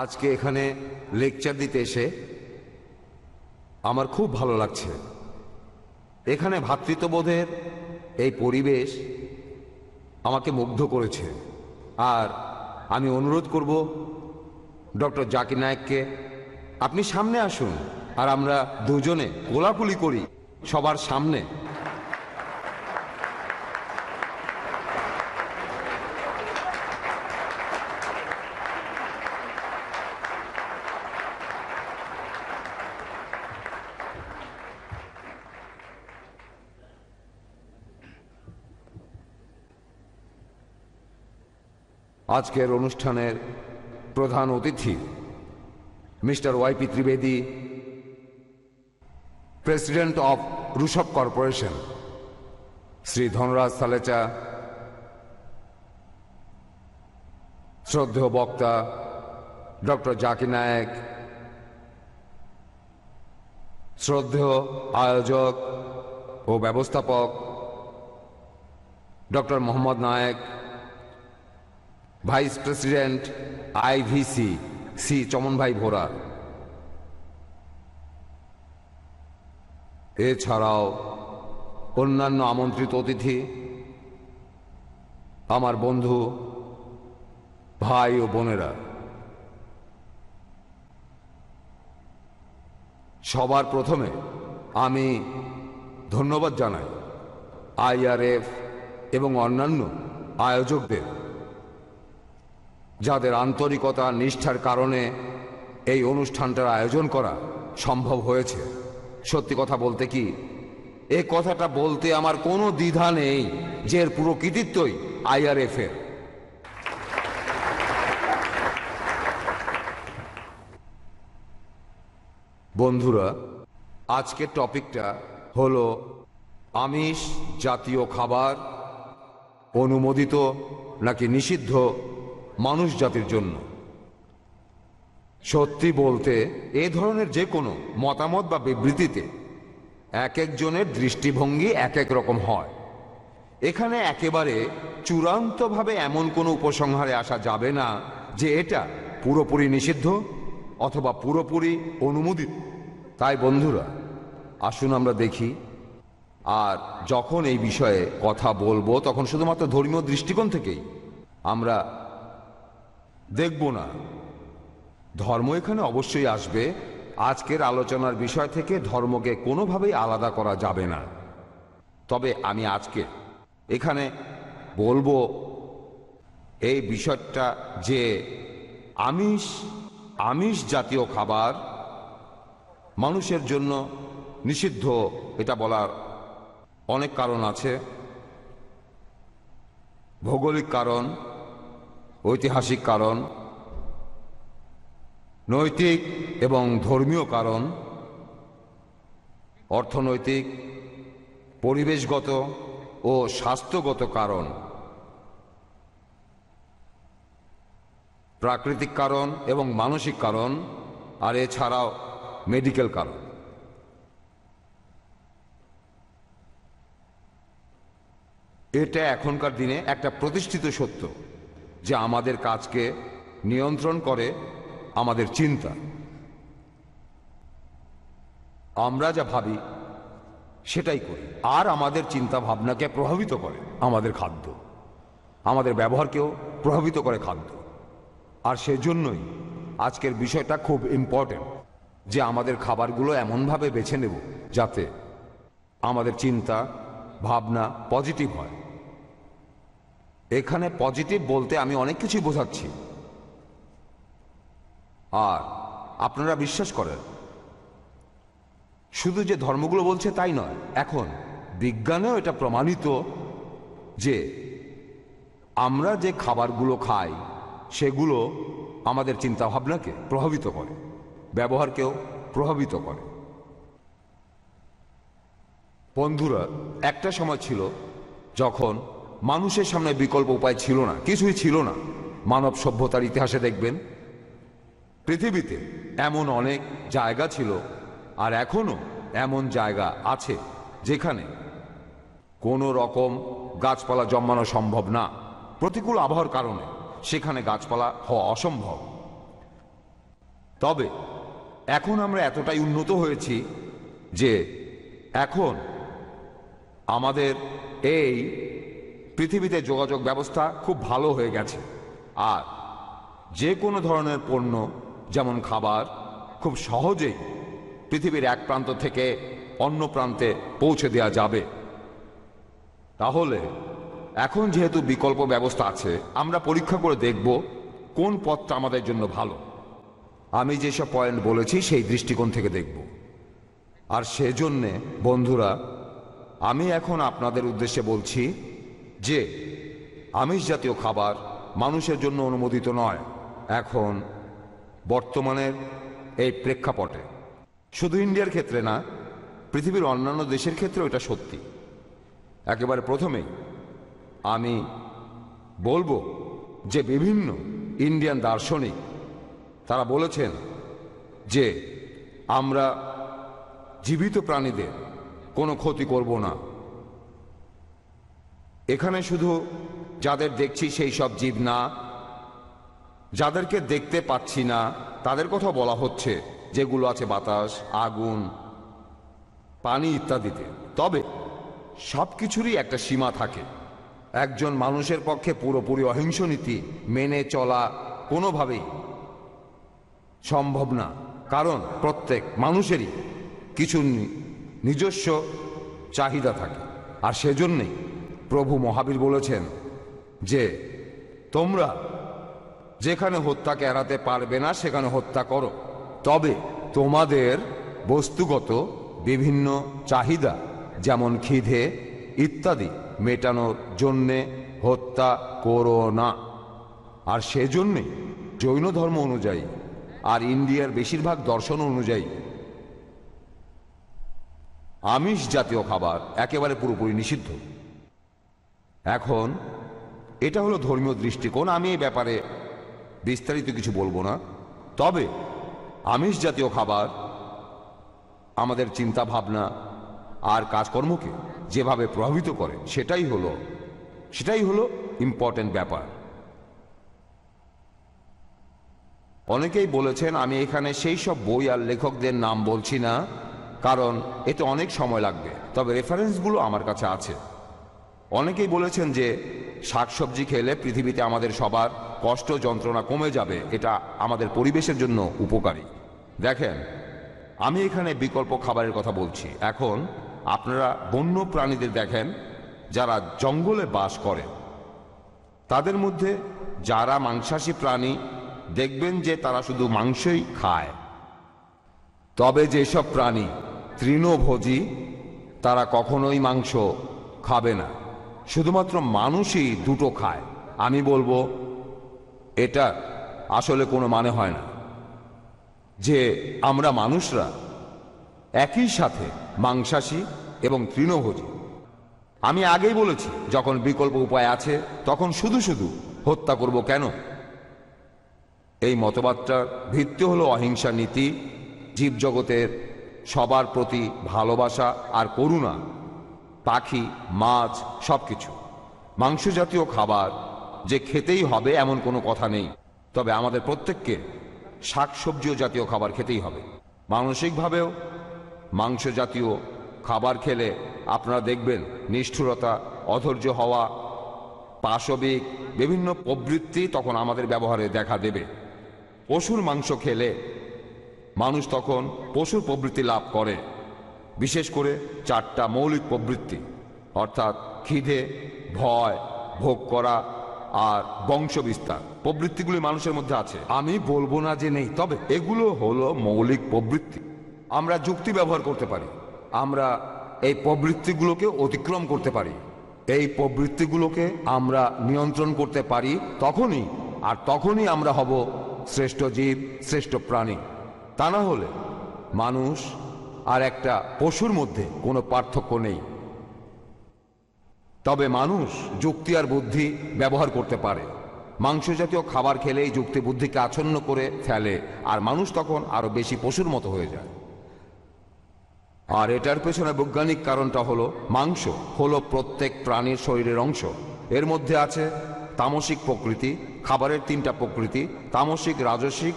আজকে এখানে লেকচার দিতে এসে আমার খুব ভালো লাগছে এখানে ভ্রাতৃত্ববোধের এই পরিবেশ আমাকে মুগ্ধ করেছে আর আমি অনুরোধ করব ডক্টর জাকির নায়ককে আপনি সামনে আসুন আর আমরা দুজনে গোলাগুলি করি সবার সামনে আজকের অনুষ্ঠানের প্রধান অতিথি mister Y P Trivedi president of Rushabh corporation Shri Dhanraj Salecha শ্রদ্ধেয় বক্তা ডক্টর জাকি নায়েক শ্রদ্ধেয় আয়োজক ও ব্যবস্থাপক doctor Mohammad Naik vice president IVC C Chaman Bhai ভোরা এছাড়াও অন্যান্য আমন্ত্রিত অতিথি আমার বন্ধু ভাই ও বোনেরা সবার প্রথমে আমি ধন্যবাদ জানাই আইআরএফ এবং অন্যান্য আয়োজকদের যাদের আন্তরিকতা নিষ্ঠার কারণে এই অনুষ্ঠানটার আয়োজন করা সম্ভব হয়েছে সত্যি কথা বলতে কি এ কথাটা বলতে আমার কোনো দ্বিধা নেই যে এর পুরো কৃতিত্বই আইআরএফ এর বন্ধুরা আজকের টপিকটা হল আমিষ জাতীয় খাবার অনুমোদিত নাকি নিষিদ্ধ মানুষ জাতির জন্য সত্যি বলতে এ ধরনের যে কোনো মতামত বা বিবৃতিতে এক একজনের দৃষ্টিভঙ্গি এক এক রকম হয় এখানে একেবারে চূড়ান্তভাবে এমন কোনো উপসংহারে আসা যাবে না যে এটা পুরোপুরি নিষিদ্ধ অথবা পুরোপুরি অনুমোদিত তাই বন্ধুরা আসুন আমরা দেখি আর যখন এই বিষয়ে কথা বলবো তখন শুধুমাত্র ধর্মীয় দৃষ্টিকোণ থেকেই আমরা দেখব না ধর্ম এখানে অবশ্যই আসবে আজকের আলোচনার বিষয় থেকে ধর্মকে কোনোভাবেই আলাদা করা যাবে না তবে আমি আজকে এখানে বলবো এই বিষয়টা যে আমিষ আমিষ জাতীয় খাবার মানুষের জন্য নিষিদ্ধ এটা বলার অনেক কারণ আছে ভৌগোলিক কারণ ঐতিহাসিক কারণ নৈতিক এবং ধর্মীয় কারণ অর্থনৈতিক পরিবেশগত ও স্বাস্থ্যগত কারণ প্রাকৃতিক কারণ এবং মানসিক কারণ আর এছাড়াও মেডিকেল কারণ এটা এখনকার দিনে একটা প্রতিষ্ঠিত সত্য যে আমাদের কাজকে নিয়ন্ত্রণ করে আমাদের চিন্তা আমরা যা ভাবি সেটাই করি আর আমাদের চিন্তা ভাবনাকে প্রভাবিত করে আমাদের খাদ্য আমাদের ব্যবহারকেও প্রভাবিত করে খাদ্য আর সেজন্যই আজকের বিষয়টা খুব ইম্পর্টেন্ট যে আমাদের খাবারগুলো এমনভাবে বেছে নেব যাতে আমাদের চিন্তা ভাবনা পজিটিভ হয় এখানে পজিটিভ বলতে আমি অনেক কিছু বোঝাচ্ছি আর আপনারা বিশ্বাস করেন শুধু যে ধর্মগুলো বলছে তাই নয় এখন বিজ্ঞানেও এটা প্রমাণিত যে আমরা যে খাবারগুলো খাই সেগুলো আমাদের চিন্তাভাবনাকে প্রভাবিত করে ব্যবহারকেও প্রভাবিত করে বন্ধুরা একটা সময় ছিল যখন মানুষের সামনে বিকল্প উপায় ছিল না কিছুই ছিল না মানব সভ্যতার ইতিহাসে দেখবেন পৃথিবীতে এমন অনেক জায়গা ছিল আর এখনও এমন জায়গা আছে যেখানে কোনো রকম গাছপালা জন্মানো সম্ভব না প্রতিকূল আবহাওয়ার কারণে সেখানে গাছপালা হওয়া অসম্ভব তবে এখন আমরা এতটাই উন্নত হয়েছি যে এখন আমাদের এই পৃথিবীতে যোগাযোগ ব্যবস্থা খুব ভালো হয়ে গেছে আর যে কোনো ধরনের পণ্য যেমন খাবার খুব সহজেই পৃথিবীর এক প্রান্ত থেকে অন্য প্রান্তে পৌঁছে দেওয়া যাবে তাহলে এখন যেহেতু বিকল্প ব্যবস্থা আছে আমরা পরীক্ষা করে দেখব কোন পথটা আমাদের জন্য ভালো আমি যেসব পয়েন্ট বলেছি সেই দৃষ্টিকোণ থেকে দেখব আর সেজন্যে বন্ধুরা আমি এখন আপনাদের উদ্দেশ্যে বলছি যে আমিষ জাতীয় খাবার মানুষের জন্য অনুমোদিত নয় এখন বর্তমানের এই প্রেক্ষাপটে শুধু ইন্ডিয়ার ক্ষেত্রে না পৃথিবীর অন্যান্য দেশের ক্ষেত্রেও এটা সত্যি একেবারে প্রথমেই আমি বলবো যে বিভিন্ন ইন্ডিয়ান দার্শনিক তারা বলেছেন যে আমরা জীবিত প্রাণীদের কোনো ক্ষতি করব না এখানে শুধু যাদের দেখছি সেই সব জীব না যাদেরকে দেখতে পাচ্ছি না তাদের কথা বলা হচ্ছে যেগুলো আছে বাতাস আগুন পানি ইত্যাদিতে তবে সব কিছুরই একটা সীমা থাকে একজন মানুষের পক্ষে পুরোপুরি অহিংস নীতি মেনে চলা কোনোভাবেই সম্ভব না কারণ প্রত্যেক মানুষেরই কিছু নিজস্ব চাহিদা থাকে আর সেজন্যেই প্রভু মহাবীর বলেছেন যে তোমরা যেখানে হত্যাকে এড়াতে পারবে না সেখানে হত্যা করো তবে তোমাদের বস্তুগত বিভিন্ন চাহিদা যেমন খিদে ইত্যাদি মেটানোর জন্যে হত্যা করো না আর সেজন্যে জৈন ধর্ম অনুযায়ী আর ইন্ডিয়ার বেশিরভাগ দর্শন অনুযায়ী আমিষ জাতীয় খাবার একেবারে পুরোপুরি নিষিদ্ধ এখন এটা হলো ধর্মীয় দৃষ্টিকোণ আমি এই ব্যাপারে বিস্তারিত কিছু বলবো না তবে আমিষ জাতীয় খাবার আমাদের চিন্তা ভাবনা আর কাজকর্মকে যেভাবে প্রভাবিত করে সেটাই হলো সেটাই হলো ইম্পর্টেন্ট ব্যাপার অনেকেই বলেছেন আমি এখানে সেই সব বই আর লেখকদের নাম বলছি না কারণ এতে অনেক সময় লাগবে তবে রেফারেন্সগুলো আমার কাছে আছে অনেকেই বলেছেন যে শাকসবজি খেলে পৃথিবীতে আমাদের সবার কষ্ট যন্ত্রণা কমে যাবে এটা আমাদের পরিবেশের জন্য উপকারী দেখেন আমি এখানে বিকল্প খাবারের কথা বলছি এখন আপনারা বন্য প্রাণীদের দেখেন যারা জঙ্গলে বাস করে তাদের মধ্যে যারা মাংসাশী প্রাণী দেখবেন যে তারা শুধু মাংসই খায় তবে যেসব প্রাণী তৃণভোজী তারা কখনোই মাংস খাবে না শুধুমাত্র মানুষই দুটো খায় আমি বলবো এটা আসলে কোনো মানে হয় না যে আমরা মানুষরা একই সাথে মাংসাশী এবং তৃণভোজী আমি আগেই বলেছি যখন বিকল্প উপায় আছে তখন শুধু শুধু হত্যা করব কেন এই মতবাদটার ভিত্তি হলো অহিংসা নীতি জীবজগতের সবার প্রতি ভালোবাসা আর করুণা পাখি মাছ সব কিছু মাংস জাতীয় খাবার যে খেতেই হবে এমন কোনো কথা নেই তবে আমাদের প্রত্যেককে শাক সবজিও জাতীয় খাবার খেতেই হবে মানসিকভাবেও মাংস জাতীয় খাবার খেলে আপনারা দেখবেন নিষ্ঠুরতা অধৈর্য হওয়া পাশবিক বিভিন্ন প্রবৃত্তি তখন আমাদের ব্যবহারে দেখা দেবে পশুর মাংস খেলে মানুষ তখন পশুর প্রবৃত্তি লাভ করে বিশেষ করে চারটা মৌলিক প্রবৃত্তি অর্থাৎ খিদে ভয় ভোগ করা আর বংশবিস্তার প্রবৃত্তিগুলি মানুষের মধ্যে আছে আমি বলবো না যে নেই তবে এগুলো হলো মৌলিক প্রবৃত্তি আমরা যুক্তি ব্যবহার করতে পারি আমরা এই প্রবৃত্তিগুলোকে অতিক্রম করতে পারি এই প্রবৃত্তিগুলোকে আমরা নিয়ন্ত্রণ করতে পারি তখনই আর তখনই আমরা হব শ্রেষ্ঠ জীব শ্রেষ্ঠ প্রাণী তা না হলে মানুষ আর একটা পশুর মধ্যে কোনো পার্থক্য নেই তবে মানুষ যুক্তি আর বুদ্ধি ব্যবহার করতে পারে মাংস জাতীয় খাবার খেলেই যুক্তি বুদ্ধিকে আচ্ছন্ন করে ফেলে আর মানুষ তখন আরও বেশি পশুর মতো হয়ে যায় আর এটার পেছনে বৈজ্ঞানিক কারণটা হলো মাংস হলো প্রত্যেক প্রাণীর শরীরের অংশ এর মধ্যে আছে তামসিক প্রকৃতি খাবারের তিনটা প্রকৃতি তামসিক রাজসিক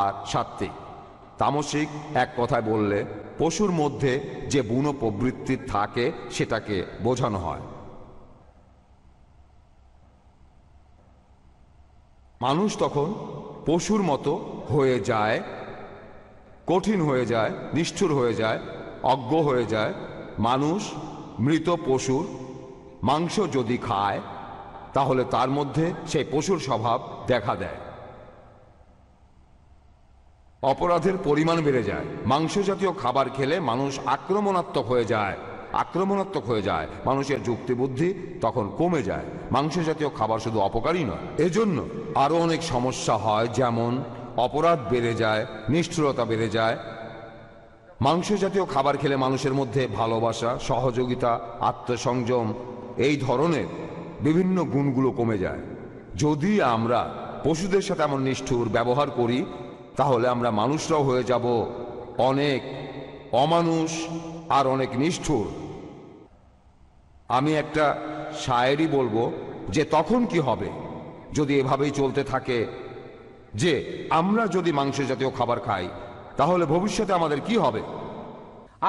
আর সাত্ত্বিক তামসিক এক কথায় বললে পশুর মধ্যে যে বুনো প্রবৃত্তি থাকে সেটাকে বোঝানো হয় মানুষ তখন পশুর মতো হয়ে যায় কঠিন হয়ে যায় নিষ্ঠুর হয়ে যায় অজ্ঞ হয়ে যায় মানুষ মৃত পশুর মাংস যদি খায় তাহলে তার মধ্যে সেই পশুর স্বভাব দেখা দেয় অপরাধের পরিমাণ বেড়ে যায় মাংস জাতীয় খাবার খেলে মানুষ আক্রমণাত্মক হয়ে যায় আক্রমণাত্মক হয়ে যায় মানুষের যুক্তিবুদ্ধি তখন কমে যায় মাংস জাতীয় খাবার শুধু অপকারী নয় এজন্য আরও অনেক সমস্যা হয় যেমন অপরাধ বেড়ে যায় নিষ্ঠুরতা বেড়ে যায় মাংস জাতীয় খাবার খেলে মানুষের মধ্যে ভালোবাসা সহযোগিতা আত্মসংযম এই ধরনের বিভিন্ন গুণগুলো কমে যায় যদি আমরা পশুদের সাথে এমন নিষ্ঠুর ব্যবহার করি তাহলে আমরা মানুষরাও হয়ে যাব অনেক অমানুষ আর অনেক নিষ্ঠুর আমি একটা শায়েরি বলবো যে তখন কি হবে যদি এভাবেই চলতে থাকে যে আমরা যদি মাংস জাতীয় খাবার খাই তাহলে ভবিষ্যতে আমাদের কি হবে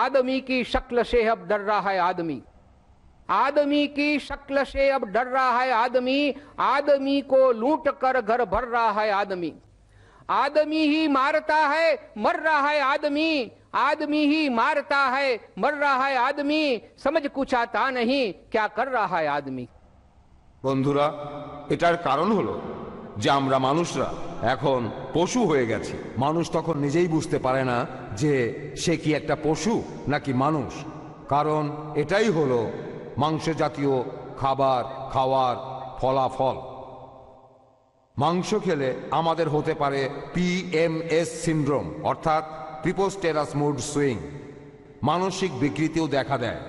আদমি কি শক্ল সে अब डर হায় আদমি আদমি কি की সে से अब হায় আদমি আদমি কো লুট কর ঘর ভর রা হায় আদমি आदमी ही मारता है मर रहा है आदमी आदमी ही मारता है मर रहा है आदमी समझ कुछ आता नहीं क्या कर रहा है आदमी বন্ধুরা এটার কারণ হলো যে আমরা মানুষরা এখন পশু হয়ে গেছি মানুষ তখন নিজেই বুঝতে পারে না যে সে কি একটা পশু নাকি মানুষ কারণ এটাই হলো মাংস জাতীয় খাবার খাওয়ার ফলাফল মাংস খেলে আমাদের হতে পারে পিএমএস সিন্ড্রোম অর্থাৎ পিপোস্টেরাস মুড সুইং মানসিক বিকৃতিও দেখা দেয়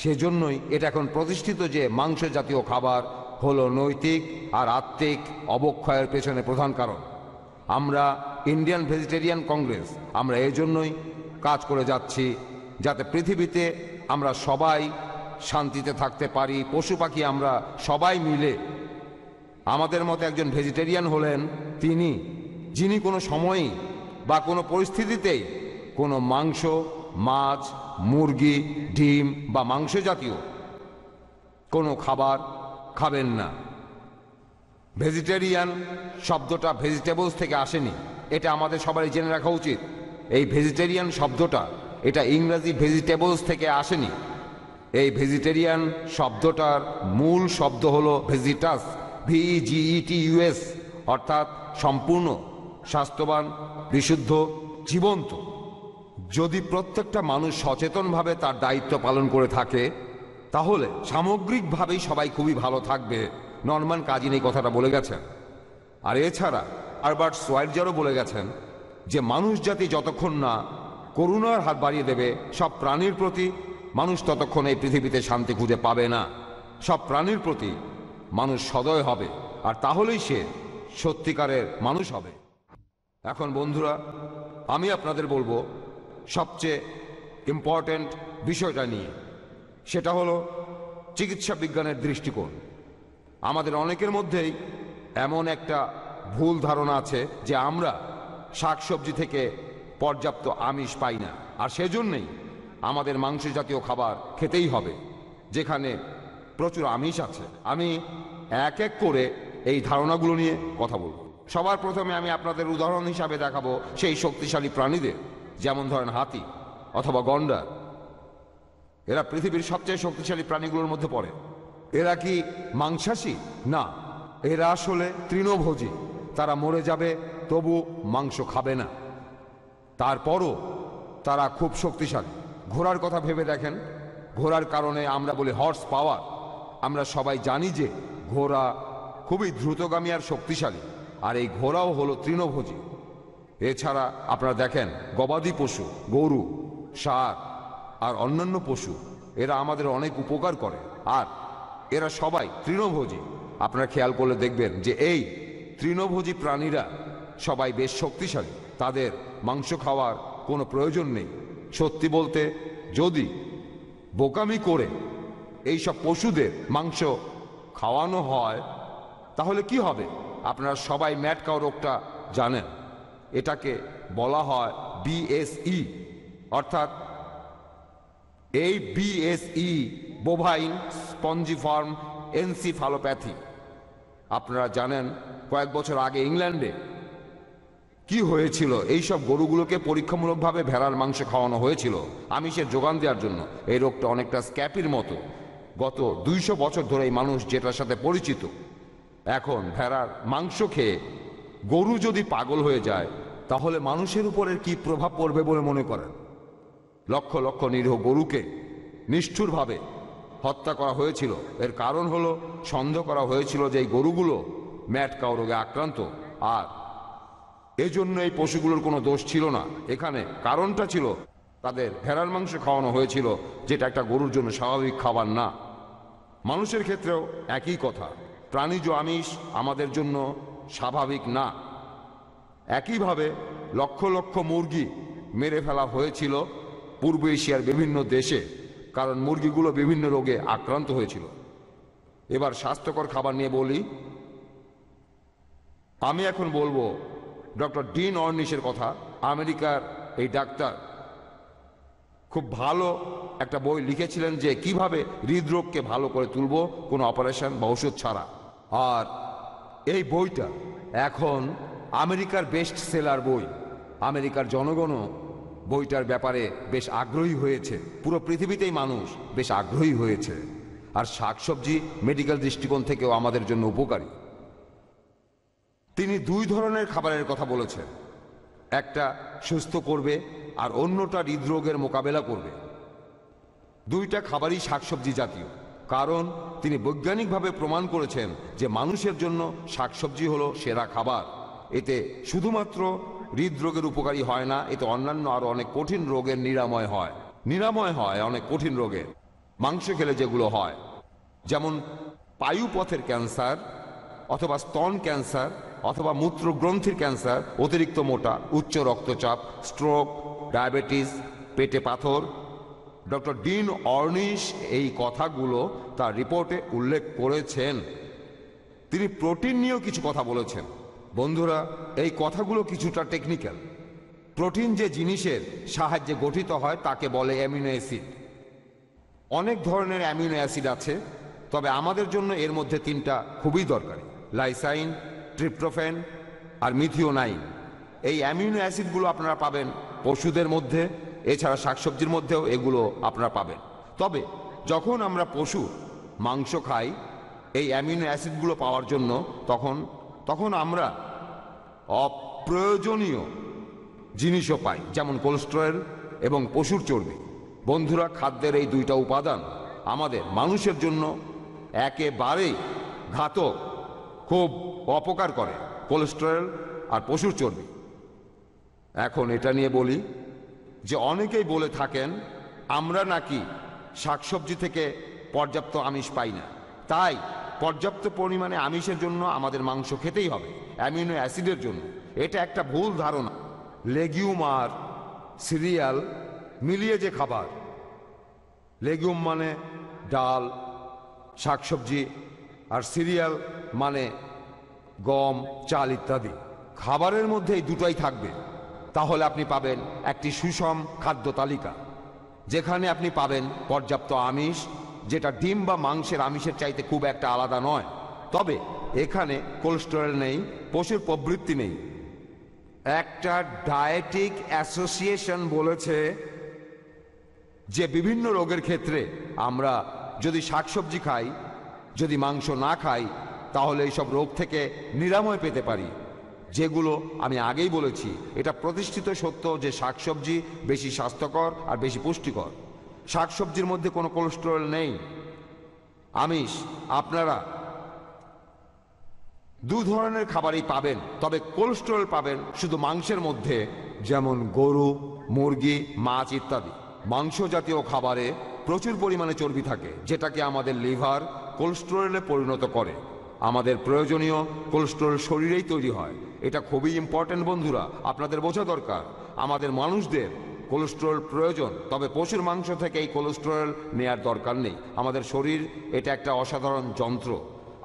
সেজন্যই এটা এখন প্রতিষ্ঠিত যে মাংস জাতীয় খাবার হলো নৈতিক আর আত্মিক অবক্ষয়ের পেছনে প্রধান কারণ আমরা ইন্ডিয়ান ভেজিটেরিয়ান কংগ্রেস আমরা এজন্যই কাজ করে যাচ্ছি যাতে পৃথিবীতে আমরা সবাই শান্তিতে থাকতে পারি পশু পাখি আমরা সবাই মিলে আমাদের মতো একজন ভেজিটেরিয়ান হলেন তিনি যিনি কোনো সময়ই বা কোনো পরিস্থিতিতেই কোনো মাংস মাছ মুরগি ডিম বা মাংস জাতীয় কোনো খাবার খাবেন না ভেজিটেরিয়ান শব্দটা ভেজিটেবলস থেকে আসেনি এটা আমাদের সবারই জেনে রাখা উচিত এই ভেজিটেরিয়ান শব্দটা এটা ইংরাজি ভেজিটেবলস থেকে আসেনি এই ভেজিটেরিয়ান শব্দটার মূল শব্দ হলো ভেজিটাস ভিজিইটিউএস e অর্থাৎ সম্পূর্ণ স্বাস্থ্যবান বিশুদ্ধ জীবন্ত যদি প্রত্যেকটা মানুষ সচেতনভাবে তার দায়িত্ব পালন করে থাকে তাহলে সামগ্রিকভাবেই সবাই খুবই ভালো থাকবে নর্মান কাজিন এই কথাটা বলে গেছেন আর এছাড়া আরবার্ট সোয়াইজারও বলে গেছেন যে মানুষ জাতি যতক্ষণ না করুণার হাত বাড়িয়ে দেবে সব প্রাণীর প্রতি মানুষ ততক্ষণ এই পৃথিবীতে শান্তি খুঁজে পাবে না সব প্রাণীর প্রতি মানুষ সদয় হবে আর তাহলেই সে সত্যিকারের মানুষ হবে এখন বন্ধুরা আমি আপনাদের বলবো সবচেয়ে ইম্পর্ট্যান্ট বিষয়টা নিয়ে সেটা হলো চিকিৎসা বিজ্ঞানের দৃষ্টিকোণ আমাদের অনেকের মধ্যেই এমন একটা ভুল ধারণা আছে যে আমরা শাকসবজি থেকে পর্যাপ্ত আমিষ পাই না আর সেজন্যেই আমাদের মাংস জাতীয় খাবার খেতেই হবে যেখানে প্রচুর আমিষ আছে আমি এক এক করে এই ধারণাগুলো নিয়ে কথা বলব সবার প্রথমে আমি আপনাদের উদাহরণ হিসাবে দেখাবো সেই শক্তিশালী প্রাণীদের যেমন ধরেন হাতি অথবা গন্ডার এরা পৃথিবীর সবচেয়ে শক্তিশালী প্রাণীগুলোর মধ্যে পড়ে এরা কি মাংসাশী না এরা আসলে তৃণভোজী তারা মরে যাবে তবু মাংস খাবে না তারপরও তারা খুব শক্তিশালী ঘোড়ার কথা ভেবে দেখেন ঘোড়ার কারণে আমরা বলি হর্স পাওয়ার আমরা সবাই জানি যে ঘোড়া খুবই দ্রুতগামী আর শক্তিশালী আর এই ঘোড়াও হলো তৃণভোজী এছাড়া আপনারা দেখেন গবাদি পশু গরু সার আর অন্যান্য পশু এরা আমাদের অনেক উপকার করে আর এরা সবাই তৃণভোজী আপনারা খেয়াল করলে দেখবেন যে এই তৃণভোজী প্রাণীরা সবাই বেশ শক্তিশালী তাদের মাংস খাওয়ার কোনো প্রয়োজন নেই সত্যি বলতে যদি বোকামি করে এই সব পশুদের মাংস খাওয়ানো হয় তাহলে কি হবে আপনারা সবাই ম্যাটকাও রোগটা জানেন এটাকে বলা হয় বিএসই অর্থাৎ এই বিএসই বোভাইন স্পঞ্জিফর্ম এনসিফালোপ্যাথি আপনারা জানেন কয়েক বছর আগে ইংল্যান্ডে কি হয়েছিল এই সব গরুগুলোকে পরীক্ষামূলকভাবে ভেড়ার মাংস খাওয়ানো হয়েছিল আমিষের যোগান দেওয়ার জন্য এই রোগটা অনেকটা স্ক্যাপির মতো গত দুইশো বছর ধরে এই মানুষ যেটার সাথে পরিচিত এখন ভেড়ার মাংস খেয়ে গরু যদি পাগল হয়ে যায় তাহলে মানুষের উপরের কি প্রভাব পড়বে বলে মনে করেন লক্ষ লক্ষ নিরীহ গরুকে নিষ্ঠুরভাবে হত্যা করা হয়েছিল এর কারণ হলো সন্দেহ করা হয়েছিল যে এই গরুগুলো ম্যাট কাউ রোগে আক্রান্ত আর এজন্য এই পশুগুলোর কোনো দোষ ছিল না এখানে কারণটা ছিল তাদের ভেড়ার মাংস খাওয়ানো হয়েছিল যেটা একটা গরুর জন্য স্বাভাবিক খাবার না মানুষের ক্ষেত্রেও একই কথা প্রাণীজ আমিষ আমাদের জন্য স্বাভাবিক না একইভাবে লক্ষ লক্ষ মুরগি মেরে ফেলা হয়েছিল পূর্ব এশিয়ার বিভিন্ন দেশে কারণ মুরগিগুলো বিভিন্ন রোগে আক্রান্ত হয়েছিল এবার স্বাস্থ্যকর খাবার নিয়ে বলি আমি এখন বলবো ডক্টর ডিন অর্নিশের কথা আমেরিকার এই ডাক্তার খুব ভালো একটা বই লিখেছিলেন যে কিভাবে হৃদরোগকে ভালো করে তুলব কোনো অপারেশন বা ওষুধ ছাড়া আর এই বইটা এখন আমেরিকার বেস্ট সেলার বই আমেরিকার জনগণও বইটার ব্যাপারে বেশ আগ্রহী হয়েছে পুরো পৃথিবীতেই মানুষ বেশ আগ্রহী হয়েছে আর শাকসবজি মেডিকেল দৃষ্টিকোণ থেকেও আমাদের জন্য উপকারী তিনি দুই ধরনের খাবারের কথা বলেছেন একটা সুস্থ করবে আর অন্যটা হৃদরোগের মোকাবেলা করবে দুইটা খাবারই শাকসবজি জাতীয় কারণ তিনি বৈজ্ঞানিকভাবে প্রমাণ করেছেন যে মানুষের জন্য শাকসবজি হলো সেরা খাবার এতে শুধুমাত্র হৃদরোগের উপকারী হয় না এতে অন্যান্য আরও অনেক কঠিন রোগের নিরাময় হয় নিরাময় হয় অনেক কঠিন রোগের মাংস খেলে যেগুলো হয় যেমন পায়ুপথের ক্যান্সার অথবা স্তন ক্যান্সার অথবা মূত্রগ্রন্থির ক্যান্সার অতিরিক্ত মোটা উচ্চ রক্তচাপ স্ট্রোক ডায়াবেটিস পেটে পাথর ডক্টর ডিন অর্নিশ এই কথাগুলো তার রিপোর্টে উল্লেখ করেছেন তিনি প্রোটিন নিয়েও কিছু কথা বলেছেন বন্ধুরা এই কথাগুলো কিছুটা টেকনিক্যাল প্রোটিন যে জিনিসের সাহায্যে গঠিত হয় তাকে বলে অ্যামিনো অ্যাসিড অনেক ধরনের অ্যামিনো অ্যাসিড আছে তবে আমাদের জন্য এর মধ্যে তিনটা খুবই দরকারি লাইসাইন ট্রিপ্টোফেন আর মিথিওনাইন এই অ্যামিনো অ্যাসিডগুলো আপনারা পাবেন পশুদের মধ্যে এছাড়া শাকসবজির মধ্যেও এগুলো আপনারা পাবেন তবে যখন আমরা পশু মাংস খাই এই অ্যামিনো অ্যাসিডগুলো পাওয়ার জন্য তখন তখন আমরা অপ্রয়োজনীয় জিনিসও পাই যেমন কোলেস্ট্রয়েল এবং পশুর চর্বি বন্ধুরা খাদ্যের এই দুইটা উপাদান আমাদের মানুষের জন্য একেবারেই ঘাতক খুব অপকার করে কোলেস্ট্রয়েল আর পশুর চর্বি এখন এটা নিয়ে বলি যে অনেকেই বলে থাকেন আমরা নাকি শাকসবজি থেকে পর্যাপ্ত আমিষ পাই না তাই পর্যাপ্ত পরিমাণে আমিষের জন্য আমাদের মাংস খেতেই হবে অ্যামিনো অ্যাসিডের জন্য এটা একটা ভুল ধারণা লেগিউম আর সিরিয়াল মিলিয়ে যে খাবার লেগিউম মানে ডাল শাকসবজি আর সিরিয়াল মানে গম চাল ইত্যাদি খাবারের মধ্যে এই দুটাই থাকবে তাহলে আপনি পাবেন একটি সুষম খাদ্য তালিকা যেখানে আপনি পাবেন পর্যাপ্ত আমিষ যেটা ডিম বা মাংসের আমিষের চাইতে খুব একটা আলাদা নয় তবে এখানে কোলেস্টেরল নেই পশুর প্রবৃত্তি নেই একটা ডায়েটিক অ্যাসোসিয়েশন বলেছে যে বিভিন্ন রোগের ক্ষেত্রে আমরা যদি শাকসবজি খাই যদি মাংস না খাই তাহলে এইসব রোগ থেকে নিরাময় পেতে পারি যেগুলো আমি আগেই বলেছি এটা প্রতিষ্ঠিত সত্য যে শাকসবজি বেশি স্বাস্থ্যকর আর বেশি পুষ্টিকর শাকসবজির মধ্যে কোনো কোলেস্ট্রল নেই আমিষ আপনারা দু ধরনের খাবারই পাবেন তবে কোলেস্ট্রল পাবেন শুধু মাংসের মধ্যে যেমন গরু মুরগি মাছ ইত্যাদি মাংস জাতীয় খাবারে প্রচুর পরিমাণে চর্বি থাকে যেটাকে আমাদের লিভার কোলেস্ট্রলে পরিণত করে আমাদের প্রয়োজনীয় কোলেস্ট্রল শরীরেই তৈরি হয় এটা খুবই ইম্পর্টেন্ট বন্ধুরা আপনাদের বোঝা দরকার আমাদের মানুষদের কোলেস্ট্রল প্রয়োজন তবে পশুর মাংস থেকে এই কোলেস্ট্রল নেয়ার দরকার নেই আমাদের শরীর এটা একটা অসাধারণ যন্ত্র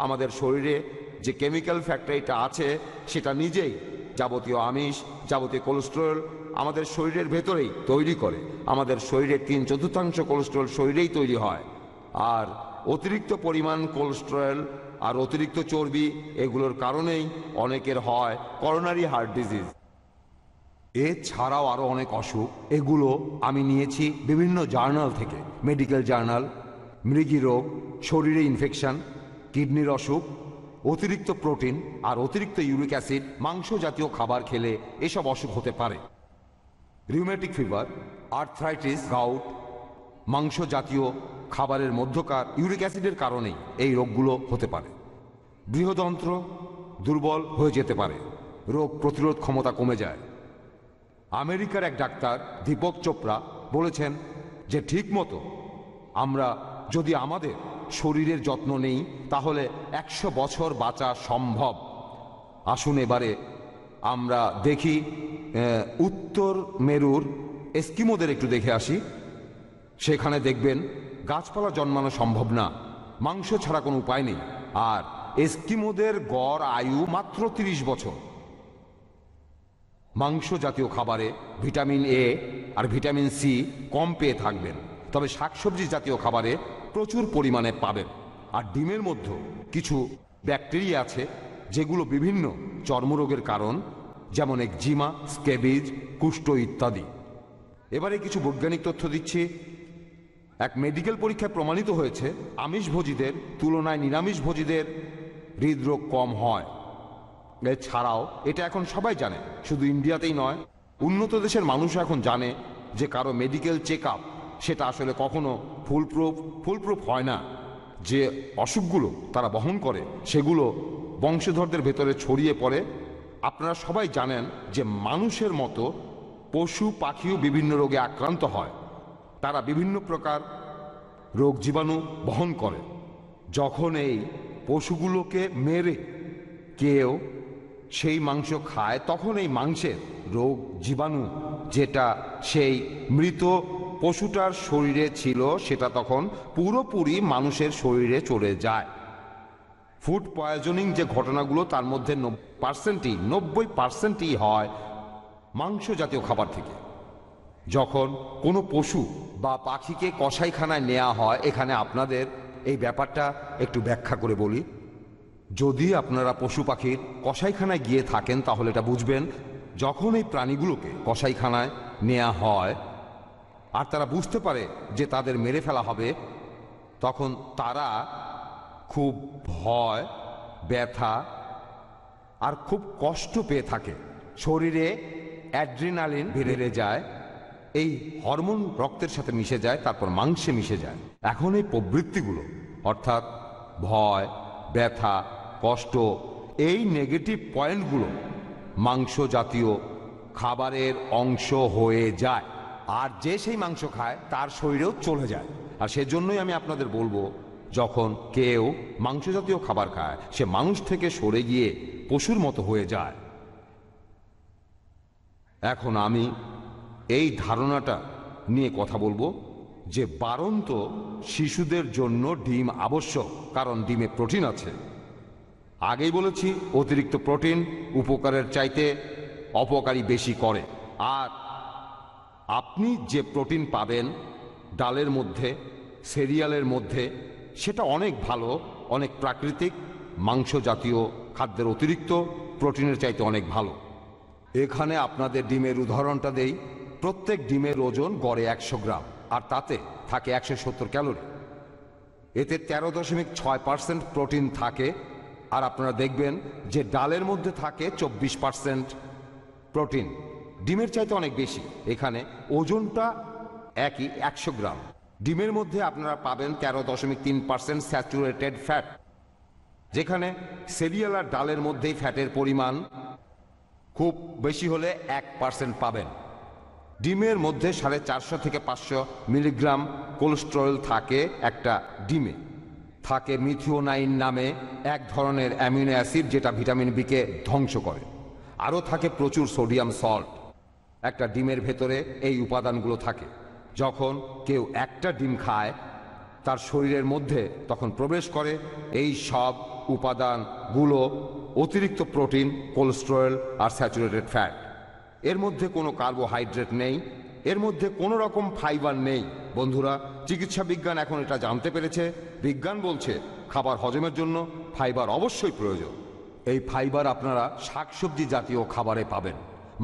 আমাদের শরীরে যে কেমিক্যাল ফ্যাক্টরিটা আছে সেটা নিজেই যাবতীয় আমিষ যাবতীয় কোলেস্ট্রল আমাদের শরীরের ভেতরেই তৈরি করে আমাদের শরীরের তিন চতুর্থাংশ কোলেস্ট্রল শরীরেই তৈরি হয় আর অতিরিক্ত পরিমাণ কোলেস্ট্রল আর অতিরিক্ত চর্বি এগুলোর কারণেই অনেকের হয় করোনারি হার্ট ডিজিজ এছাড়াও আরও অনেক অসুখ এগুলো আমি নিয়েছি বিভিন্ন জার্নাল থেকে মেডিকেল জার্নাল মৃগী রোগ শরীরে ইনফেকশন কিডনির অসুখ অতিরিক্ত প্রোটিন আর অতিরিক্ত ইউরিক অ্যাসিড মাংস জাতীয় খাবার খেলে এসব অসুখ হতে পারে রিউমেটিক ফিভার আর্থ্রাইটিস গাউট মাংস জাতীয় খাবারের মধ্যকার ইউরিক অ্যাসিডের কারণেই এই রোগগুলো হতে পারে বৃহদন্ত্র দুর্বল হয়ে যেতে পারে রোগ প্রতিরোধ ক্ষমতা কমে যায় আমেরিকার এক ডাক্তার দীপক চোপড়া বলেছেন যে ঠিকমতো আমরা যদি আমাদের শরীরের যত্ন নেই তাহলে একশো বছর বাঁচা সম্ভব আসুন এবারে আমরা দেখি উত্তর মেরুর এস্কিমোদের একটু দেখে আসি সেখানে দেখবেন গাছপালা জন্মানো সম্ভব না মাংস ছাড়া কোনো উপায় নেই আর এস্কিমোদের গড় আয়ু মাত্র ৩০ বছর মাংস জাতীয় খাবারে ভিটামিন এ আর ভিটামিন সি কম পেয়ে থাকবেন তবে শাকসবজি জাতীয় খাবারে প্রচুর পরিমাণে পাবেন আর ডিমের মধ্যে কিছু ব্যাকটেরিয়া আছে যেগুলো বিভিন্ন চর্মরোগের কারণ যেমন একজিমা স্কেবিজ কুষ্ঠ ইত্যাদি এবারে কিছু বৈজ্ঞানিক তথ্য দিচ্ছি এক মেডিকেল পরীক্ষায় প্রমাণিত হয়েছে আমিষভোজীদের তুলনায় নিরামিষভোজীদের হৃদরোগ কম হয় এছাড়াও এটা এখন সবাই জানে শুধু ইন্ডিয়াতেই নয় উন্নত দেশের মানুষ এখন জানে যে কারো মেডিকেল চেক সেটা আসলে কখনো ফুলপ্রুফ ফুলপ্রুফ হয় না যে অসুখগুলো তারা বহন করে সেগুলো বংশধরদের ভেতরে ছড়িয়ে পড়ে আপনারা সবাই জানেন যে মানুষের মতো পশু পাখিও বিভিন্ন রোগে আক্রান্ত হয় তারা বিভিন্ন প্রকার রোগ জীবাণু বহন করে যখন এই পশুগুলোকে মেরে কেউ সেই মাংস খায় তখন এই মাংসের রোগ জীবাণু যেটা সেই মৃত পশুটার শরীরে ছিল সেটা তখন পুরোপুরি মানুষের শরীরে চলে যায় ফুড পয়জনিং যে ঘটনাগুলো তার মধ্যে পার্সেন্টই নব্বই পার্সেন্টই হয় মাংস জাতীয় খাবার থেকে যখন কোনো পশু বা পাখিকে কষাইখানায় নেওয়া হয় এখানে আপনাদের এই ব্যাপারটা একটু ব্যাখ্যা করে বলি যদি আপনারা পশু পাখির কষাইখানায় গিয়ে থাকেন তাহলে এটা বুঝবেন যখন এই প্রাণীগুলোকে কষাইখানায় নেওয়া হয় আর তারা বুঝতে পারে যে তাদের মেরে ফেলা হবে তখন তারা খুব ভয় ব্যথা আর খুব কষ্ট পেয়ে থাকে শরীরে অ্যাড্রিনালিন বেড়ে যায় এই হরমোন রক্তের সাথে মিশে যায় তারপর মাংসে মিশে যায় এখন এই প্রবৃত্তিগুলো অর্থাৎ ভয় ব্যথা কষ্ট এই নেগেটিভ পয়েন্টগুলো মাংস জাতীয় খাবারের অংশ হয়ে যায় আর যে সেই মাংস খায় তার শরীরেও চলে যায় আর সেজন্যই আমি আপনাদের বলবো যখন কেউ মাংস জাতীয় খাবার খায় সে মানুষ থেকে সরে গিয়ে পশুর মতো হয়ে যায় এখন আমি এই ধারণাটা নিয়ে কথা বলবো যে বারন্ত শিশুদের জন্য ডিম আবশ্যক কারণ ডিমে প্রোটিন আছে আগেই বলেছি অতিরিক্ত প্রোটিন উপকারের চাইতে অপকারী বেশি করে আর আপনি যে প্রোটিন পাবেন ডালের মধ্যে সেরিয়ালের মধ্যে সেটা অনেক ভালো অনেক প্রাকৃতিক মাংস জাতীয় খাদ্যের অতিরিক্ত প্রোটিনের চাইতে অনেক ভালো এখানে আপনাদের ডিমের উদাহরণটা দেই প্রত্যেক ডিমের ওজন গড়ে একশো গ্রাম আর তাতে থাকে একশো সত্তর ক্যালোরি এতে তেরো দশমিক ছয় পার্সেন্ট প্রোটিন থাকে আর আপনারা দেখবেন যে ডালের মধ্যে থাকে চব্বিশ পার্সেন্ট প্রোটিন ডিমের চাইতে অনেক বেশি এখানে ওজনটা একই একশো গ্রাম ডিমের মধ্যে আপনারা পাবেন তেরো দশমিক তিন পার্সেন্ট স্যাচুরেটেড ফ্যাট যেখানে সেরিয়াল আর ডালের মধ্যেই ফ্যাটের পরিমাণ খুব বেশি হলে এক পার্সেন্ট পাবেন ডিমের মধ্যে সাড়ে চারশো থেকে পাঁচশো মিলিগ্রাম কোলেস্ট্রল থাকে একটা ডিমে থাকে মিথিওনাইন নামে এক ধরনের অ্যামিনো অ্যাসিড যেটা ভিটামিন বিকে ধ্বংস করে আরও থাকে প্রচুর সোডিয়াম সল্ট একটা ডিমের ভেতরে এই উপাদানগুলো থাকে যখন কেউ একটা ডিম খায় তার শরীরের মধ্যে তখন প্রবেশ করে এই সব উপাদানগুলো অতিরিক্ত প্রোটিন কোলেস্ট্রল আর স্যাচুরেটেড ফ্যাট এর মধ্যে কোনো কার্বোহাইড্রেট নেই এর মধ্যে কোনো রকম ফাইবার নেই বন্ধুরা চিকিৎসা বিজ্ঞান এখন এটা জানতে পেরেছে বিজ্ঞান বলছে খাবার হজমের জন্য ফাইবার অবশ্যই প্রয়োজন এই ফাইবার আপনারা শাকসবজি জাতীয় খাবারে পাবেন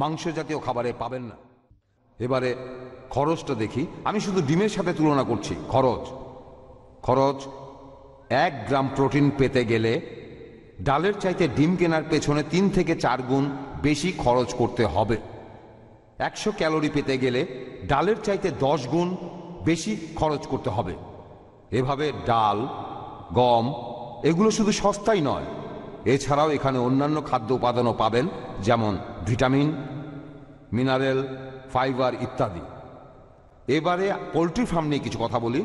মাংস জাতীয় খাবারে পাবেন না এবারে খরচটা দেখি আমি শুধু ডিমের সাথে তুলনা করছি খরচ খরচ এক গ্রাম প্রোটিন পেতে গেলে ডালের চাইতে ডিম কেনার পেছনে তিন থেকে চার গুণ বেশি খরচ করতে হবে একশো ক্যালোরি পেতে গেলে ডালের চাইতে দশ গুণ বেশি খরচ করতে হবে এভাবে ডাল গম এগুলো শুধু সস্তাই নয় এছাড়াও এখানে অন্যান্য খাদ্য উপাদানও পাবেন যেমন ভিটামিন মিনারেল ফাইবার ইত্যাদি এবারে পোলট্রি ফার্ম নিয়ে কিছু কথা বলি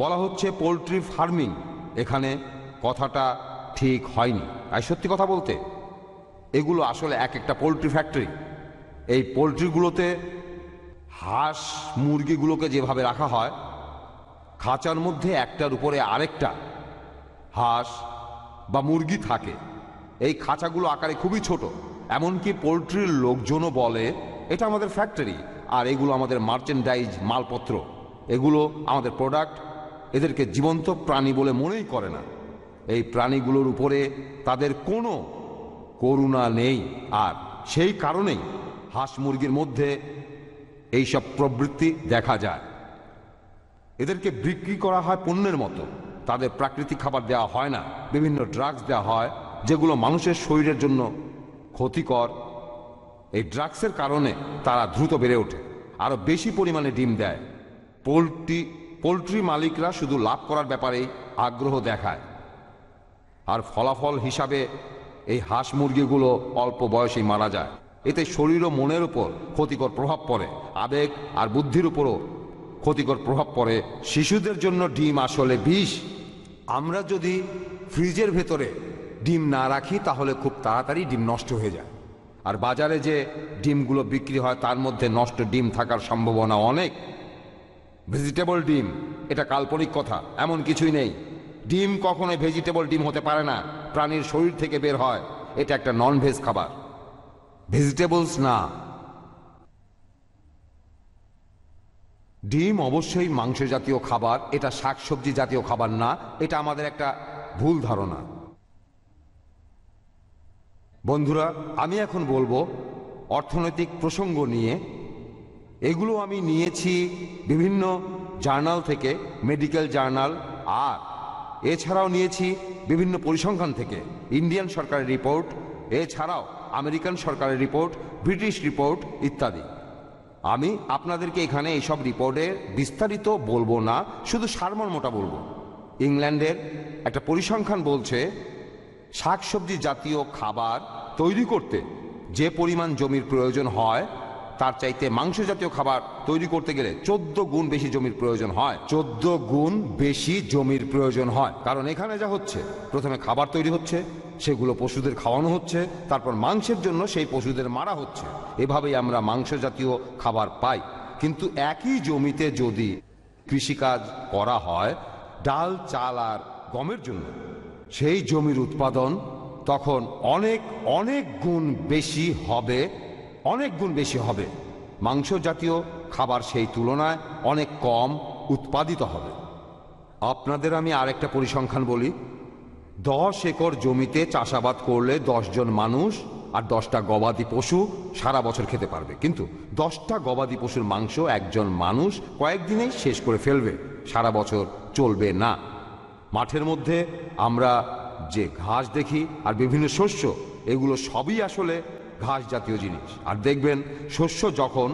বলা হচ্ছে পোলট্রি ফার্মিং এখানে কথাটা ঠিক হয়নি আর সত্যি কথা বলতে এগুলো আসলে এক একটা পোলট্রি ফ্যাক্টরি এই পোলট্রিগুলোতে হাঁস মুরগিগুলোকে যেভাবে রাখা হয় খাঁচার মধ্যে একটার উপরে আরেকটা হাঁস বা মুরগি থাকে এই খাঁচাগুলো আকারে খুবই ছোট এমনকি পোলট্রির লোকজনও বলে এটা আমাদের ফ্যাক্টরি আর এগুলো আমাদের মার্চেন্ডাইজ মালপত্র এগুলো আমাদের প্রোডাক্ট এদেরকে জীবন্ত প্রাণী বলে মনেই করে না এই প্রাণীগুলোর উপরে তাদের কোনো করুণা নেই আর সেই কারণেই হাঁস মুরগির মধ্যে এইসব প্রবৃত্তি দেখা যায় এদেরকে বিক্রি করা হয় পণ্যের মতো তাদের প্রাকৃতিক খাবার দেওয়া হয় না বিভিন্ন ড্রাগস দেওয়া হয় যেগুলো মানুষের শরীরের জন্য ক্ষতিকর এই ড্রাগসের কারণে তারা দ্রুত বেড়ে ওঠে আরও বেশি পরিমাণে ডিম দেয় পোলট্রি পোলট্রি মালিকরা শুধু লাভ করার ব্যাপারেই আগ্রহ দেখায় আর ফলাফল হিসাবে এই হাঁস মুরগিগুলো অল্প বয়সেই মারা যায় এতে শরীর ও মনের উপর ক্ষতিকর প্রভাব পড়ে আবেগ আর বুদ্ধির উপরও ক্ষতিকর প্রভাব পড়ে শিশুদের জন্য ডিম আসলে বিষ আমরা যদি ফ্রিজের ভেতরে ডিম না রাখি তাহলে খুব তাড়াতাড়ি ডিম নষ্ট হয়ে যায় আর বাজারে যে ডিমগুলো বিক্রি হয় তার মধ্যে নষ্ট ডিম থাকার সম্ভাবনা অনেক ভেজিটেবল ডিম এটা কাল্পনিক কথা এমন কিছুই নেই ডিম কখনোই ভেজিটেবল ডিম হতে পারে না প্রাণীর শরীর থেকে বের হয় এটা একটা নন ভেজ খাবার ভেজিটেবলস না ডিম অবশ্যই মাংস জাতীয় খাবার এটা শাকসবজি জাতীয় খাবার না এটা আমাদের একটা ভুল ধারণা বন্ধুরা আমি এখন বলবো অর্থনৈতিক প্রসঙ্গ নিয়ে এগুলো আমি নিয়েছি বিভিন্ন জার্নাল থেকে মেডিকেল জার্নাল আর এছাড়াও নিয়েছি বিভিন্ন পরিসংখ্যান থেকে ইন্ডিয়ান সরকারের রিপোর্ট এছাড়াও আমেরিকান সরকারের রিপোর্ট ব্রিটিশ রিপোর্ট ইত্যাদি আমি আপনাদেরকে এখানে এইসব রিপোর্টে বিস্তারিত বলবো না শুধু সারমর্মটা বলবো ইংল্যান্ডের একটা পরিসংখ্যান বলছে শাকসবজি জাতীয় খাবার তৈরি করতে যে পরিমাণ জমির প্রয়োজন হয় তার চাইতে মাংস জাতীয় খাবার তৈরি করতে গেলে চোদ্দ গুণ বেশি জমির প্রয়োজন হয় চোদ্দ গুণ বেশি জমির প্রয়োজন হয় কারণ এখানে যা হচ্ছে প্রথমে খাবার তৈরি হচ্ছে সেগুলো পশুদের খাওয়ানো হচ্ছে তারপর মাংসের জন্য সেই পশুদের মারা হচ্ছে এভাবেই আমরা মাংস জাতীয় খাবার পাই কিন্তু একই জমিতে যদি কৃষিকাজ করা হয় ডাল চাল আর গমের জন্য সেই জমির উৎপাদন তখন অনেক অনেক গুণ বেশি হবে অনেক গুণ বেশি হবে মাংস জাতীয় খাবার সেই তুলনায় অনেক কম উৎপাদিত হবে আপনাদের আমি আরেকটা পরিসংখ্যান বলি দশ একর জমিতে চাষাবাদ করলে জন মানুষ আর দশটা গবাদি পশু সারা বছর খেতে পারবে কিন্তু দশটা গবাদি পশুর মাংস একজন মানুষ কয়েকদিনেই শেষ করে ফেলবে সারা বছর চলবে না মাঠের মধ্যে আমরা যে ঘাস দেখি আর বিভিন্ন শস্য এগুলো সবই আসলে ঘাস জাতীয় জিনিস আর দেখবেন শস্য যখন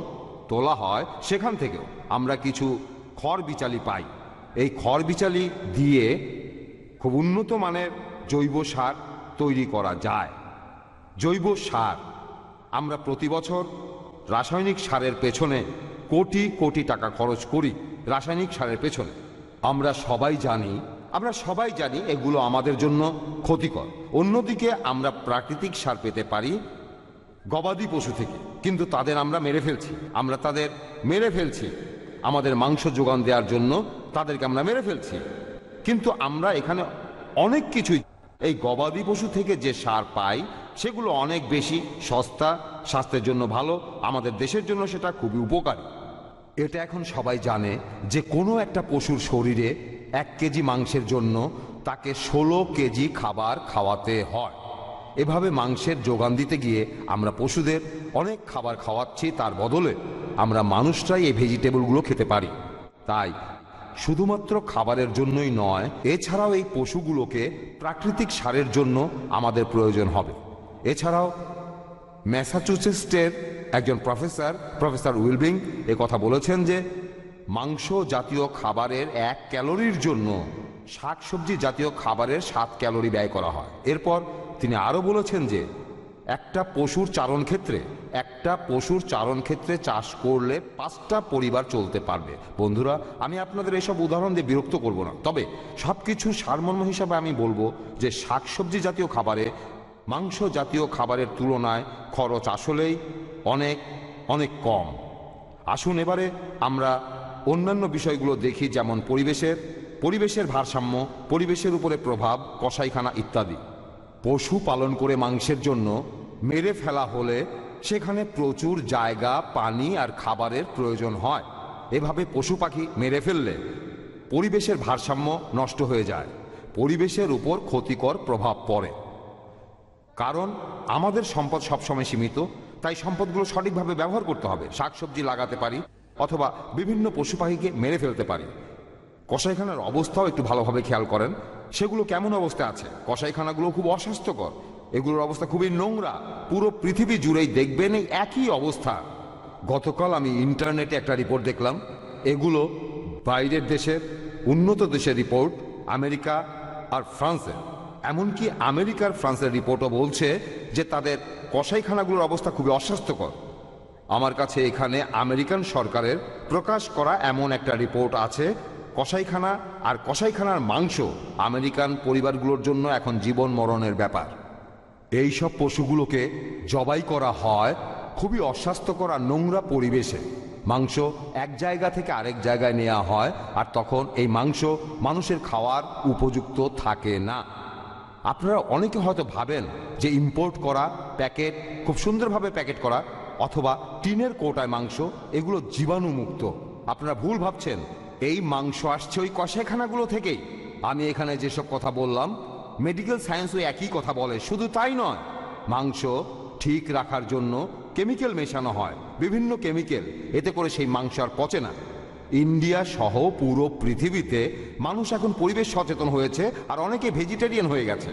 তোলা হয় সেখান থেকেও আমরা কিছু খড় বিচালি পাই এই খড় বিচালি দিয়ে খুব উন্নত মানের জৈব সার তৈরি করা যায় জৈব সার আমরা প্রতি বছর রাসায়নিক সারের পেছনে কোটি কোটি টাকা খরচ করি রাসায়নিক সারের পেছনে আমরা সবাই জানি আমরা সবাই জানি এগুলো আমাদের জন্য ক্ষতিকর অন্যদিকে আমরা প্রাকৃতিক সার পেতে পারি গবাদি পশু থেকে কিন্তু তাদের আমরা মেরে ফেলছি আমরা তাদের মেরে ফেলছি আমাদের মাংস যোগান দেওয়ার জন্য তাদেরকে আমরা মেরে ফেলছি কিন্তু আমরা এখানে অনেক কিছুই এই গবাদি পশু থেকে যে সার পাই সেগুলো অনেক বেশি সস্তা স্বাস্থ্যের জন্য ভালো আমাদের দেশের জন্য সেটা খুবই উপকারী এটা এখন সবাই জানে যে কোনো একটা পশুর শরীরে এক কেজি মাংসের জন্য তাকে ষোলো কেজি খাবার খাওয়াতে হয় এভাবে মাংসের যোগান দিতে গিয়ে আমরা পশুদের অনেক খাবার খাওয়াচ্ছি তার বদলে আমরা মানুষরাই এই ভেজিটেবলগুলো খেতে পারি তাই শুধুমাত্র খাবারের জন্যই নয় এছাড়াও এই পশুগুলোকে প্রাকৃতিক সারের জন্য আমাদের প্রয়োজন হবে এছাড়াও ম্যাসাচুসেটসের একজন প্রফেসর প্রফেসর উইলবিং এ কথা বলেছেন যে মাংস জাতীয় খাবারের এক ক্যালোরির জন্য শাকসবজি জাতীয় খাবারের সাত ক্যালোরি ব্যয় করা হয় এরপর তিনি আরও বলেছেন যে একটা পশুর চারণ ক্ষেত্রে একটা পশুর চারণ ক্ষেত্রে চাষ করলে পাঁচটা পরিবার চলতে পারবে বন্ধুরা আমি আপনাদের এসব উদাহরণ দিয়ে বিরক্ত করব না তবে সব কিছু সারমর্ম হিসাবে আমি বলবো যে শাকসবজি জাতীয় খাবারে মাংস জাতীয় খাবারের তুলনায় খরচ আসলেই অনেক অনেক কম আসুন এবারে আমরা অন্যান্য বিষয়গুলো দেখি যেমন পরিবেশের পরিবেশের ভারসাম্য পরিবেশের উপরে প্রভাব কষাইখানা ইত্যাদি পশু পালন করে মাংসের জন্য মেরে ফেলা হলে সেখানে প্রচুর জায়গা পানি আর খাবারের প্রয়োজন হয় এভাবে পশু পাখি মেরে ফেললে পরিবেশের ভারসাম্য নষ্ট হয়ে যায় পরিবেশের উপর ক্ষতিকর প্রভাব পড়ে কারণ আমাদের সম্পদ সবসময় সীমিত তাই সম্পদগুলো সঠিকভাবে ব্যবহার করতে হবে শাকসবজি লাগাতে পারি অথবা বিভিন্ন পশু পাখিকে মেরে ফেলতে পারি কষাইখানার অবস্থাও একটু ভালোভাবে খেয়াল করেন সেগুলো কেমন অবস্থা আছে কষাইখানাগুলো খুব অস্বাস্থ্যকর এগুলোর অবস্থা খুবই নোংরা পুরো পৃথিবী জুড়েই দেখবেন এই একই অবস্থা গতকাল আমি ইন্টারনেটে একটা রিপোর্ট দেখলাম এগুলো বাইরের দেশের উন্নত দেশের রিপোর্ট আমেরিকা আর ফ্রান্সের এমনকি আমেরিকার ফ্রান্সের রিপোর্টও বলছে যে তাদের কষাইখানাগুলোর অবস্থা খুবই অস্বাস্থ্যকর আমার কাছে এখানে আমেরিকান সরকারের প্রকাশ করা এমন একটা রিপোর্ট আছে কসাইখানা আর কসাইখানার মাংস আমেরিকান পরিবারগুলোর জন্য এখন জীবন মরণের ব্যাপার এই সব পশুগুলোকে জবাই করা হয় খুবই অস্বাস্থ্যকর আর নোংরা পরিবেশে মাংস এক জায়গা থেকে আরেক জায়গায় নেওয়া হয় আর তখন এই মাংস মানুষের খাওয়ার উপযুক্ত থাকে না আপনারা অনেকে হয়তো ভাবেন যে ইম্পোর্ট করা প্যাকেট খুব সুন্দরভাবে প্যাকেট করা অথবা টিনের কোটায় মাংস এগুলো জীবাণুমুক্ত আপনারা ভুল ভাবছেন এই মাংস আসছে ওই কষাইখানাগুলো থেকেই আমি এখানে যেসব কথা বললাম মেডিকেল সায়েন্সও একই কথা বলে শুধু তাই নয় মাংস ঠিক রাখার জন্য কেমিক্যাল মেশানো হয় বিভিন্ন কেমিক্যাল এতে করে সেই মাংস আর পচে না ইন্ডিয়া সহ পুরো পৃথিবীতে মানুষ এখন পরিবেশ সচেতন হয়েছে আর অনেকে ভেজিটেরিয়ান হয়ে গেছে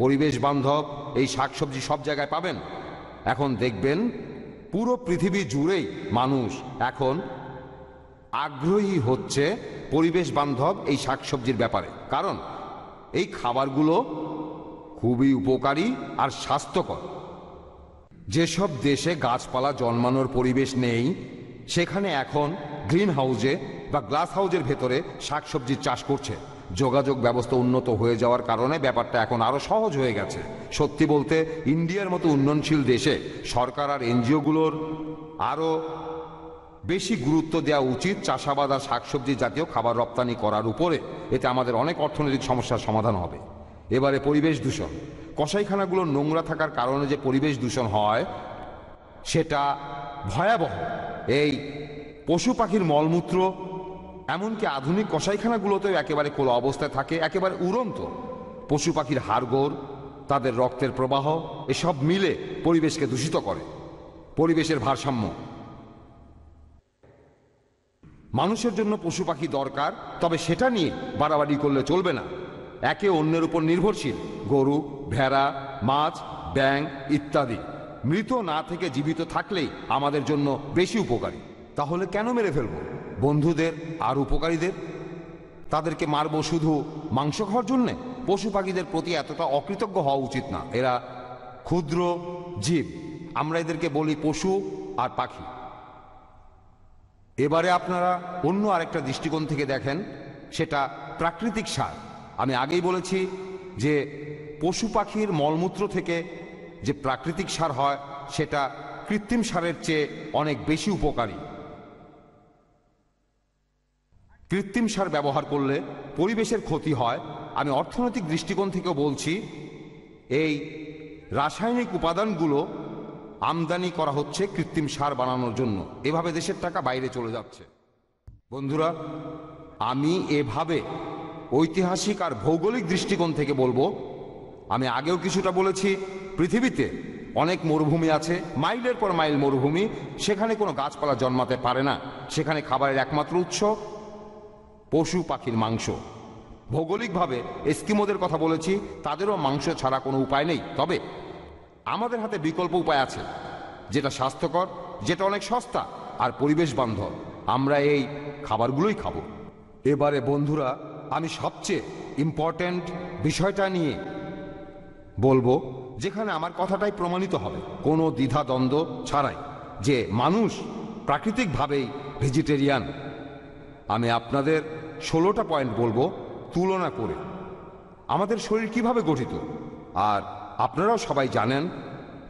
পরিবেশ বান্ধব এই শাকসবজি সব জায়গায় পাবেন এখন দেখবেন পুরো পৃথিবী জুড়েই মানুষ এখন আগ্রহী হচ্ছে পরিবেশ বান্ধব এই শাকসবজির ব্যাপারে কারণ এই খাবারগুলো খুবই উপকারী আর স্বাস্থ্যকর যেসব দেশে গাছপালা জন্মানোর পরিবেশ নেই সেখানে এখন গ্রিন হাউজে বা গ্লাস হাউজের ভেতরে শাকসবজির চাষ করছে যোগাযোগ ব্যবস্থা উন্নত হয়ে যাওয়ার কারণে ব্যাপারটা এখন আরও সহজ হয়ে গেছে সত্যি বলতে ইন্ডিয়ার মতো উন্নয়নশীল দেশে সরকার আর এনজিওগুলোর আরও বেশি গুরুত্ব দেওয়া উচিত চাষাবাদ আর শাকসবজি জাতীয় খাবার রপ্তানি করার উপরে এতে আমাদের অনেক অর্থনৈতিক সমস্যার সমাধান হবে এবারে পরিবেশ দূষণ কষাইখানাগুলো নোংরা থাকার কারণে যে পরিবেশ দূষণ হয় সেটা ভয়াবহ এই পশু পাখির মলমূত্র এমনকি আধুনিক কষাইখানাগুলোতেও একেবারে কোনো অবস্থায় থাকে একেবারে উড়ন্ত পশু পাখির হাড়গোড় তাদের রক্তের প্রবাহ এসব মিলে পরিবেশকে দূষিত করে পরিবেশের ভারসাম্য মানুষের জন্য পশু পাখি দরকার তবে সেটা নিয়ে বাড়াবাড়ি করলে চলবে না একে অন্যের উপর নির্ভরশীল গরু ভেড়া মাছ ব্যাং ইত্যাদি মৃত না থেকে জীবিত থাকলেই আমাদের জন্য বেশি উপকারী তাহলে কেন মেরে ফেলব বন্ধুদের আর উপকারীদের তাদেরকে মারব শুধু মাংস খাওয়ার জন্যে পশু পাখিদের প্রতি এতটা অকৃতজ্ঞ হওয়া উচিত না এরা ক্ষুদ্র জীব আমরা এদেরকে বলি পশু আর পাখি এবারে আপনারা অন্য আরেকটা দৃষ্টিকোণ থেকে দেখেন সেটা প্রাকৃতিক সার আমি আগেই বলেছি যে পশু পাখির মলমূত্র থেকে যে প্রাকৃতিক সার হয় সেটা কৃত্রিম সারের চেয়ে অনেক বেশি উপকারী কৃত্রিম সার ব্যবহার করলে পরিবেশের ক্ষতি হয় আমি অর্থনৈতিক দৃষ্টিকোণ থেকেও বলছি এই রাসায়নিক উপাদানগুলো আমদানি করা হচ্ছে কৃত্রিম সার বানানোর জন্য এভাবে দেশের টাকা বাইরে চলে যাচ্ছে বন্ধুরা আমি এভাবে ঐতিহাসিক আর ভৌগোলিক দৃষ্টিকোণ থেকে বলবো আমি আগেও কিছুটা বলেছি পৃথিবীতে অনেক মরুভূমি আছে মাইলের পর মাইল মরুভূমি সেখানে কোনো গাছপালা জন্মাতে পারে না সেখানে খাবারের একমাত্র উৎস পশু পাখির মাংস ভৌগোলিকভাবে এস্কিমোদের কথা বলেছি তাদেরও মাংস ছাড়া কোনো উপায় নেই তবে আমাদের হাতে বিকল্প উপায় আছে যেটা স্বাস্থ্যকর যেটা অনেক সস্তা আর পরিবেশ বান্ধব আমরা এই খাবারগুলোই খাব এবারে বন্ধুরা আমি সবচেয়ে ইম্পর্ট্যান্ট বিষয়টা নিয়ে বলবো যেখানে আমার কথাটাই প্রমাণিত হবে কোনো দ্বিধাদ্বন্দ্ব ছাড়াই যে মানুষ প্রাকৃতিকভাবেই ভেজিটেরিয়ান আমি আপনাদের ষোলোটা পয়েন্ট বলবো তুলনা করে আমাদের শরীর কিভাবে গঠিত আর আপনারাও সবাই জানেন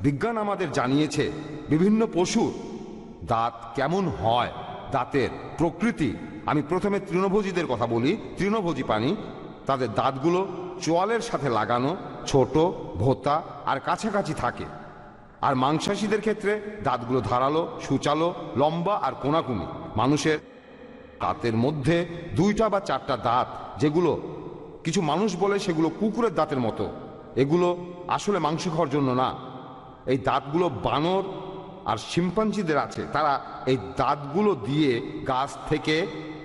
বিজ্ঞান আমাদের জানিয়েছে বিভিন্ন পশুর দাঁত কেমন হয় দাঁতের প্রকৃতি আমি প্রথমে তৃণভোজীদের কথা বলি তৃণভোজী প্রাণী তাদের দাঁতগুলো চোয়ালের সাথে লাগানো ছোট ভোতা আর কাছাকাছি থাকে আর মাংসাশীদের ক্ষেত্রে দাঁতগুলো ধারালো সূচালো লম্বা আর কোনাকুনি মানুষের দাঁতের মধ্যে দুইটা বা চারটা দাঁত যেগুলো কিছু মানুষ বলে সেগুলো কুকুরের দাঁতের মতো এগুলো আসলে মাংস খাওয়ার জন্য না এই দাঁতগুলো বানর আর শিম্পাঞ্জিদের আছে তারা এই দাঁতগুলো দিয়ে গাছ থেকে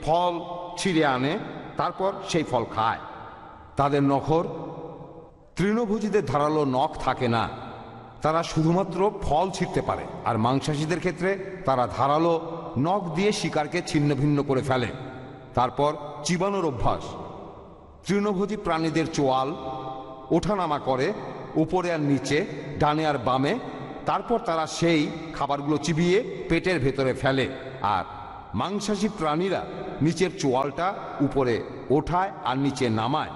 ফল ছিঁড়ে আনে তারপর সেই ফল খায় তাদের নখর তৃণভোজীদের ধারালো নখ থাকে না তারা শুধুমাত্র ফল ছিঁড়তে পারে আর মাংসাশীদের ক্ষেত্রে তারা ধারালো নখ দিয়ে শিকারকে ছিন্ন ভিন্ন করে ফেলে তারপর চিবানোর অভ্যাস তৃণভোজী প্রাণীদের চোয়াল ওঠানামা করে উপরে আর নিচে ডানে আর বামে তারপর তারা সেই খাবারগুলো চিবিয়ে পেটের ভেতরে ফেলে আর মাংসাশী প্রাণীরা নিচের চোয়ালটা উপরে ওঠায় আর নিচে নামায়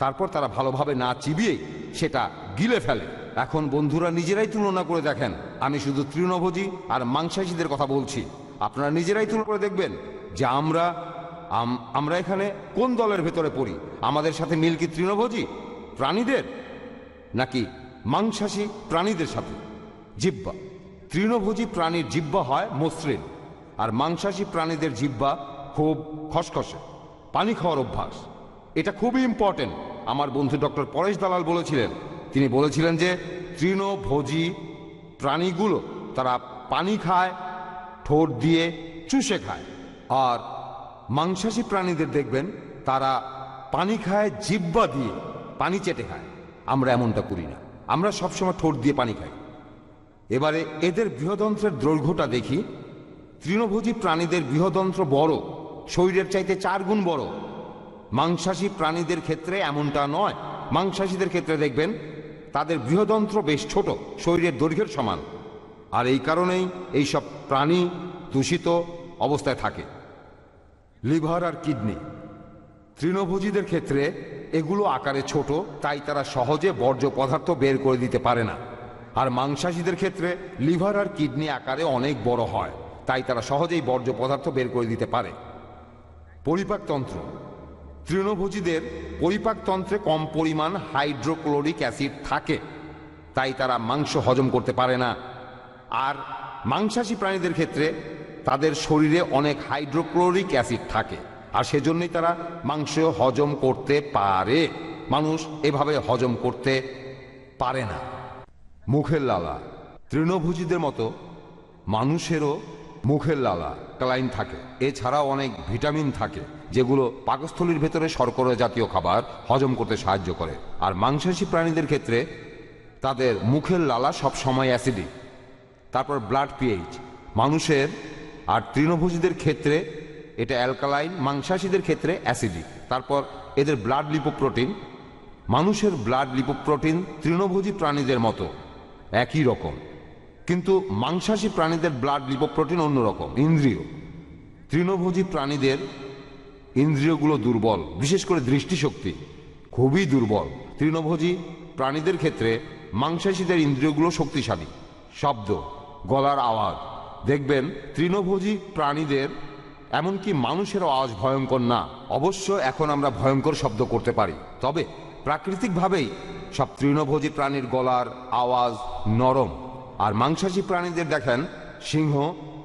তারপর তারা ভালোভাবে না চিবিয়ে সেটা গিলে ফেলে এখন বন্ধুরা নিজেরাই তুলনা করে দেখেন আমি শুধু তৃণভোজী আর মাংসাশীদের কথা বলছি আপনারা নিজেরাই তুলনা করে দেখবেন যে আমরা আমরা এখানে কোন দলের ভেতরে পড়ি আমাদের সাথে মিল কি তৃণভোজী প্রাণীদের নাকি মাংসাশী প্রাণীদের সাথে জিব্বা তৃণভোজী প্রাণীর জিব্বা হয় মসৃণ আর মাংসাশী প্রাণীদের জিব্বা খুব খসখসে পানি খাওয়ার অভ্যাস এটা খুবই ইম্পর্টেন্ট আমার বন্ধু ডক্টর পরেশ দালাল বলেছিলেন তিনি বলেছিলেন যে তৃণভোজী প্রাণীগুলো তারা পানি খায় ঠোঁট দিয়ে চুষে খায় আর মাংসাশী প্রাণীদের দেখবেন তারা পানি খায় জিব্বা দিয়ে পানি চেটে খায় আমরা এমনটা করি না আমরা সবসময় ঠোঁট দিয়ে পানি খাই এবারে এদের বৃহদন্ত্রের দৈর্ঘ্যটা দেখি তৃণভোজী প্রাণীদের বৃহদন্ত্র বড় শরীরের চাইতে চার গুণ বড় মাংসাশী প্রাণীদের ক্ষেত্রে এমনটা নয় মাংসাশীদের ক্ষেত্রে দেখবেন তাদের বৃহদন্ত্র বেশ ছোট শরীরের দৈর্ঘ্যের সমান আর এই কারণেই এইসব প্রাণী দূষিত অবস্থায় থাকে লিভার আর কিডনি তৃণভোজীদের ক্ষেত্রে এগুলো আকারে ছোট তাই তারা সহজে বর্জ্য পদার্থ বের করে দিতে পারে না আর মাংসাশীদের ক্ষেত্রে লিভার আর কিডনি আকারে অনেক বড় হয় তাই তারা সহজেই বর্জ্য পদার্থ বের করে দিতে পারে পরিপাকতন্ত্র তৃণভোজীদের পরিপাকতন্ত্রে কম পরিমাণ হাইড্রোক্লোরিক অ্যাসিড থাকে তাই তারা মাংস হজম করতে পারে না আর মাংসাশী প্রাণীদের ক্ষেত্রে তাদের শরীরে অনেক হাইড্রোক্লোরিক অ্যাসিড থাকে আর সেজন্যই তারা মাংস হজম করতে পারে মানুষ এভাবে হজম করতে পারে না মুখের লালা তৃণভোজীদের মতো মানুষেরও মুখের লালা ক্লাইন থাকে এছাড়াও অনেক ভিটামিন থাকে যেগুলো পাকস্থলীর ভেতরে শর্করা জাতীয় খাবার হজম করতে সাহায্য করে আর মাংসাশী প্রাণীদের ক্ষেত্রে তাদের মুখের লালা সব সময় অ্যাসিডিক তারপর ব্লাড পিএইচ মানুষের আর তৃণভোজীদের ক্ষেত্রে এটা অ্যালকালাইন মাংসাশীদের ক্ষেত্রে অ্যাসিডিক তারপর এদের ব্লাড লিপোপ্রোটিন মানুষের ব্লাড লিপোপ্রোটিন তৃণভোজী প্রাণীদের মতো একই রকম কিন্তু মাংসাশী প্রাণীদের ব্লাড লিপোপ্রোটিন অন্যরকম ইন্দ্রিয় তৃণভোজী প্রাণীদের ইন্দ্রিয়গুলো দুর্বল বিশেষ করে দৃষ্টিশক্তি খুবই দুর্বল তৃণভোজী প্রাণীদের ক্ষেত্রে মাংসাশীদের ইন্দ্রিয়গুলো শক্তিশালী শব্দ গলার আওয়াজ দেখবেন তৃণভোজী প্রাণীদের এমনকি মানুষের আওয়াজ ভয়ঙ্কর না অবশ্য এখন আমরা ভয়ঙ্কর শব্দ করতে পারি তবে প্রাকৃতিকভাবেই সব তৃণভোজী প্রাণীর গলার আওয়াজ নরম আর মাংসাশী প্রাণীদের দেখেন সিংহ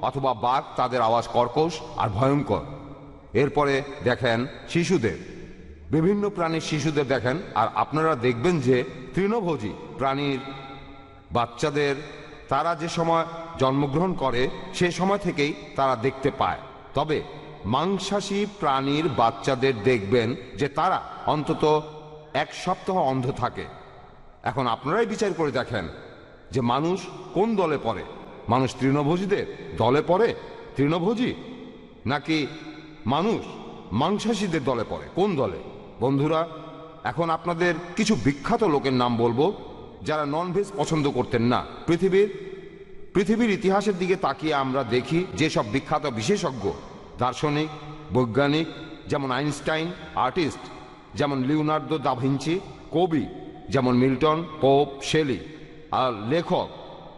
অথবা বাঘ তাদের আওয়াজ কর্কশ আর ভয়ঙ্কর এরপরে দেখেন শিশুদের বিভিন্ন প্রাণীর শিশুদের দেখেন আর আপনারা দেখবেন যে তৃণভোজী প্রাণীর বাচ্চাদের তারা যে সময় জন্মগ্রহণ করে সে সময় থেকেই তারা দেখতে পায় তবে মাংসাশী প্রাণীর বাচ্চাদের দেখবেন যে তারা অন্তত এক সপ্তাহ অন্ধ থাকে এখন আপনারাই বিচার করে দেখেন যে মানুষ কোন দলে পড়ে মানুষ তৃণভোজীদের দলে পড়ে তৃণভোজী নাকি মানুষ মাংসাশীদের দলে পড়ে কোন দলে বন্ধুরা এখন আপনাদের কিছু বিখ্যাত লোকের নাম বলবো যারা নন ভেজ পছন্দ করতেন না পৃথিবীর পৃথিবীর ইতিহাসের দিকে তাকিয়ে আমরা দেখি যেসব বিখ্যাত বিশেষজ্ঞ দার্শনিক বৈজ্ঞানিক যেমন আইনস্টাইন আর্টিস্ট যেমন লিওনার্দো দাভিঞ্চি কবি যেমন মিল্টন পোপ শেলি আর লেখক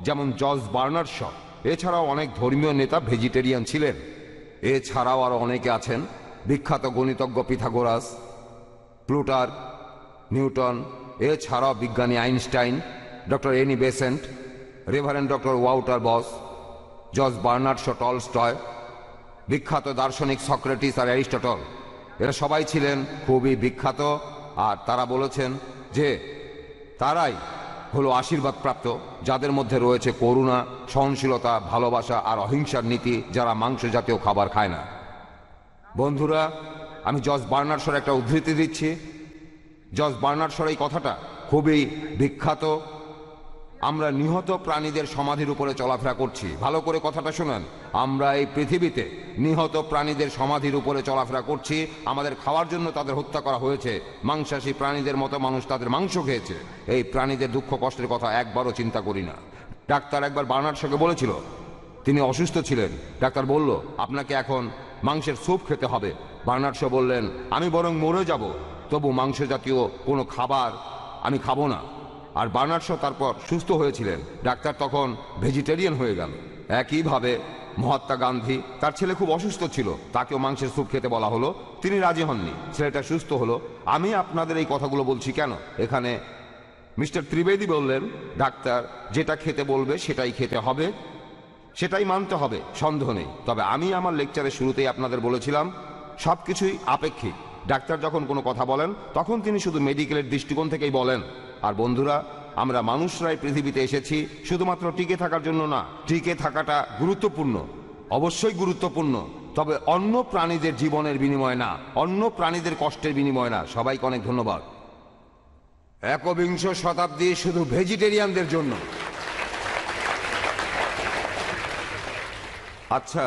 যেমন জর্জ বার্নার শ এছাড়াও অনেক ধর্মীয় নেতা ভেজিটেরিয়ান ছিলেন এছাড়াও আরও অনেকে আছেন বিখ্যাত গণিতজ্ঞ পিথাগোরাস প্লুটার নিউটন এছাড়াও বিজ্ঞানী Einstein doctor Annie Besant reverend doctor Walter বস জর্জ বার্নার্ড শো টলস্টয় বিখ্যাত দার্শনিক সক্রেটিস আর অ্যারিস্টটল এরা সবাই ছিলেন খুবই বিখ্যাত আর তারা বলেছেন যে তারাই হলো আশীর্বাদপ্রাপ্ত যাদের মধ্যে রয়েছে করুণা সহনশীলতা ভালোবাসা আর অহিংসার নীতি যারা মাংস জাতীয় খাবার খায় না বন্ধুরা আমি জজ বার্নার্ডসর একটা উদ্ধৃতি দিচ্ছি জজ বার্নার্সর এই কথাটা খুবই বিখ্যাত আমরা নিহত প্রাণীদের সমাধির উপরে চলাফেরা করছি ভালো করে কথাটা শোনেন আমরা এই পৃথিবীতে নিহত প্রাণীদের সমাধির উপরে চলাফেরা করছি আমাদের খাওয়ার জন্য তাদের হত্যা করা হয়েছে মাংসাশী প্রাণীদের মতো মানুষ তাদের মাংস খেয়েছে এই প্রাণীদের দুঃখ কষ্টের কথা একবারও চিন্তা করি না ডাক্তার একবার বার্নার্সকে বলেছিল তিনি অসুস্থ ছিলেন ডাক্তার বলল আপনাকে এখন মাংসের স্যুপ খেতে হবে বার্নার্স বললেন আমি বরং মরে যাব তবু মাংস জাতীয় কোনো খাবার আমি খাবো না আর বার্নার্স তারপর সুস্থ হয়েছিলেন ডাক্তার তখন ভেজিটেরিয়ান হয়ে গেল একইভাবে মহাত্মা গান্ধী তার ছেলে খুব অসুস্থ ছিল তাকেও মাংসের স্যুপ খেতে বলা হলো তিনি রাজি হননি ছেলেটা সুস্থ হলো আমি আপনাদের এই কথাগুলো বলছি কেন এখানে মিস্টার ত্রিবেদী বললেন ডাক্তার যেটা খেতে বলবে সেটাই খেতে হবে সেটাই মানতে হবে সন্দেহ নেই তবে আমি আমার লেকচারের শুরুতেই আপনাদের বলেছিলাম সব কিছুই আপেক্ষিক ডাক্তার যখন কোনো কথা বলেন তখন তিনি শুধু মেডিকেলের দৃষ্টিকোণ থেকেই বলেন আর বন্ধুরা আমরা মানুষরাই পৃথিবীতে এসেছি শুধুমাত্র টিকে থাকার জন্য না টিকে থাকাটা গুরুত্বপূর্ণ অবশ্যই গুরুত্বপূর্ণ তবে অন্য প্রাণীদের জীবনের বিনিময় না অন্য প্রাণীদের কষ্টের বিনিময় না সবাইকে অনেক ধন্যবাদ একবিংশ শতাব্দী শুধু ভেজিটেরিয়ানদের জন্য আচ্ছা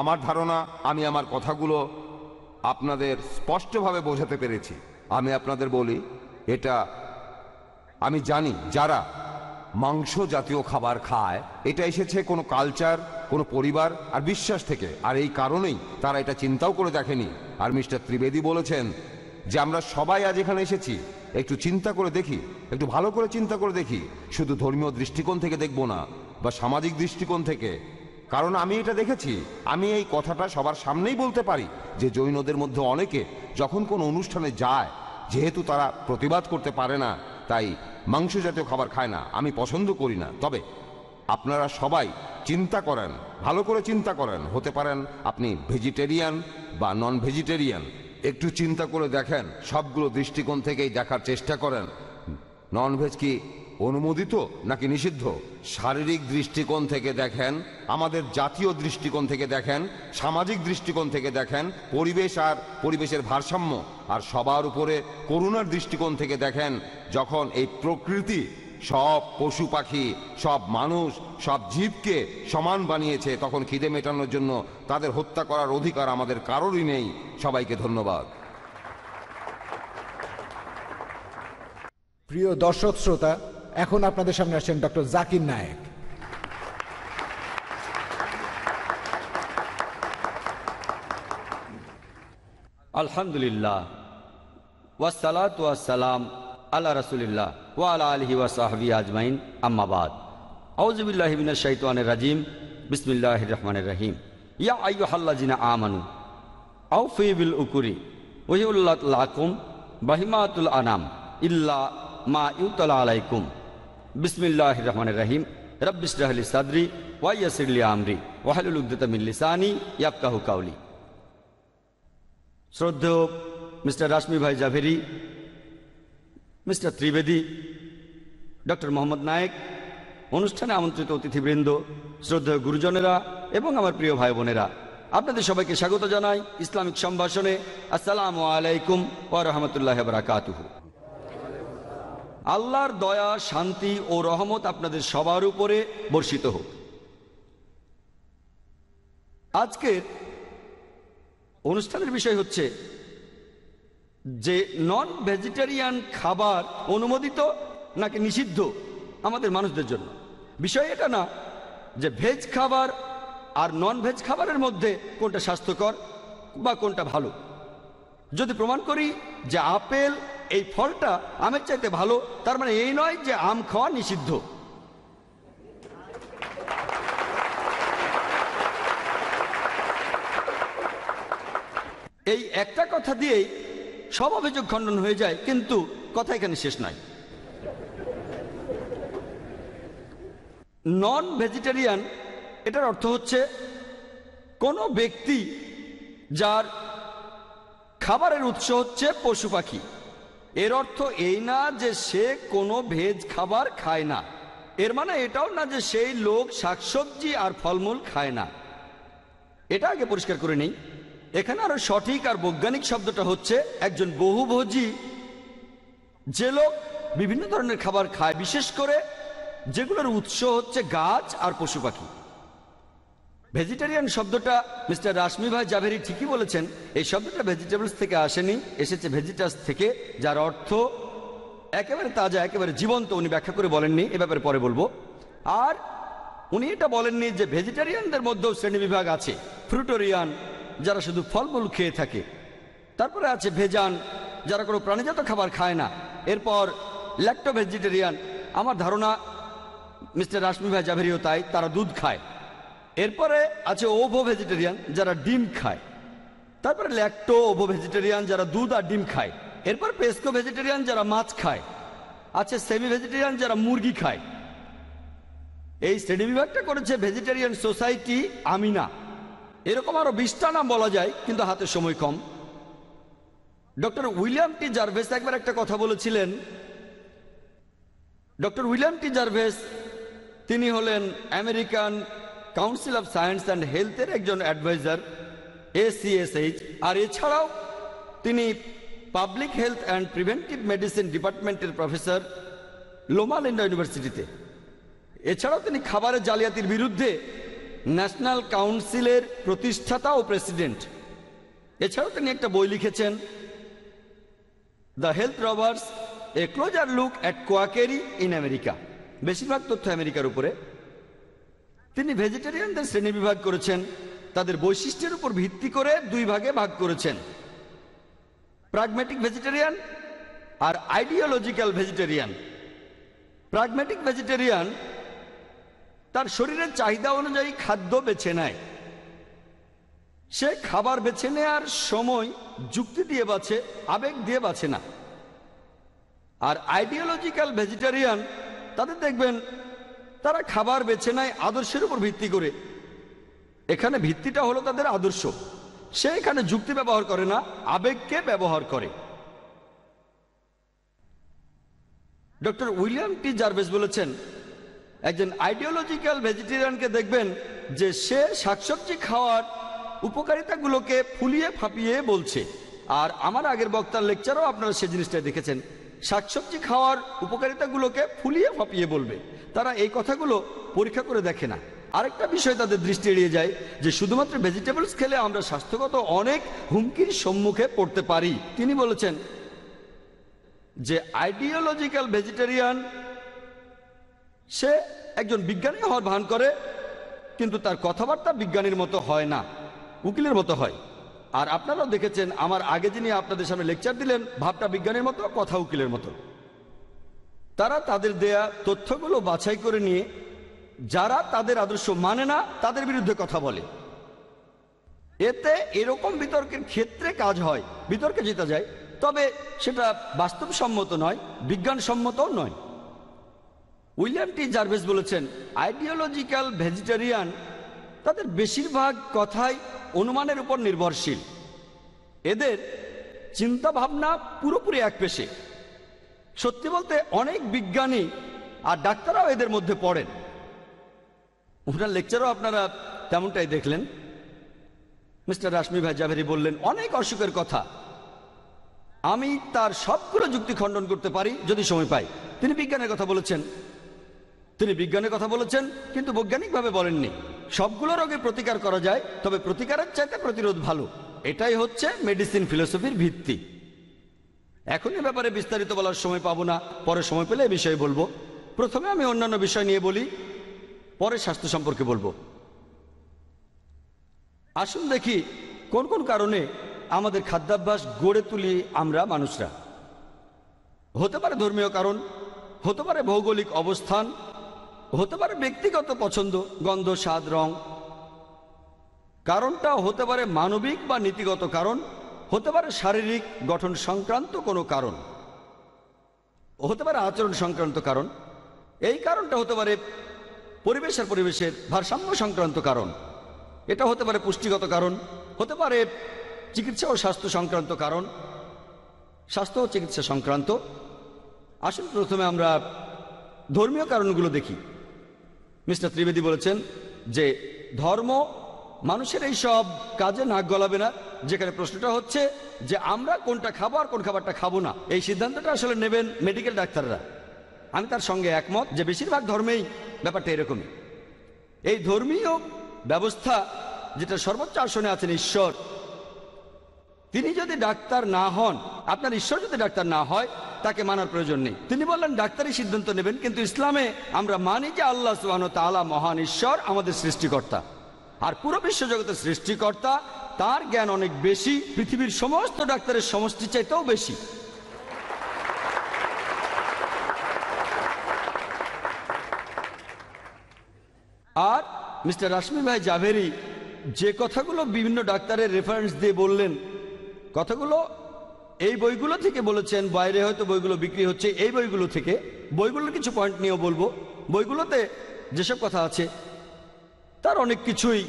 আমার ধারণা আমি আমার কথাগুলো আপনাদের স্পষ্টভাবে বোঝাতে পেরেছি আমি আপনাদের বলি এটা আমি জানি যারা মাংস জাতীয় খাবার খায় এটা এসেছে কোনো কালচার কোনো পরিবার আর বিশ্বাস থেকে আর এই কারণেই তারা এটা চিন্তাও করে দেখেনি আর মিস্টার ত্রিবেদী বলেছেন যে আমরা সবাই আজ এখানে এসেছি একটু চিন্তা করে দেখি একটু ভালো করে চিন্তা করে দেখি শুধু ধর্মীয় দৃষ্টিকোণ থেকে দেখব না বা সামাজিক দৃষ্টিকোণ থেকে কারণ আমি এটা দেখেছি আমি এই কথাটা সবার সামনেই বলতে পারি যে জৈনদের মধ্যে অনেকে যখন কোনো অনুষ্ঠানে যায় যেহেতু তারা প্রতিবাদ করতে পারে না তাই মাংস জাতীয় খাবার খায় না আমি পছন্দ করি না তবে আপনারা সবাই চিন্তা করেন ভালো করে চিন্তা করেন হতে পারেন আপনি ভেজিটেরিয়ান বা নন ভেজিটেরিয়ান একটু চিন্তা করে দেখেন সবগুলো দৃষ্টিকোণ থেকেই দেখার চেষ্টা করেন নন ভেজ কি অনুমোদিত নাকি নিষিদ্ধ শারীরিক দৃষ্টিকোণ থেকে দেখেন আমাদের জাতীয় দৃষ্টিকোণ থেকে দেখেন সামাজিক দৃষ্টিকোণ থেকে দেখেন পরিবেশ আর পরিবেশের ভারসাম্য আর সবার উপরে করুণার দৃষ্টিকোণ থেকে দেখেন যখন এই প্রকৃতি সব পশু পাখি সব মানুষ সব জীবকে সমান বানিয়েছে তখন খিদে মেটানোর জন্য তাদের হত্যা করার অধিকার আমাদের কারোরই নেই সবাইকে ধন্যবাদ প্রিয় দর্শক শ্রোতা এখন আপনাদের সামনে আসছেন ডক্টর জাকির নায়েক আলহামদুলিল্লাহ ওয়াসালাত ওয়াসালাম আল্লাহ রসুলিল্লাহ ওয়াল আলহি ওয়াসাহাবি আজমাইন আম্মাবাদ আউজবিল্লাহিবিন শৈতান রাজিম বিসমিল্লাহ রহমান রহিম ইয়া আয়ু হাল্লাজিনা আমানু আউফিবিল উকুরি ওহিউল্লাহ লাকুম বাহিমাতুল আনাম ইল্লা মা ইউতলা আলাইকুম বিসমিল্লাহ রহমান রহিম রব্বিসরাহলি সাদরি ওয়াইয়াসিরলি আমরি ওয়াহলুল উদ্দতামিল্লিসানি ইয়াক্কাহু কাউলি শ্রদ্ধ mister Rashmi Bhai Zaveri mister Trivedi doctor Mohammad Naik অনুষ্ঠানে আমন্ত্রিত অতিথিবৃন্দ শ্রদ্ধেয় গুরুজনেরা এবং আমার প্রিয় ভাই বোনেরা আপনাদের সবাইকে স্বাগত জানাই ইসলামিক সম্ভাষণে আসসালামু আলাইকুম ও রহমতুল্লাহ বারাকাতুহু আল্লাহর দয়া শান্তি ও রহমত আপনাদের সবার উপরে বর্ষিত হোক আজকের অনুষ্ঠানের বিষয় হচ্ছে যে নন ভেজিটেরিয়ান খাবার অনুমোদিত নাকি নিষিদ্ধ আমাদের মানুষদের জন্য বিষয় এটা না যে ভেজ খাবার আর নন ভেজ খাবারের মধ্যে কোনটা স্বাস্থ্যকর বা কোনটা ভালো যদি প্রমাণ করি যে আপেল এই ফলটা আমের চাইতে ভালো তার মানে এই নয় যে আম খাওয়া নিষিদ্ধ এই একটা কথা দিয়েই সব অভিযোগ খণ্ডন হয়ে যায় কিন্তু কথা এখানে শেষ নয় নন ভেজিটেরিয়ান এটার অর্থ হচ্ছে কোনো ব্যক্তি যার খাবারের উৎস হচ্ছে পশু পাখি এর অর্থ এই না যে সে কোনো ভেজ খাবার খায় না এর মানে এটাও না যে সেই লোক শাকসবজি আর ফলমূল খায় না এটা আগে পরিষ্কার করে নেই এখানে আরো সঠিক আর বৈজ্ঞানিক শব্দটা হচ্ছে একজন বহুভোজী যে লোক বিভিন্ন ধরনের খাবার খায় বিশেষ করে যেগুলোর উৎস হচ্ছে গাছ আর পশু পাখি ভেজিটেরিয়ান শব্দটা মিস্টার রাশমি ভাই জাভেরি ঠিকই বলেছেন এই শব্দটা ভেজিটেবলস থেকে আসেনি এসেছে ভেজিটাস থেকে যার অর্থ একেবারে তাজা একেবারে জীবন্ত উনি ব্যাখ্যা করে বলেননি এ ব্যাপারে পরে বলবো আর উনি এটা বলেননি যে ভেজিটেরিয়ানদের মধ্যেও শ্রেণীবিভাগ আছে ফ্রুটোরিয়ান যারা শুধু ফলমূল খেয়ে থাকে তারপরে আছে ভেজান যারা কোনো প্রাণীজাত খাবার খায় না এরপর ল্যাক্টো ভেজিটেরিয়ান আমার ধারণা মিস্টার রাশমি ভাই জাভেরিও তাই তারা দুধ খায় এরপরে আছে ওভো ভেজিটেরিয়ান যারা ডিম খায় তারপরে ল্যাক্টো ওভো ভেজিটেরিয়ান যারা দুধ আর ডিম খায় এরপর পেস্কো ভেজিটেরিয়ান যারা মাছ খায় আছে সেমি ভেজিটেরিয়ান যারা মুরগি খায় এই শ্রেণীবিভাগটা করেছে ভেজিটেরিয়ান সোসাইটি আমিনা এরকম আরও বিশটা নাম বলা যায় কিন্তু হাতে সময় কম ডক্টর উইলিয়াম টি জার্ভেস একবার একটা কথা বলেছিলেন ডক্টর উইলিয়াম টি জার্ভেস তিনি হলেন American council of science and হেলথের একজন অ্যাডভাইজার এসিএসএইচ আর এছাড়াও তিনি public health and preventive medicine ডিপার্টমেন্টের প্রফেসর লোমালিন্ডা ইউনিভার্সিটিতে এছাড়াও তিনি খাবারের জালিয়াতির বিরুদ্ধে ন্যাশনাল কাউন্সিলের প্রতিষ্ঠাতা ও প্রেসিডেন্ট এছাড়াও তিনি একটা বই লিখেছেন the health robbers a closer look at quackery in America বেশিরভাগ তথ্য আমেরিকার উপরে তিনি ভেজিটেরিয়ানদের শ্রেণীবিভাগ করেছেন তাদের বৈশিষ্ট্যের উপর ভিত্তি করে দুই ভাগে ভাগ করেছেন প্রাগমেটিক ভেজিটেরিয়ান আর আইডিওলজিক্যাল ভেজিটেরিয়ান প্রাগমেটিক ভেজিটেরিয়ান তার শরীরের চাহিদা অনুযায়ী খাদ্য বেছে নেয় সে খাবার বেছে নেওয়ার সময় যুক্তি দিয়ে বাঁচে আবেগ দিয়ে বাঁচে না আর আইডিওলজিক্যাল ভেজিটেরিয়ান তাদের দেখবেন তারা খাবার বেছে নেয় আদর্শের উপর ভিত্তি করে এখানে ভিত্তিটা হলো তাদের আদর্শ সে এখানে যুক্তি ব্যবহার করে না আবেগকে ব্যবহার করে ডক্টর উইলিয়াম টি জার্ভেস বলেছেন একজন আইডিওলজিক্যাল ভেজিটেরিয়ানকে দেখবেন যে সে শাকসবজি খাওয়ার উপকারিতাগুলোকে ফুলিয়ে ফাঁপিয়ে বলছে আর আমার আগের বক্তার লেকচারও আপনারা সে জিনিসটাই দেখেছেন শাকসবজি খাওয়ার উপকারিতাগুলোকে ফুলিয়ে ফাঁপিয়ে বলবে তারা এই কথাগুলো পরীক্ষা করে দেখে না আরেকটা বিষয় তাদের দৃষ্টি এড়িয়ে যায় যে শুধুমাত্র ভেজিটেবলস খেলে আমরা স্বাস্থ্যগত অনেক হুমকির সম্মুখে পড়তে পারি তিনি বলেছেন যে আইডিওলজিক্যাল ভেজিটেরিয়ান সে একজন বিজ্ঞানী হওয়ার ভান করে কিন্তু তার কথাবার্তা বিজ্ঞানীর মতো হয় না উকিলের মতো হয় আর আপনারাও দেখেছেন আমার আগে যিনি আপনাদের সামনে লেকচার দিলেন ভাবটা বিজ্ঞানের মতো কথা উকিলের মতো তারা তাদের দেয়া তথ্যগুলো বাছাই করে নিয়ে যারা তাদের আদর্শ মানে না তাদের বিরুদ্ধে কথা বলে এতে এরকম বিতর্কের ক্ষেত্রে কাজ হয় বিতর্কে জিতা যায় তবে সেটা বাস্তবসম্মত নয় বিজ্ঞানসম্মতও নয় উইলিয়াম টি জার্ভেস বলেছেন আইডিওলজিক্যাল ভেজিটেরিয়ান তাদের বেশিরভাগ কথাই অনুমানের উপর নির্ভরশীল এদের চিন্তা ভাবনা পুরোপুরি এক পেশে সত্যি বলতে অনেক বিজ্ঞানী আর ডাক্তাররাও এদের মধ্যে পড়েন ওনার লেকচারও আপনারা তেমনটাই দেখলেন মিস্টার রাশমি ভাই জাভেরি বললেন অনেক অসুখের কথা আমি তার সবগুলো যুক্তি খণ্ডন করতে পারি যদি সময় পাই তিনি বিজ্ঞানের কথা বলেছেন তিনি বিজ্ঞানের কথা বলেছেন কিন্তু বৈজ্ঞানিকভাবে বলেননি সবগুলো রোগে প্রতিকার করা যায় তবে প্রতিকারের চাইতে প্রতিরোধ ভালো এটাই হচ্ছে মেডিসিন ফিলোসফির ভিত্তি এখন এ ব্যাপারে বিস্তারিত বলার সময় পাবো না পরে সময় পেলে এ বিষয়ে বলবো প্রথমে আমি অন্যান্য বিষয় নিয়ে বলি পরে স্বাস্থ্য সম্পর্কে বলবো আসুন দেখি কোন কোন কারণে আমাদের খাদ্যাভ্যাস গড়ে তুলি আমরা মানুষরা হতে পারে ধর্মীয় কারণ হতে পারে ভৌগোলিক অবস্থান হতে পারে ব্যক্তিগত পছন্দ গন্ধ স্বাদ রং কারণটা হতে পারে মানবিক বা নীতিগত কারণ হতে পারে শারীরিক গঠন সংক্রান্ত কোনো কারণ হতে পারে আচরণ সংক্রান্ত কারণ এই কারণটা হতে পারে পরিবেশ আর পরিবেশের ভারসাম্য সংক্রান্ত কারণ এটা হতে পারে পুষ্টিগত কারণ হতে পারে চিকিৎসা ও স্বাস্থ্য সংক্রান্ত কারণ স্বাস্থ্য ও চিকিৎসা সংক্রান্ত আসুন প্রথমে আমরা ধর্মীয় কারণগুলো দেখি মিস্টার ত্রিবেদী বলেছেন যে ধর্ম মানুষের এই সব কাজে নাক গলাবে না যেখানে প্রশ্নটা হচ্ছে যে আমরা কোনটা খাবো আর কোন খাবারটা খাবো না এই সিদ্ধান্তটা আসলে নেবেন মেডিকেল ডাক্তাররা আমি তার সঙ্গে একমত যে বেশিরভাগ ধর্মেই ব্যাপারটা এরকমই এই ধর্মীয় ব্যবস্থা যেটা সর্বোচ্চ আসনে আছেন ঈশ্বর তিনি যদি ডাক্তার না হন আপনার ঈশ্বর যদি ডাক্তার না হয় তাকে মানার প্রয়োজন নেই তিনি বললেন ডাক্তারই সিদ্ধান্ত নেবেন কিন্তু ইসলামে আমরা মানি যে আল্লাহ সুবাহ তালা মহান ঈশ্বর আমাদের সৃষ্টিকর্তা আর পুরো বিশ্বজগতের সৃষ্টিকর্তা তার জ্ঞান অনেক বেশি পৃথিবীর সমস্ত ডাক্তারের সমষ্টি চাইতেও বেশি আর মিস্টার রাশ্মি ভাই জাভেরি যে কথাগুলো বিভিন্ন ডাক্তারের রেফারেন্স দিয়ে বললেন কথাগুলো এই বইগুলো থেকে বলেছেন বাইরে হয়তো বইগুলো বিক্রি হচ্ছে এই বইগুলো থেকে বইগুলোর কিছু পয়েন্ট নিয়েও বলবো বইগুলোতে যেসব কথা আছে তার অনেক কিছুই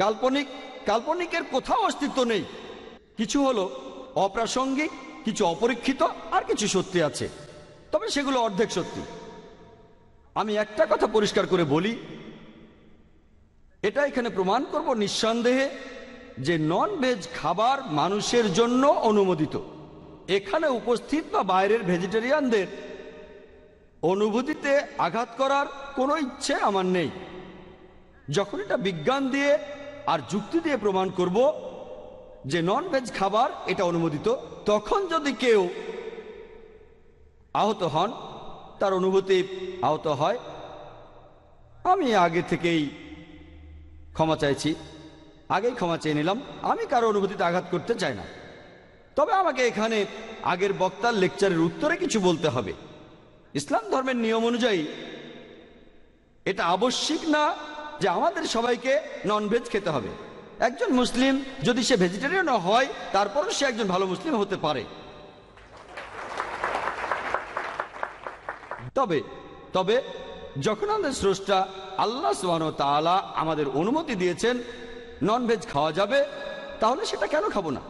কাল্পনিক কাল্পনিকের কোথাও অস্তিত্ব নেই কিছু হলো অপ্রাসঙ্গিক কিছু অপরীক্ষিত আর কিছু সত্যি আছে তবে সেগুলো অর্ধেক সত্যি আমি একটা কথা পরিষ্কার করে বলি এটা এখানে প্রমাণ করব নিঃসন্দেহে যে নন ভেজ খাবার মানুষের জন্য অনুমোদিত এখানে উপস্থিত বা বাইরের ভেজিটেরিয়ানদের অনুভূতিতে আঘাত করার কোনো ইচ্ছে আমার নেই যখন এটা বিজ্ঞান দিয়ে আর যুক্তি দিয়ে প্রমাণ করব যে নন ভেজ খাবার এটা অনুমোদিত তখন যদি কেউ আহত হন তার অনুভূতি আহত হয় আমি আগে থেকেই ক্ষমা চাইছি আগেই ক্ষমা চেয়ে নিলাম আমি কারো অনুভূতিতে আঘাত করতে চাই না তবে আমাকে এখানে আগের বক্তার লেকচারের উত্তরে কিছু বলতে হবে ইসলাম ধর্মের নিয়ম অনুযায়ী এটা আবশ্যিক না যে আমাদের সবাইকে ননভেজ খেতে হবে একজন মুসলিম যদি সে ভেজিটেরিয়ান হয় তারপরও সে একজন ভালো মুসলিম হতে পারে তবে তবে যখন আমাদের স্রষ্টা আল্লাহ সোহান তালা আমাদের অনুমতি দিয়েছেন ননভেজ খাওয়া যাবে তাহলে সেটা কেন খাবো না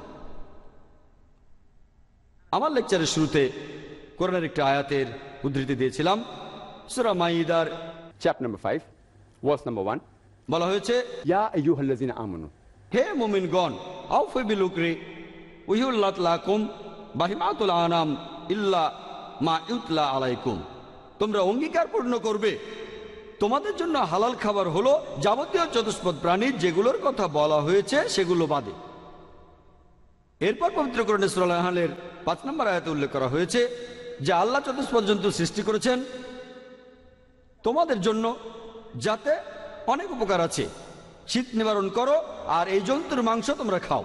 আমার লেকচারের শুরুতে কোরআনের একটি আয়াতের উদ্ধৃতি দিয়েছিলাম সুরা মাইদার chapter number five verse number one বলা হয়েছে ইয়া ইউহাল্লাজিনা আমনু হে মুমিনগণ আউফিবিল উকরি উহিউল্লাত লাকুম বাহিমাতুল আনাম ইল্লা মা ইউতলা আলাইকুম তোমরা অঙ্গীকার পূর্ণ করবে তোমাদের জন্য হালাল খাবার হলো যাবতীয় চতুষ্পদ প্রাণী যেগুলোর কথা বলা হয়েছে সেগুলো বাদে এরপর পবিত্রকরণ ইসরালের পাঁচ নম্বর আয়াতে উল্লেখ করা হয়েছে যে আল্লাহ চতুষ্পদ জন্তু সৃষ্টি করেছেন তোমাদের জন্য যাতে অনেক উপকার আছে শীত নিবারণ করো আর এই জন্তুর মাংস তোমরা খাও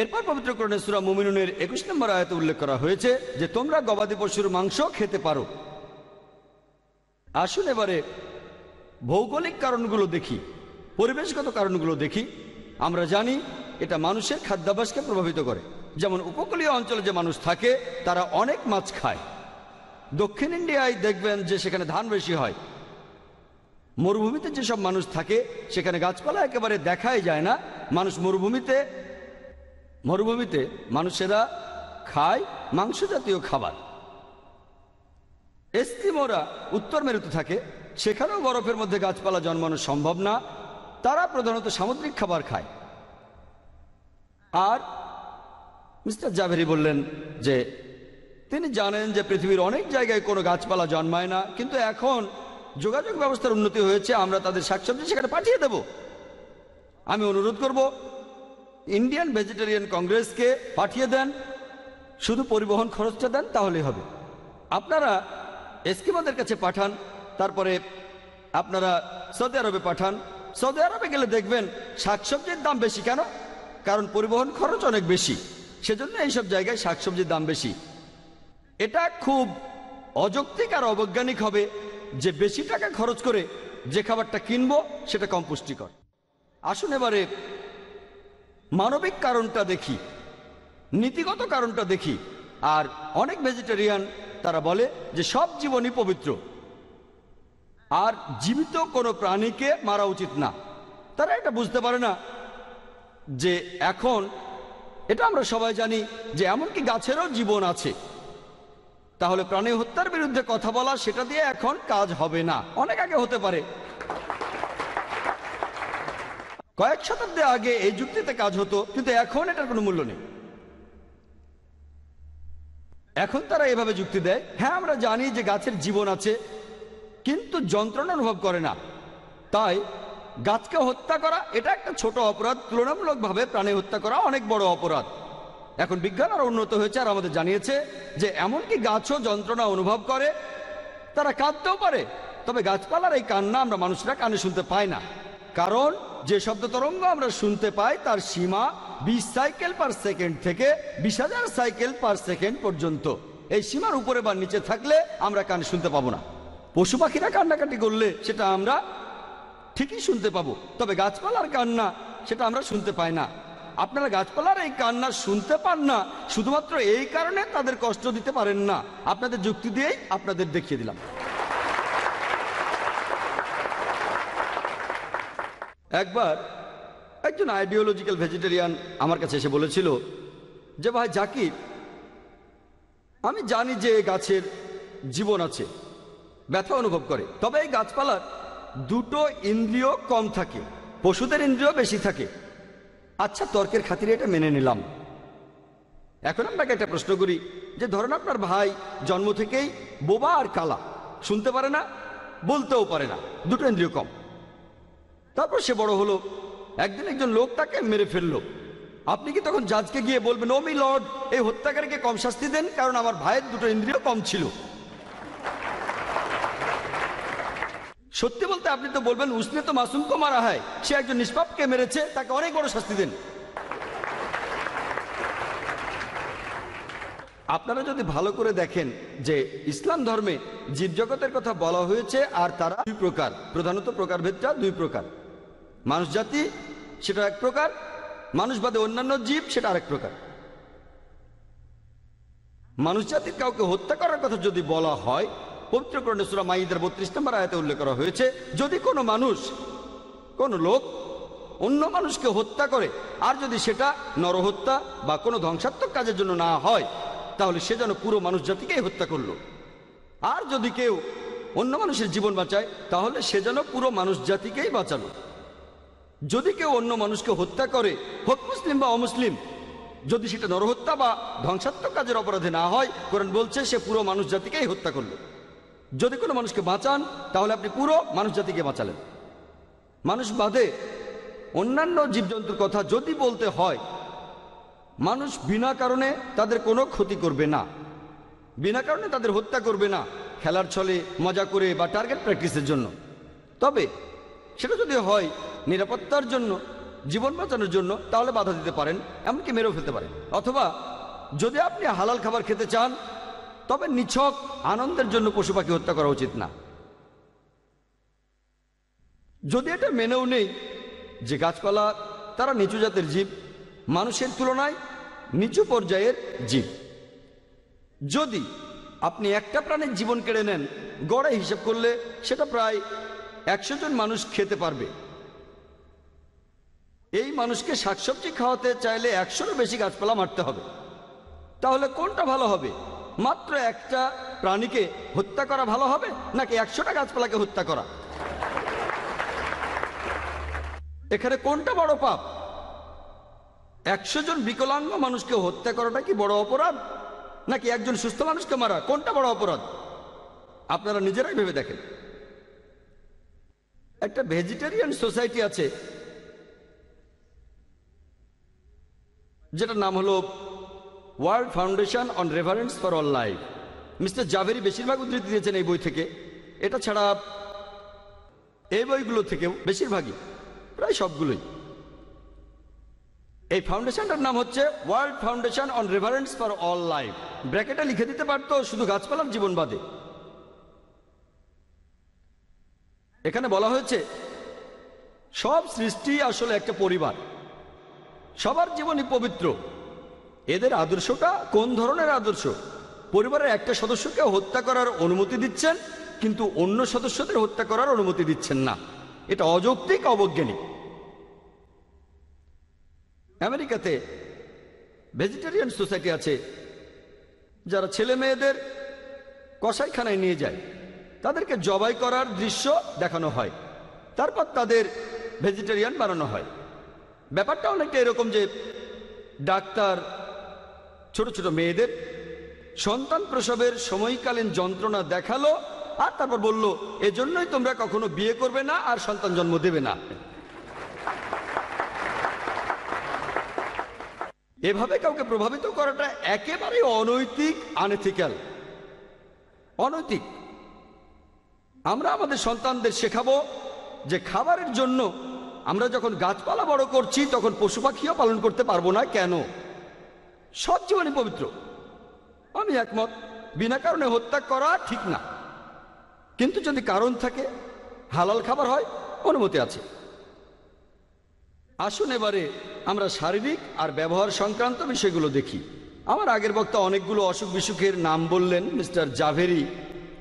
এরপর পবিত্রকরণে সুরা মুমিনুনের একুশ নম্বর আয়াতে উল্লেখ করা হয়েছে যে তোমরা গবাদি পশুর মাংস খেতে পারো আসুন এবারে ভৌগোলিক কারণগুলো দেখি পরিবেশগত কারণগুলো দেখি আমরা জানি এটা মানুষের খাদ্যাভ্যাসকে প্রভাবিত করে যেমন উপকূলীয় অঞ্চলে যে মানুষ থাকে তারা অনেক মাছ খায় দক্ষিণ ইন্ডিয়ায় দেখবেন যে সেখানে ধান বেশি হয় মরুভূমিতে যেসব মানুষ থাকে সেখানে গাছপালা একেবারে দেখাই যায় না মানুষ মরুভূমিতে মরুভূমিতে মানুষেরা খায় মাংস জাতীয় খাবার এস্তিমোরা উত্তর মেরুতে থাকে সেখানেও বরফের মধ্যে গাছপালা জন্মানো সম্ভব না তারা প্রধানত সামুদ্রিক খাবার খায় আর মিস্টার জাভেরি বললেন যে তিনি জানেন যে পৃথিবীর অনেক জায়গায় কোনো গাছপালা জন্মায় না কিন্তু এখন যোগাযোগ ব্যবস্থার উন্নতি হয়েছে আমরা তাদের শাকসবজি সেখানে পাঠিয়ে দেব আমি অনুরোধ করব ইন্ডিয়ান ভেজিটেরিয়ান কংগ্রেসকে পাঠিয়ে দেন শুধু পরিবহন খরচটা দেন তাহলেই হবে আপনারা এসকিমাদের কাছে পাঠান তারপরে আপনারা সৌদি আরবে পাঠান সৌদি আরবে গেলে দেখবেন শাকসবজির দাম বেশি কেন কারণ পরিবহন খরচ অনেক বেশি সেজন্য এইসব জায়গায় শাকসবজির দাম বেশি এটা খুব অযৌক্তিক আর অবৈজ্ঞানিক হবে যে বেশি টাকা খরচ করে যে খাবারটা কিনবো সেটা কম পুষ্টিকর আসুন এবারে মানবিক কারণটা দেখি নীতিগত কারণটা দেখি আর অনেক ভেজিটেরিয়ান তারা বলে যে সব জীবনই পবিত্র আর জীবিত কোনো প্রাণীকে মারা উচিত না তারা এটা বুঝতে পারে না যে এখন এটা আমরা সবাই জানি যে এমনকি গাছেরও জীবন আছে তাহলে প্রাণী হত্যার বিরুদ্ধে কথা বলা সেটা দিয়ে এখন কাজ হবে না অনেক আগে হতে পারে কয়েক শতাব্দী আগে এই যুক্তিতে কাজ হতো কিন্তু এখন এটার কোনো মূল্য নেই এখন তারা এভাবে যুক্তি দেয় হ্যাঁ আমরা জানি যে গাছের জীবন আছে কিন্তু যন্ত্রণা অনুভব করে না তাই গাছকে হত্যা করা এটা একটা ছোট অপরাধ তুলনামূলকভাবে প্রাণে হত্যা করা অনেক বড় অপরাধ এখন বিজ্ঞান আরও উন্নত হয়েছে আর আমাদের জানিয়েছে যে এমনকি গাছও যন্ত্রণা অনুভব করে তারা কাঁদতেও পারে তবে গাছপালার এই কান্না আমরা মানুষরা কানে শুনতে পাই না কারণ যে শব্দ তরঙ্গ আমরা শুনতে পাই তার সীমা বিশ সাইকেল পার সেকেন্ড থেকে বিশ হাজার সাইকেল পার সেকেন্ড পর্যন্ত এই সীমার উপরে বা নিচে থাকলে আমরা কানে শুনতে পাবো না পশু পাখিরা কান্নাকাটি করলে সেটা আমরা ঠিকই শুনতে পাবো তবে গাছপালার কান্না সেটা আমরা শুনতে পাই না আপনারা গাছপালার এই কান্না শুনতে পান না শুধুমাত্র এই কারণে তাদের কষ্ট দিতে পারেন না আপনাদের যুক্তি দিয়েই আপনাদের দেখিয়ে দিলাম একবার একজন আইডিওলজিক্যাল ভেজিটেরিয়ান আমার কাছে এসে বলেছিল যে ভাই জাকির আমি জানি যে গাছের জীবন আছে ব্যথা অনুভব করে তবে এই গাছপালার দুটো ইন্দ্রিয় কম থাকে পশুদের ইন্দ্রিয় বেশি থাকে আচ্ছা তর্কের খাতিরে এটা মেনে নিলাম এখন আপনাকে একটা প্রশ্ন করি যে ধরেন আপনার ভাই জন্ম থেকেই বোবা আর কালা শুনতে পারে না বলতেও পারে না দুটো ইন্দ্রিয় কম তারপর সে বড় হলো একদিন একজন লোক তাকে মেরে ফেললো আপনি কি তখন জাজকে গিয়ে বলবেন ও মি লর্ড এই হত্যাকারীকে কম শাস্তি দেন কারণ আমার ভাইয়ের দুটো ইন্দ্রিয় কম ছিল সত্যি বলতে আপনি তো বলবেন উসনে তো মাসুম মারা হয় সে একজন নিষ্পাপকে মেরেছে তাকে অনেক বড় শাস্তি দেন আপনারা যদি ভালো করে দেখেন যে ইসলাম ধর্মে জীবজগতের কথা বলা হয়েছে আর তারা দুই প্রকার প্রধানত প্রকারভেদটা দুই প্রকার মানুষ জাতি সেটা এক প্রকার মানুষ বাদে অন্যান্য জীব সেটা আরেক প্রকার মানুষ জাতির কাউকে হত্যা করার কথা যদি বলা হয় পবিত্রকরণে সুরা মাইদার বত্রিশ নম্বর আয়তে উল্লেখ করা হয়েছে যদি কোনো মানুষ কোন লোক অন্য মানুষকে হত্যা করে আর যদি সেটা নরহত্যা বা কোনো ধ্বংসাত্মক কাজের জন্য না হয় তাহলে সে যেন পুরো মানুষ জাতিকেই হত্যা করলো আর যদি কেউ অন্য মানুষের জীবন বাঁচায় তাহলে সে যেন পুরো মানুষ জাতিকেই বাঁচালো যদি কেউ অন্য মানুষকে হত্যা করে হোক মুসলিম বা অমুসলিম যদি সেটা নরহত্যা বা ধ্বংসাত্মক কাজের অপরাধে না হয় কোরআন বলছে সে পুরো মানুষ জাতিকেই হত্যা করলো যদি কোনো মানুষকে বাঁচান তাহলে আপনি পুরো মানুষ জাতিকে বাঁচালেন মানুষ বাদে অন্যান্য জীবজন্তুর কথা যদি বলতে হয় মানুষ বিনা কারণে তাদের কোনো ক্ষতি করবে না বিনা কারণে তাদের হত্যা করবে না খেলার ছলে মজা করে বা টার্গেট প্র্যাকটিসের জন্য তবে সেটা যদি হয় নিরাপত্তার জন্য জীবন বাঁচানোর জন্য তাহলে বাধা দিতে পারেন এমনকি মেরেও ফেলতে পারেন অথবা যদি আপনি হালাল খাবার খেতে চান তবে নিছক আনন্দের জন্য পশু পাখি হত্যা করা উচিত না যদি এটা মেনেও নেই যে গাছপালা তারা নিচু জাতের জীব মানুষের তুলনায় নিচু পর্যায়ের জীব যদি আপনি একটা প্রাণীর জীবন কেড়ে নেন গড়ে হিসাব করলে সেটা প্রায় একশো জন মানুষ খেতে পারবে এই মানুষকে শাকসবজি খাওয়াতে চাইলে একশোরও বেশি গাছপালা মারতে হবে তাহলে কোনটা ভালো হবে মাত্র একটা প্রাণীকে হত্যা করা ভালো হবে নাকি একশোটা গাছপালাকে হত্যা করা এখানে কোনটা বড় পাপ একশো জন বিকলাঙ্গ মানুষকে হত্যা করাটা কি বড় অপরাধ নাকি একজন সুস্থ মানুষকে মারা কোনটা বড় অপরাধ আপনারা নিজেরাই ভেবে দেখেন একটা ভেজিটেরিয়ান সোসাইটি আছে যেটার নাম হলো world foundation on reverence for all life mister Zaveri বেশিরভাগ উদ্ধৃতি দিয়েছেন এই বই থেকে এটা ছাড়া এই বইগুলো থেকেও বেশিরভাগই প্রায় সবগুলোই এই ফাউন্ডেশনটার নাম হচ্ছে world foundation on reverence for all life ব্র্যাকেটে লিখে দিতে পারতো শুধু গাছপালার জীবন বাদে এখানে বলা হয়েছে সব সৃষ্টি আসলে একটা পরিবার সবার জীবনই পবিত্র এদের আদর্শটা কোন ধরনের আদর্শ পরিবারের একটা সদস্যকে হত্যা করার অনুমতি দিচ্ছেন কিন্তু অন্য সদস্যদের হত্যা করার অনুমতি দিচ্ছেন না এটা অযৌক্তিক অবজ্ঞানিক আমেরিকাতে ভেজিটেরিয়ান সোসাইটি আছে যারা ছেলে মেয়েদের কষাইখানায় নিয়ে যায় তাদেরকে জবাই করার দৃশ্য দেখানো হয় তারপর তাদের ভেজিটেরিয়ান বানানো হয় ব্যাপারটা অনেকটা এরকম যে ডাক্তার ছোট ছোট মেয়েদের সন্তান প্রসবের সময়কালীন যন্ত্রণা দেখালো আর তারপর বলল এজন্যই তোমরা কখনো বিয়ে করবে না আর সন্তান জন্ম দেবে না এভাবে কাউকে প্রভাবিত করাটা একেবারে অনৈতিক আনএথিক্যাল অনৈতিক আমরা আমাদের সন্তানদের শেখাবো যে খাবারের জন্য আমরা যখন গাছপালা বড় করছি তখন পশু পাখিও পালন করতে পারবো না কেন সব জীবনই পবিত্র আমি একমত বিনা কারণে হত্যা করা ঠিক না কিন্তু যদি কারণ থাকে হালাল খাবার হয় অনুমতি আছে আসুন এবারে আমরা শারীরিক আর ব্যবহার সংক্রান্ত বিষয়গুলো দেখি আমার আগের বক্তা অনেকগুলো অসুখ বিসুখের নাম বললেন মিস্টার জাভেরি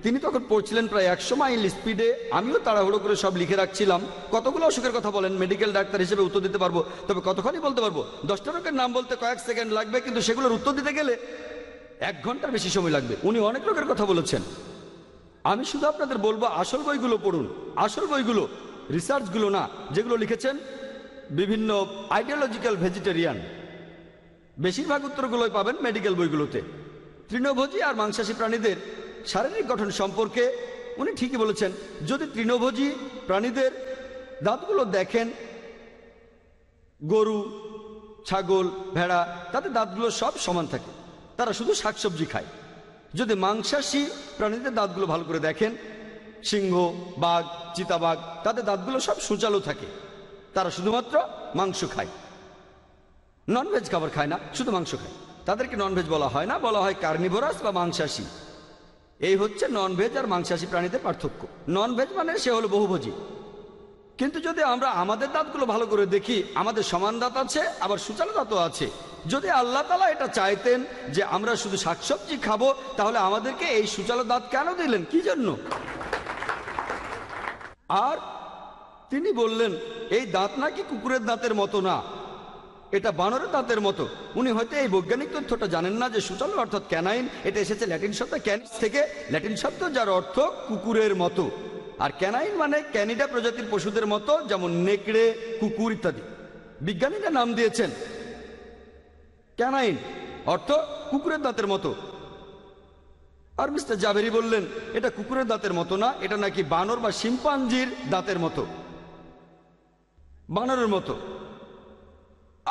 তিনি তখন পৌঁছলেন প্রায় একশো মাইল স্পিডে আমিও তাড়াহুড়ো করে সব লিখে রাখছিলাম কতগুলো অসুখের কথা বলেন মেডিকেল ডাক্তার হিসেবে উত্তর দিতে পারবো তবে কতক্ষণই বলতে পারবো দশটা রোগের নাম বলতে কয়েক সেকেন্ড লাগবে কিন্তু সেগুলোর উত্তর দিতে গেলে এক ঘন্টার বেশি সময় লাগবে উনি অনেক রোগের কথা বলেছেন আমি শুধু আপনাদের বলবো আসল বইগুলো পড়ুন আসল বইগুলো রিসার্চগুলো না যেগুলো লিখেছেন বিভিন্ন আইডিওলজিক্যাল ভেজিটেরিয়ান বেশিরভাগ উত্তরগুলোই পাবেন মেডিকেল বইগুলোতে তৃণভোজী আর মাংসাশী প্রাণীদের শারীরিক গঠন সম্পর্কে উনি ঠিকই বলেছেন যদি তৃণভোজী প্রাণীদের দাঁতগুলো দেখেন গরু ছাগল ভেড়া তাদের দাঁতগুলো সব সমান থাকে তারা শুধু শাকসবজি খায় যদি মাংসাশী প্রাণীদের দাঁতগুলো ভালো করে দেখেন সিংহ বাঘ চিতাবাঘ তাদের দাঁতগুলো সব সুচালো থাকে তারা শুধুমাত্র মাংস খায় ননভেজ খাবার খায় না শুধু মাংস খায় তাদেরকে ননভেজ বলা হয় না বলা হয় কার্নিভোরাস বা মাংসাশী এই হচ্ছে ননভেজ আর মাংসাশী প্রাণীদের পার্থক্য ননভেজ মানে সে হলো বহুভোজী কিন্তু যদি আমরা আমাদের দাঁতগুলো ভালো করে দেখি আমাদের সমান দাঁত আছে আবার সুচালো দাঁতও আছে যদি আল্লাহ তালা এটা চাইতেন যে আমরা শুধু শাকসবজি খাবো তাহলে আমাদেরকে এই সুচালো দাঁত কেন দিলেন কি জন্য আর তিনি বললেন এই দাঁত নাকি কুকুরের দাঁতের মতো না এটা বানরের দাঁতের মতো উনি হয়তো এই বৈজ্ঞানিক তথ্যটা জানেন না যে সুচালু অর্থাৎ ক্যানাইন এটা এসেছে ল্যাটিন শব্দ ক্যানিস থেকে ল্যাটিন শব্দ যার অর্থ কুকুরের মতো আর ক্যানাইন মানে ক্যানিডা প্রজাতির পশুদের মতো যেমন নেকড়ে কুকুর ইত্যাদি বিজ্ঞানীরা নাম দিয়েছেন ক্যানাইন অর্থ কুকুরের দাঁতের মতো আর মিস্টার জাভেরি বললেন এটা কুকুরের দাঁতের মতো না এটা নাকি বানর বা শিম্পাঞ্জির দাঁতের মতো বানরের মতো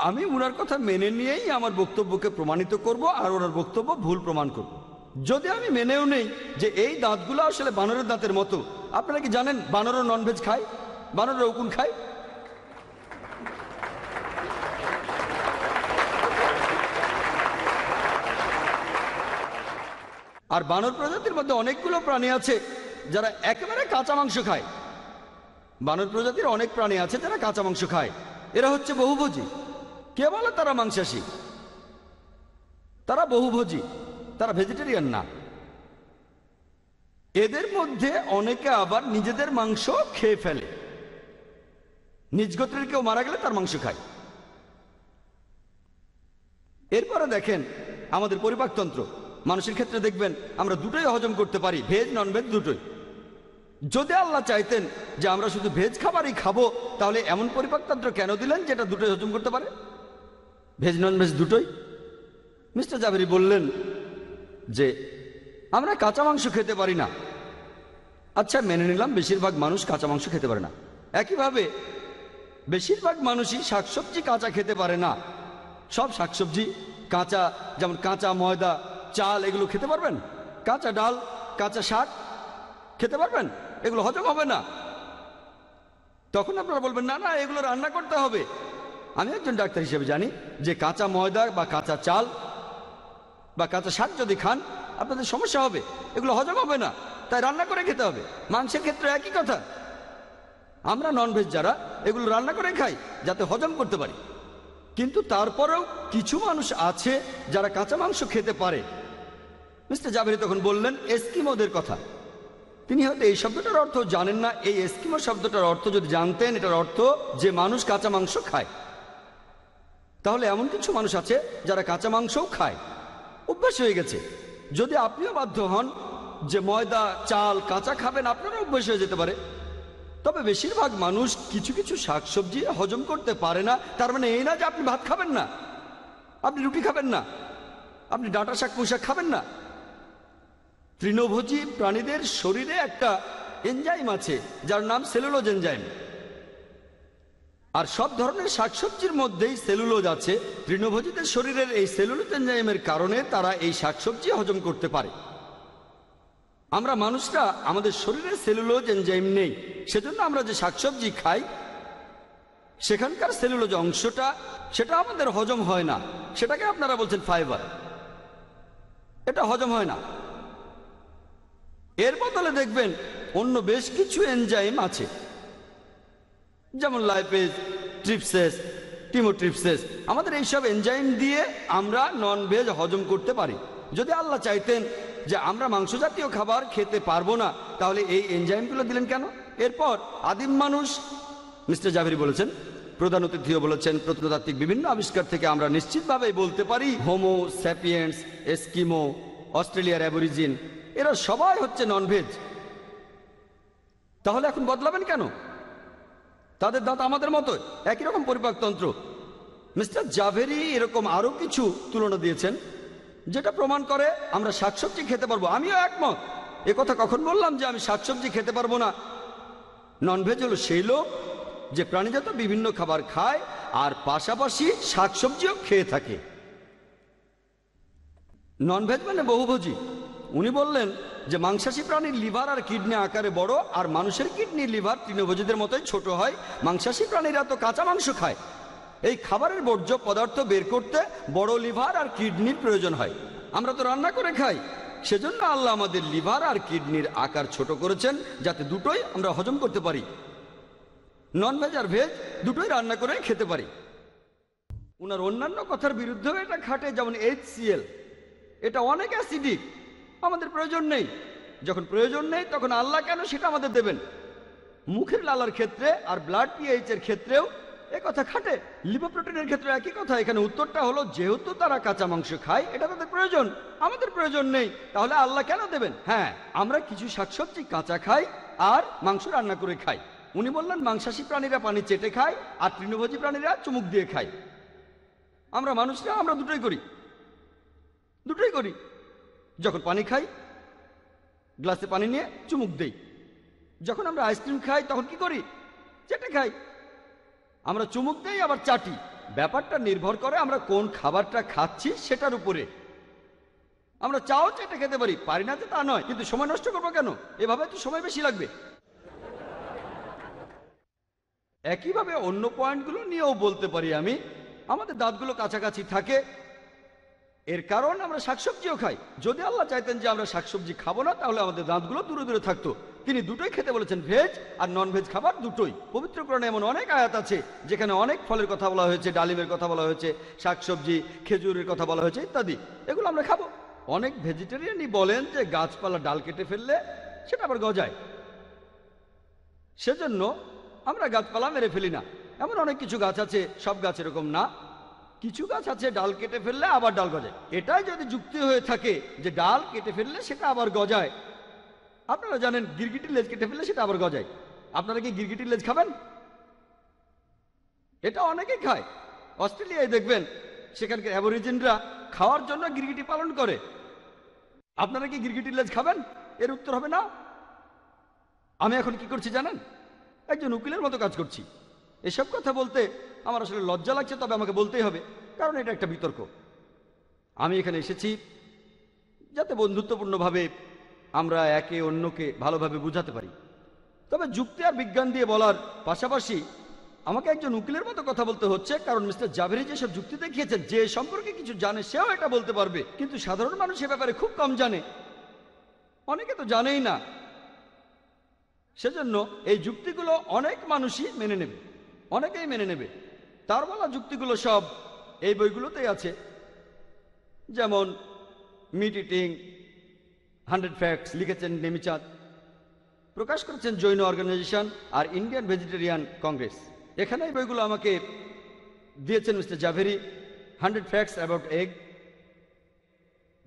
আমি ওনার কথা মেনে নিয়েই আমার বক্তব্যকে প্রমাণিত করব আর ওনার বক্তব্য ভুল প্রমাণ করব। যদি আমি মেনেও নেই যে এই দাঁতগুলো আসলে বানরের দাঁতের মতো আপনারা কি জানেন বানরও ননভেজ খায় বানরের উকুন খায় আর বানর প্রজাতির মধ্যে অনেকগুলো প্রাণী আছে যারা একেবারে কাঁচা মাংস খায় বানর প্রজাতির অনেক প্রাণী আছে যারা কাঁচা মাংস খায় এরা হচ্ছে বহুভোজী কে বলে তারা মাংসাশী তারা বহুভোজী তারা ভেজিটেরিয়ান না এদের মধ্যে অনেকে আবার নিজেদের মাংস খেয়ে ফেলে নিজগোত্রের কেউ মারা গেলে তার মাংস খায় এরপরে দেখেন আমাদের পরিপাকতন্ত্র মানুষের ক্ষেত্রে দেখবেন আমরা দুটোই হজম করতে পারি ভেজ নন ভেজ দুটোই যদি আল্লাহ চাইতেন যে আমরা শুধু ভেজ খাবারই খাবো তাহলে এমন পরিপাকতন্ত্র কেন দিলেন যেটা দুটোই হজম করতে পারে ভেজ ননভেজ দুটোই মিস্টার জাভেরি বললেন যে আমরা কাঁচা মাংস খেতে পারি না আচ্ছা মেনে নিলাম বেশিরভাগ মানুষ কাঁচা মাংস খেতে পারে না একইভাবে বেশিরভাগ মানুষই শাকসবজি কাঁচা খেতে পারে না সব শাকসবজি কাঁচা যেমন কাঁচা ময়দা চাল এগুলো খেতে পারবেন কাঁচা ডাল কাঁচা শাক খেতে পারবেন এগুলো হজম হবে না তখন আপনারা বলবেন না না এগুলো রান্না করতে হবে আমি একজন ডাক্তার হিসেবে জানি যে কাঁচা ময়দা বা কাঁচা চাল বা কাঁচা শাক যদি খান আপনাদের সমস্যা হবে এগুলো হজম হবে না তাই রান্না করে খেতে হবে মাংসের ক্ষেত্রে একই কথা আমরা ননভেজ যারা এগুলো রান্না করে খাই যাতে হজম করতে পারি কিন্তু তারপরেও কিছু মানুষ আছে যারা কাঁচা মাংস খেতে পারে মিস্টার জাভেরি তখন বললেন এস্কিমোদের কথা তিনি হয়তো এই শব্দটার অর্থ জানেন না এই এস্কিমো শব্দটার অর্থ যদি জানতেন এটার অর্থ যে মানুষ কাঁচা মাংস খায় তাহলে এমন কিছু মানুষ আছে যারা কাঁচা মাংসও খায় অভ্যাস হয়ে গেছে যদি আপনিও বাধ্য হন যে ময়দা চাল কাঁচা খাবেন আপনারা অভ্যাস হয়ে যেতে পারে তবে বেশিরভাগ মানুষ কিছু কিছু শাকসবজি হজম করতে পারে না তার মানে এই না যে আপনি ভাত খাবেন না আপনি রুটি খাবেন না আপনি ডাঁটা শাক পুঁশাক খাবেন না তৃণভোজী প্রাণীদের শরীরে একটা এনজাইম আছে যার নাম সেলুলোজ এনজাইম আর সব ধরনের শাকসবজির মধ্যেই সেলুলোজ আছে তৃণভোজীদের শরীরের এই সেলুলোজ এনজাইমের কারণে তারা এই শাকসবজি হজম করতে পারে আমরা মানুষরা আমাদের শরীরে সেলুলোজ এনজাইম নেই সেজন্য আমরা যে শাকসবজি খাই সেখানকার সেলুলোজ অংশটা সেটা আমাদের হজম হয় না সেটাকে আপনারা বলছেন ফাইবার এটা হজম হয় না এর বদলে দেখবেন অন্য বেশ কিছু এনজাইম আছে যেমন লাইপেজ ট্রিপসেস টিমোট্রিপসেস আমাদের এইসব এনজাইম দিয়ে আমরা নন ভেজ হজম করতে পারি যদি আল্লাহ চাইতেন যে আমরা মাংস জাতীয় খাবার খেতে পারবো না তাহলে এই এনজাইমগুলো দিলেন কেন এরপর আদিম মানুষ মিস্টার জাভেরি বলেছেন প্রধান অতিথিও বলেছেন প্রত্নতাত্ত্বিক বিভিন্ন আবিষ্কার থেকে আমরা নিশ্চিতভাবেই বলতে পারি হোমো স্যাপিয়েন্স এস্কিমো অস্ট্রেলিয়ার অ্যাবরিজিন এরা সবাই হচ্ছে ননভেজ তাহলে এখন বদলাবেন কেন তাদের দাঁত আমাদের মতো একই রকম পরিপাকতন্ত্র মিস্টার জাভেরি এরকম আরও কিছু তুলনা দিয়েছেন যেটা প্রমাণ করে আমরা শাকসবজি খেতে পারবো আমিও একমত এ কথা কখন বললাম যে আমি শাকসবজি খেতে পারবো না ননভেজ হলো সেই লোক যে প্রাণীজাত বিভিন্ন খাবার খায় আর পাশাপাশি শাকসবজিও খেয়ে থাকে ননভেজ মানে বহুভোজি উনি বললেন যে মাংসাশী প্রাণীর লিভার আর কিডনি আকারে বড় আর মানুষের কিডনি লিভার তৃণভোজীদের মতোই ছোট হয় মাংসাশী প্রাণীরা তো কাঁচা মাংস খায় এই খাবারের বর্জ্য পদার্থ বের করতে বড় লিভার আর কিডনির প্রয়োজন হয় আমরা তো রান্না করে খাই সেজন্য আল্লাহ আমাদের লিভার আর কিডনির আকার ছোট করেছেন যাতে দুটোই আমরা হজম করতে পারি ননভেজ আর ভেজ দুটোই রান্না করে খেতে পারি ওনার অন্যান্য কথার বিরুদ্ধেও এটা খাটে যেমন এইচ এটা অনেক অ্যাসিডিক আমাদের প্রয়োজন নেই যখন প্রয়োজন নেই তখন আল্লাহ কেন সেটা আমাদের দেবেন মুখের লালার ক্ষেত্রে আর ব্লাড পিএইচের ক্ষেত্রেও কথা খাটে লিপোপ্রোটিনের ক্ষেত্রে একই কথা এখানে উত্তরটা হলো যেহেতু তারা কাঁচা মাংস খায় এটা তাদের প্রয়োজন আমাদের প্রয়োজন নেই তাহলে আল্লাহ কেন দেবেন হ্যাঁ আমরা কিছু শাকসবজি কাঁচা খাই আর মাংস রান্না করে খাই উনি বললেন মাংসাশী প্রাণীরা পানি চেটে খায় আর তৃণভোজী প্রাণীরা চুমুক দিয়ে খায় আমরা মানুষরা আমরা দুটোই করি দুটোই করি যখন পানি খাই গ্লাসে পানি নিয়ে চুমুক দেই যখন আমরা আইসক্রিম খাই তখন কি করি চেটে খাই আমরা চুমুক দেই আবার চাটি ব্যাপারটা নির্ভর করে আমরা কোন খাবারটা খাচ্ছি সেটার উপরে আমরা চাও চেটে খেতে পারি পারি না যে তা নয় কিন্তু সময় নষ্ট করবো কেন এভাবে তো সময় বেশি লাগবে একইভাবে অন্য পয়েন্টগুলো নিয়েও বলতে পারি আমি আমাদের দাঁতগুলো কাছাকাছি থাকে এর কারণ আমরা শাকসবজিও খাই যদি আল্লাহ চাইতেন যে আমরা শাকসবজি খাবো না তাহলে আমাদের দাঁতগুলো দূরে দূরে থাকতো তিনি দুটোই খেতে বলেছেন ভেজ আর নন ভেজ খাবার দুটোই পবিত্র কোরআনে এমন অনেক আয়াত আছে যেখানে অনেক ফলের কথা বলা হয়েছে ডালিমের কথা বলা হয়েছে শাকসবজি খেজুরের কথা বলা হয়েছে ইত্যাদি এগুলো আমরা খাবো অনেক ভেজিটেরিয়ানই বলেন যে গাছপালা ডাল কেটে ফেললে সেটা আবার গজায় সেজন্য আমরা গাছপালা মেরে ফেলি না এমন অনেক কিছু গাছ আছে সব গাছ এরকম না কিছু গাছ আছে ডাল কেটে ফেললে আবার ডাল গজায় এটাই যদি যুক্তি হয়ে থাকে যে ডাল কেটে ফেললে সেটা আবার গজায় আপনারা জানেন গিরগিটি লেজ কেটে ফেললে সেটা আবার গজায় আপনারা কি গিরগিটির লেজ খাবেন এটা অনেকেই খায় অস্ট্রেলিয়ায় দেখবেন সেখানকার অ্যাবোরিজিনরা খাওয়ার জন্য গিরগিটি পালন করে আপনারা কি গিরগিটির লেজ খাবেন এর উত্তর হবে না আমি এখন কি করছি জানেন একজন উকিলের মতো কাজ করছি এসব কথা বলতে আমার আসলে লজ্জা লাগছে তবে আমাকে বলতেই হবে কারণ এটা একটা বিতর্ক আমি এখানে এসেছি যাতে বন্ধুত্বপূর্ণভাবে আমরা একে অন্যকে ভালোভাবে বুঝাতে পারি তবে যুক্তি আর বিজ্ঞান দিয়ে বলার পাশাপাশি আমাকে একজন উকিলের মতো কথা বলতে হচ্ছে কারণ মিস্টার জাভেরি যেসব যুক্তি দেখিয়েছেন যে সম্পর্কে কিছু জানে সেও এটা বলতে পারবে কিন্তু সাধারণ মানুষ এ ব্যাপারে খুব কম জানে অনেকে তো জানেই না সেজন্য এই যুক্তিগুলো অনেক মানুষই মেনে নেবে অনেকেই মেনে নেবে তার বলা যুক্তিগুলো সব এই বইগুলোতেই আছে যেমন মিট ইটিং হান্ড্রেড ফ্যাক্টস লিখেছেন নেমিচাঁদ প্রকাশ করেছেন জৈন অর্গানাইজেশন আর ইন্ডিয়ান ভেজিটেরিয়ান কংগ্রেস এখানে এই বইগুলো আমাকে দিয়েছেন mister Zaveri hundred facts about egg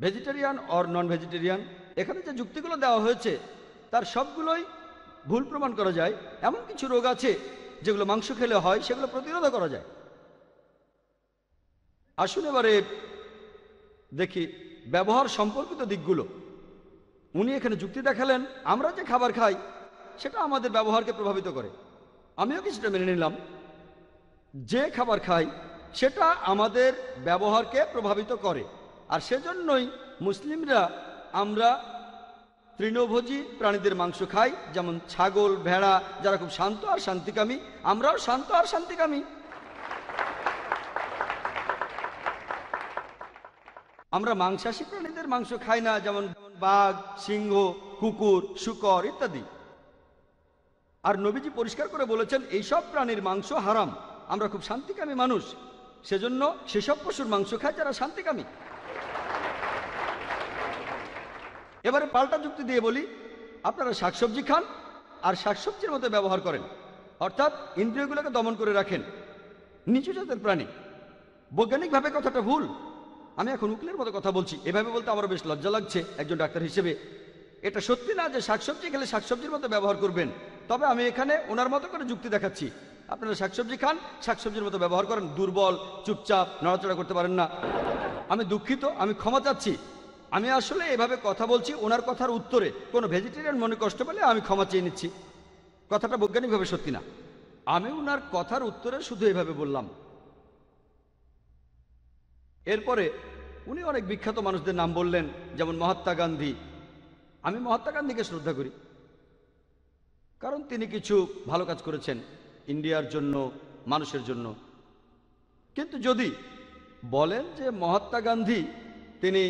vegetarian or non vegetarian এখানে যে যুক্তিগুলো দেওয়া হয়েছে তার সবগুলোই ভুল প্রমাণ করা যায় এমন কিছু রোগ আছে যেগুলো মাংস খেলে হয় সেগুলো প্রতিরোধ করা যায় আসুন এবারে দেখি ব্যবহার সম্পর্কিত দিকগুলো উনি এখানে যুক্তি দেখালেন আমরা যে খাবার খাই সেটা আমাদের ব্যবহারকে প্রভাবিত করে আমিও কিছুটা মেনে নিলাম যে খাবার খাই সেটা আমাদের ব্যবহারকে প্রভাবিত করে আর সেজন্যই মুসলিমরা আমরা তৃণভোজী প্রাণীদের মাংস খাই যেমন ছাগল ভেড়া যারা খুব শান্ত আর শান্তিকামী আমরাও শান্ত আর শান্তিকামী আমরা মাংসাশী প্রাণীদের মাংস খাই না যেমন বাঘ সিংহ কুকুর শুকর ইত্যাদি আর নবীজি পরিষ্কার করে বলেছেন এইসব প্রাণীর মাংস হারাম আমরা খুব শান্তিকামী মানুষ সেজন্য সেসব পশুর মাংস খায় যারা শান্তিকামী এবারে পাল্টা যুক্তি দিয়ে বলি আপনারা শাকসবজি খান আর শাকসবজির মতো ব্যবহার করেন অর্থাৎ ইন্দ্রিয়গুলোকে দমন করে রাখেন নিচু জাতের প্রাণী বৈজ্ঞানিকভাবে কথাটা ভুল আমি এখন উকিলের মতো কথা বলছি এভাবে বলতে আমারও বেশ লজ্জা লাগছে একজন ডাক্তার হিসেবে এটা সত্যি না যে শাকসবজি খেলে শাকসবজির মতো ব্যবহার করবেন তবে আমি এখানে ওনার মতো করে যুক্তি দেখাচ্ছি আপনারা শাকসবজি খান শাকসবজির মতো ব্যবহার করেন দুর্বল চুপচাপ নড়াচড়া করতে পারেন না আমি দুঃখিত আমি ক্ষমা চাচ্ছি আমি আসলে এভাবে কথা বলছি ওনার কথার উত্তরে কোনো ভেজিটেরিয়ান মনে কষ্ট পেলে আমি ক্ষমা চেয়ে নিচ্ছি কথাটা বৈজ্ঞানিকভাবে সত্যি না আমি ওনার কথার উত্তরে শুধু এভাবে বললাম এরপরে উনি অনেক বিখ্যাত মানুষদের নাম বললেন যেমন মহাত্মা গান্ধী আমি মহাত্মা গান্ধীকে শ্রদ্ধা করি কারণ তিনি কিছু ভালো কাজ করেছেন ইন্ডিয়ার জন্য মানুষের জন্য কিন্তু যদি বলেন যে মহাত্মা গান্ধী তিনি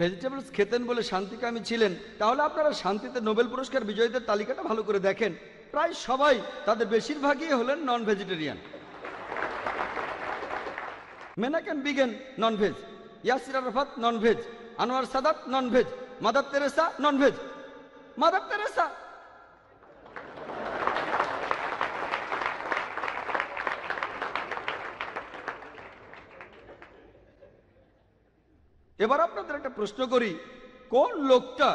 ভেজিটেবলস খেতেন বলে শান্তিকামী ছিলেন তাহলে আপনারা শান্তিতে নোবেল পুরস্কার বিজয়ীদের তালিকাটা ভালো করে দেখেন প্রায় সবাই তাদের বেশিরভাগই হলেন non vegetarian Menachem Begin veg Yasser non veg Anwar Sadat veg mother Teresa non veg mother Teresa এবার আপনাদের একটা প্রশ্ন করি কোন লোকটা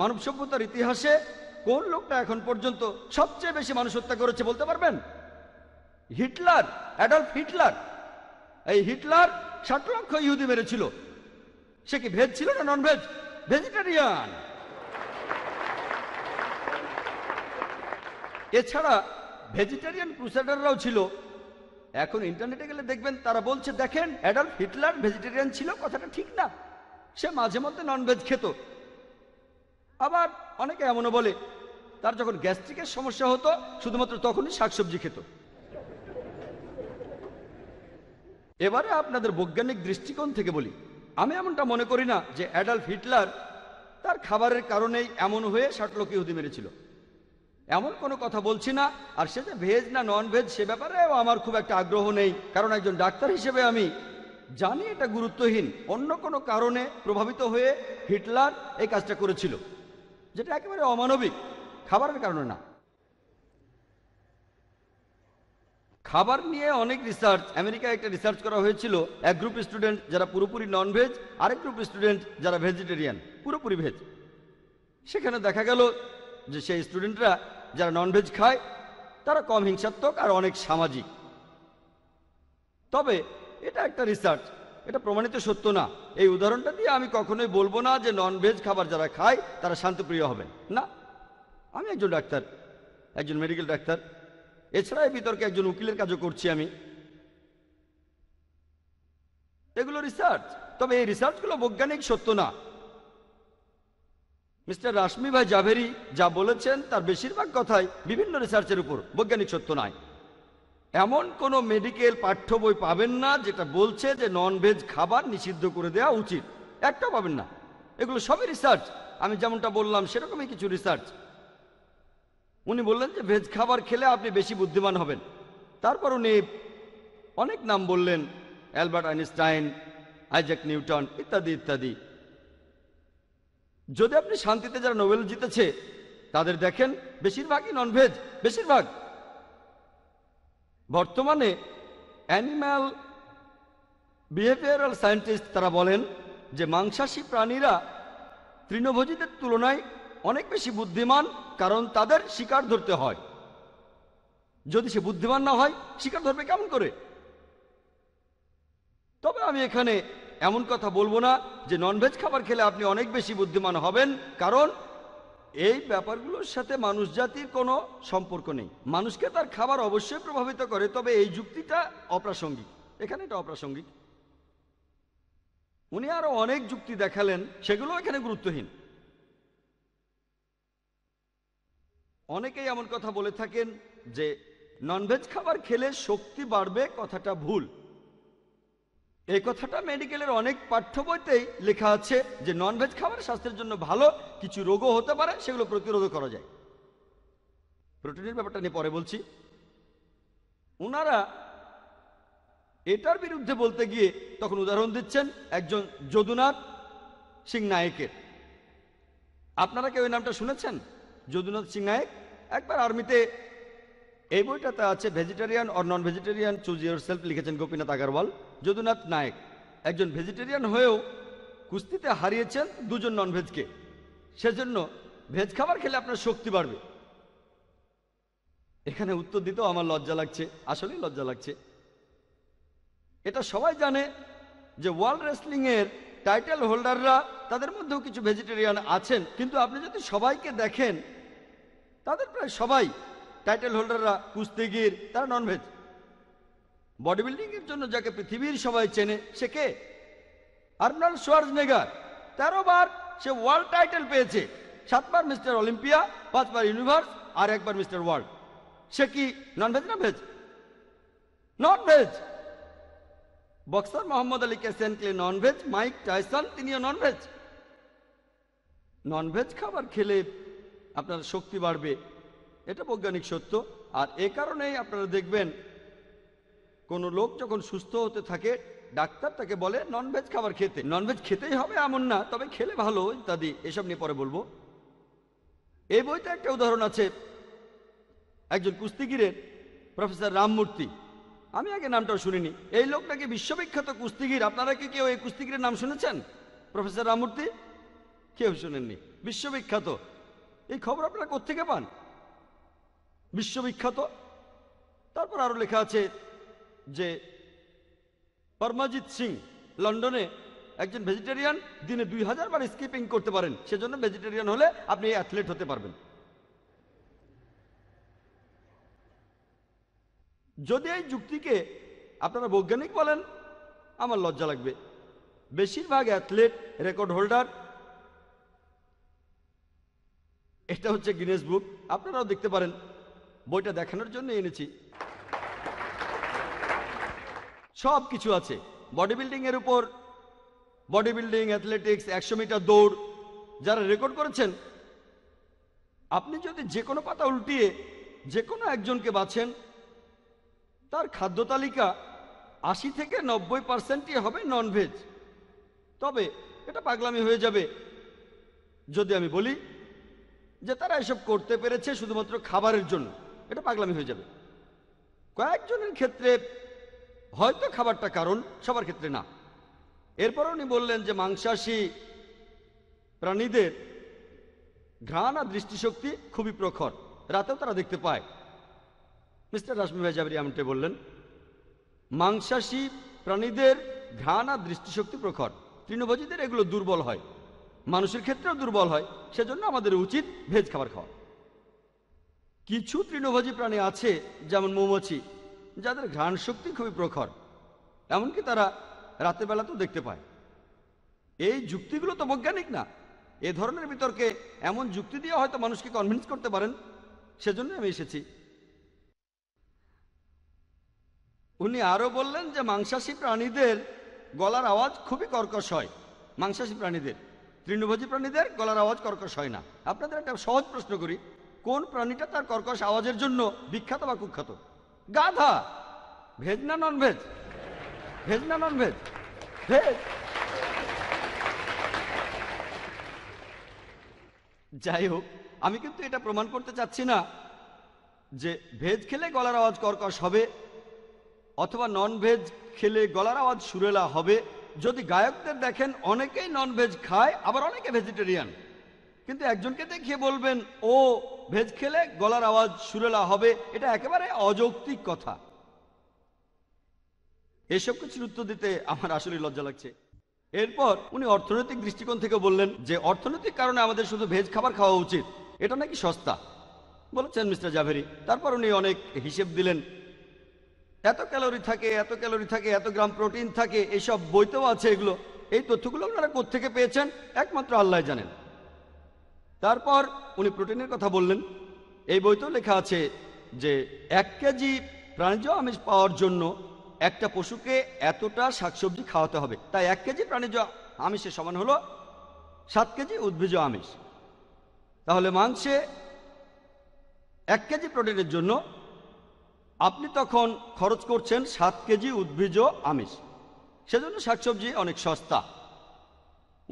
মানব সভ্যতার ইতিহাসে কোন লোকটা এখন পর্যন্ত সবচেয়ে বেশি মানুষ হত্যা করেছে বলতে পারবেন হিটলার অ্যাডলফ হিটলার এই হিটলার ষাট লক্ষ ইহুদি মেরেছিল সে কি ভেজ ছিল না নন ভেজ ভেজিটেরিয়ান এছাড়া ভেজিটেরিয়ান ক্রুসেডাররাও ছিল এখন ইন্টারনেটে গেলে দেখবেন তারা বলছে দেখেন অ্যাডাল্ট হিটলার ভেজিটেরিয়ান ছিল কথাটা ঠিক না সে মাঝে মধ্যে ননভেজ খেত আবার অনেকে এমনও বলে তার যখন গ্যাস্ট্রিকের সমস্যা হতো শুধুমাত্র তখনই শাকসবজি খেত এবারে আপনাদের বৈজ্ঞানিক দৃষ্টিকোণ থেকে বলি আমি এমনটা মনে করি না যে অ্যাডাল্ট হিটলার তার খাবারের কারণেই এমন হয়ে ষাটলোকে হুদি মেরেছিল এমন কোনো কথা বলছি না আর সে যে ভেজ না নন ভেজ সে ব্যাপারেও আমার খুব একটা আগ্রহ নেই কারণ একজন ডাক্তার হিসেবে আমি জানি এটা গুরুত্বহীন অন্য কোনো কারণে প্রভাবিত হয়ে হিটলার এই কাজটা করেছিল যেটা একেবারে অমানবিক খাবারের কারণে না খাবার নিয়ে অনেক রিসার্চ আমেরিকায় একটা রিসার্চ করা হয়েছিল এক গ্রুপ স্টুডেন্ট যারা পুরোপুরি ননভেজ আরেক গ্রুপ স্টুডেন্ট যারা ভেজিটেরিয়ান পুরোপুরি ভেজ সেখানে দেখা গেল যে সেই স্টুডেন্টরা যারা ননভেজ খায় তারা কম হিংসাত্মক আর অনেক সামাজিক তবে এটা একটা রিসার্চ এটা প্রমাণিত সত্য না এই উদাহরণটা দিয়ে আমি কখনোই বলবো না যে ননভেজ খাবার যারা খায় তারা শান্তপ্রিয় হবেন না আমি একজন ডাক্তার একজন মেডিকেল ডাক্তার এছাড়া এই বিতর্কে একজন উকিলের কাজও করছি আমি এগুলো রিসার্চ তবে এই রিসার্চগুলো বৈজ্ঞানিক সত্য না মিস্টার রাশমি ভাই জাভেরি যা বলেছেন তার বেশিরভাগ কথাই বিভিন্ন রিসার্চের উপর বৈজ্ঞানিক সত্য নয় এমন কোনো মেডিকেল পাঠ্য বই পাবেন না যেটা বলছে যে ননভেজ খাবার নিষিদ্ধ করে দেওয়া উচিত একটা পাবেন না এগুলো সবই রিসার্চ আমি যেমনটা বললাম সেরকমই কিছু রিসার্চ উনি বললেন যে ভেজ খাবার খেলে আপনি বেশি বুদ্ধিমান হবেন তারপর উনি অনেক নাম বললেন অ্যালবার্ট আইনস্টাইন আইজাক নিউটন ইত্যাদি ইত্যাদি যদি আপনি শান্তিতে যারা নোবেল জিতেছে তাদের দেখেন বেশিরভাগই ননভেজ বেশিরভাগ বর্তমানে অ্যানিম্যাল বিহেভিয়ারাল সায়েন্টিস্ট তারা বলেন যে মাংসাশী প্রাণীরা তৃণভোজীদের তুলনায় অনেক বেশি বুদ্ধিমান কারণ তাদের শিকার ধরতে হয় যদি সে বুদ্ধিমান না হয় শিকার ধরবে কেমন করে তবে আমি এখানে এমন কথা বলবো না যে ননভেজ খাবার খেলে আপনি অনেক বেশি বুদ্ধিমান হবেন কারণ এই ব্যাপারগুলোর সাথে মানুষ জাতির কোনো সম্পর্ক নেই মানুষকে তার খাবার অবশ্যই প্রভাবিত করে তবে এই যুক্তিটা অপ্রাসঙ্গিক এখানে এটা অপ্রাসঙ্গিক উনি আরো অনেক যুক্তি দেখালেন সেগুলো এখানে গুরুত্বহীন অনেকেই এমন কথা বলে থাকেন যে ননভেজ খাবার খেলে শক্তি বাড়বে কথাটা ভুল এই কথাটা মেডিকেলের অনেক পাঠ্য বইতেই লেখা আছে যে ননভেজ খাবার স্বাস্থ্যের জন্য ভালো কিছু রোগও হতে পারে সেগুলো প্রতিরোধ করা যায় প্রোটিনের ব্যাপারটা নিয়ে পরে বলছি ওনারা এটার বিরুদ্ধে বলতে গিয়ে তখন উদাহরণ দিচ্ছেন একজন যদুনাথ সিং নায়েকের আপনারা কেউ নামটা শুনেছেন যদুনাথ সিং নায়েক একবার আর্মিতে এই বইটাতে আছে vegetarian or non vegetarian choose yourself লিখেছেন গোপীনাথ আগরওয়াল যদুনাথ নায়ক একজন ভেজিটেরিয়ান হয়েও কুস্তিতে হারিয়েছেন দুজন নন ভেজকে সেজন্য ভেজ খাবার খেলে আপনার শক্তি বাড়বে এখানে উত্তর দিতেও আমার লজ্জা লাগছে আসলেই লজ্জা লাগছে এটা সবাই জানে যে ওয়ার্ল্ড রেসলিংয়ের টাইটেল হোল্ডাররা তাদের মধ্যেও কিছু ভেজিটেরিয়ান আছেন কিন্তু আপনি যদি সবাইকে দেখেন তাদের প্রায় সবাই টাইটেল হোল্ডাররা কুস্তিগির তারা ননভেজ বডি বিল্ডিংয়ের জন্য যাকে পৃথিবীর সবাই চেনে সে কে আর্নাল্ড সোয়ার্জ নেগার তেরো বার সে ওয়ার্ল্ড টাইটেল পেয়েছে সাতবার মিস্টার অলিম্পিয়া পাঁচবার ইউনিভার্স আর একবার মিস্টার ওয়ার্ল্ড সে কি ননভেজ না veg non veg boxer Muhammad Ali Cassius Clay non veg Mike Tyson তিনিও ননভেজ ননভেজ খাবার খেলে আপনার শক্তি বাড়বে এটা বৈজ্ঞানিক সত্য আর এ কারণেই আপনারা দেখবেন কোনো লোক যখন সুস্থ হতে থাকে ডাক্তার তাকে বলে ননভেজ খাবার খেতে ননভেজ খেতেই হবে এমন না তবে খেলে ভালো ইত্যাদি এসব নিয়ে পরে বলবো এই বইতে একটা উদাহরণ আছে একজন কুস্তিগিরের প্রফেসর রামমূর্তি আমি আগে নামটাও শুনিনি এই লোক নাকি বিশ্ববিখ্যাত কুস্তিগির আপনারা কি কেউ এই কুস্তিগিরের নাম শুনেছেন প্রফেসর রামমূর্তি কেউ শুনেননি বিশ্ববিখ্যাত এই খবর আপনারা কোথেকে পান বিশ্ববিখ্যাত তারপর আরও লেখা আছে যে পরমাজিৎ সিং লন্ডনে একজন ভেজিটেরিয়ান দিনে দুই হাজার বার স্কিপিং করতে পারেন সেজন্য ভেজিটেরিয়ান হলে আপনি অ্যাথলেট হতে পারবেন যদি এই যুক্তিকে আপনারা বৈজ্ঞানিক বলেন আমার লজ্জা লাগবে বেশিরভাগ অ্যাথলেট রেকর্ড হোল্ডার এটা হচ্ছে গিনেস বুক আপনারাও দেখতে পারেন বইটা দেখানোর জন্য এনেছি সব কিছু আছে বডি বিল্ডিংয়ের উপর বডি বিল্ডিং অ্যাথলেটিক্স একশো মিটার দৌড় যারা রেকর্ড করেছেন আপনি যদি যে কোনো পাতা উল্টিয়ে যে কোনো একজনকে বাছেন তার খাদ্য তালিকা আশি থেকে নব্বই পার্সেন্টই হবে ননভেজ তবে এটা পাগলামি হয়ে যাবে যদি আমি বলি যে তারা এসব করতে পেরেছে শুধুমাত্র খাবারের জন্য এটা পাগলামি হয়ে যাবে কয়েকজনের ক্ষেত্রে হয়তো খাবারটা কারণ সবার ক্ষেত্রে না এরপর উনি বললেন যে মাংসাশী প্রাণীদের ঘ্রাণ আর দৃষ্টিশক্তি খুবই প্রখর রাতেও তারা দেখতে পায় মিস্টার রাশমি ভাই জাবরি আমটে বললেন মাংসাশী প্রাণীদের ঘ্রাণ আর দৃষ্টিশক্তি প্রখর তৃণভোজীদের এগুলো দুর্বল হয় মানুষের ক্ষেত্রেও দুর্বল হয় সেজন্য আমাদের উচিত ভেজ খাবার খাওয়া কিছু তৃণভোজী প্রাণী আছে যেমন মৌমাছি যাদের ঘ্রাণ শক্তি খুবই প্রখর এমনকি তারা রাতের বেলাতেও দেখতে পায় এই যুক্তিগুলো তো বৈজ্ঞানিক না এ ধরনের বিতর্কে এমন যুক্তি দিয়ে হয়তো মানুষকে কনভিন্স করতে পারেন সেজন্য আমি এসেছি উনি আরও বললেন যে মাংসাশী প্রাণীদের গলার আওয়াজ খুবই কর্কশ হয় মাংসাশী প্রাণীদের তৃণভোজী প্রাণীদের গলার আওয়াজ কর্কশ হয় না আপনাদের একটা সহজ প্রশ্ন করি কোন প্রাণীটা তার কর্কশ আওয়াজের জন্য বিখ্যাত বা কুখ্যাত গাধা ভেজ না ননভেজ ভেজ না ননভেজ ভেজ যাই হোক আমি কিন্তু এটা প্রমাণ করতে চাচ্ছি না যে ভেজ খেলে গলার আওয়াজ কর্কশ হবে অথবা ননভেজ খেলে গলার আওয়াজ সুরেলা হবে যদি গায়কদের দেখেন অনেকেই ননভেজ খায় আবার অনেকে ভেজিটেরিয়ান কিন্তু একজনকে দেখিয়ে বলবেন ও ভেজ খেলে গলার আওয়াজ সুরেলা হবে এটা একেবারে অযৌক্তিক কথা এসব কিছুর উত্তর দিতে আমার আসলে লজ্জা লাগছে এরপর উনি অর্থনৈতিক দৃষ্টিকোণ থেকে বললেন যে অর্থনৈতিক কারণে আমাদের শুধু ভেজ খাবার খাওয়া উচিত এটা নাকি সস্তা বলেছেন মিস্টার জাভেরি তারপর উনি অনেক হিসেব দিলেন এত ক্যালোরি থাকে এত ক্যালোরি থাকে এত গ্রাম প্রোটিন থাকে এসব বইতেও আছে এগুলো এই তথ্যগুলো আপনারা কোথেকে পেয়েছেন একমাত্র আল্লাহ জানেন তারপর উনি প্রোটিনের কথা বললেন এই বইতেও লেখা আছে যে এক কেজি প্রাণীজ আমিষ পাওয়ার জন্য একটা পশুকে এতটা শাকসবজি খাওয়াতে হবে তাই এক কেজি প্রাণীজ আমিষের সমান হলো সাত কেজি উদ্ভিজ আমিষ তাহলে মাংসে এক কেজি প্রোটিনের জন্য আপনি তখন খরচ করছেন সাত কেজি উদ্ভিজ আমিষ সেজন্য শাকসবজি অনেক সস্তা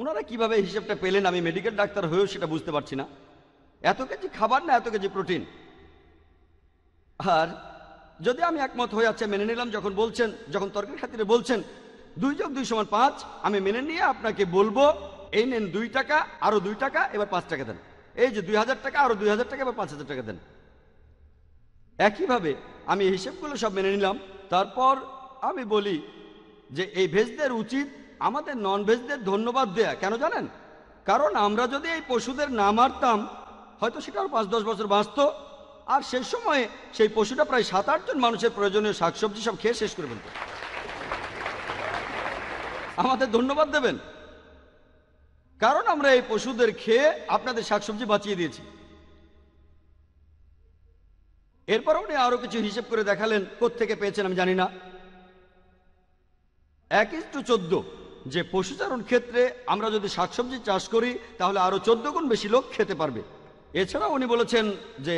ওনারা কিভাবে হিসেবটা পেলেন আমি মেডিকেল ডাক্তার হয়েও সেটা বুঝতে পারছি না এত কেজি খাবার না এত কেজি প্রোটিন আর যদি আমি একমত হয়ে আছে আচ্ছা মেনে নিলাম যখন বলছেন যখন তর্কের খাতিরে বলছেন দুই যোগ দুই সমান পাঁচ আমি মেনে নিয়ে আপনাকে বলবো এই নেন দুই টাকা আরও দুই টাকা এবার পাঁচ টাকা দেন এই যে দুই হাজার টাকা আরো দুই হাজার টাকা এবার পাঁচ হাজার টাকা দেন একইভাবে আমি হিসেবগুলো সব মেনে নিলাম তারপর আমি বলি যে এই ভেজদের উচিত আমাদের ননভেজদের ধন্যবাদ দেয়া কেন জানেন কারণ আমরা যদি এই পশুদের না মারতাম হয়তো সেটা আর পাঁচ দশ বছর বাঁচত আর সেই সময়ে সেই পশুটা প্রায় সাত আটজন মানুষের প্রয়োজনীয় শাকসবজি সব খেয়ে শেষ করে ফেলত আমাদের ধন্যবাদ দেবেন কারণ আমরা এই পশুদের খেয়ে আপনাদের শাকসবজি বাঁচিয়ে দিয়েছি এরপর উনি আরো কিছু হিসেব করে দেখালেন কোথেকে পেয়েছেন আমি জানি না এক ইস্টু চোদ্দ যে পশুচারণ ক্ষেত্রে আমরা যদি শাকসবজি চাষ করি তাহলে আরও চোদ্দ গুণ বেশি লোক খেতে পারবে এছাড়া উনি বলেছেন যে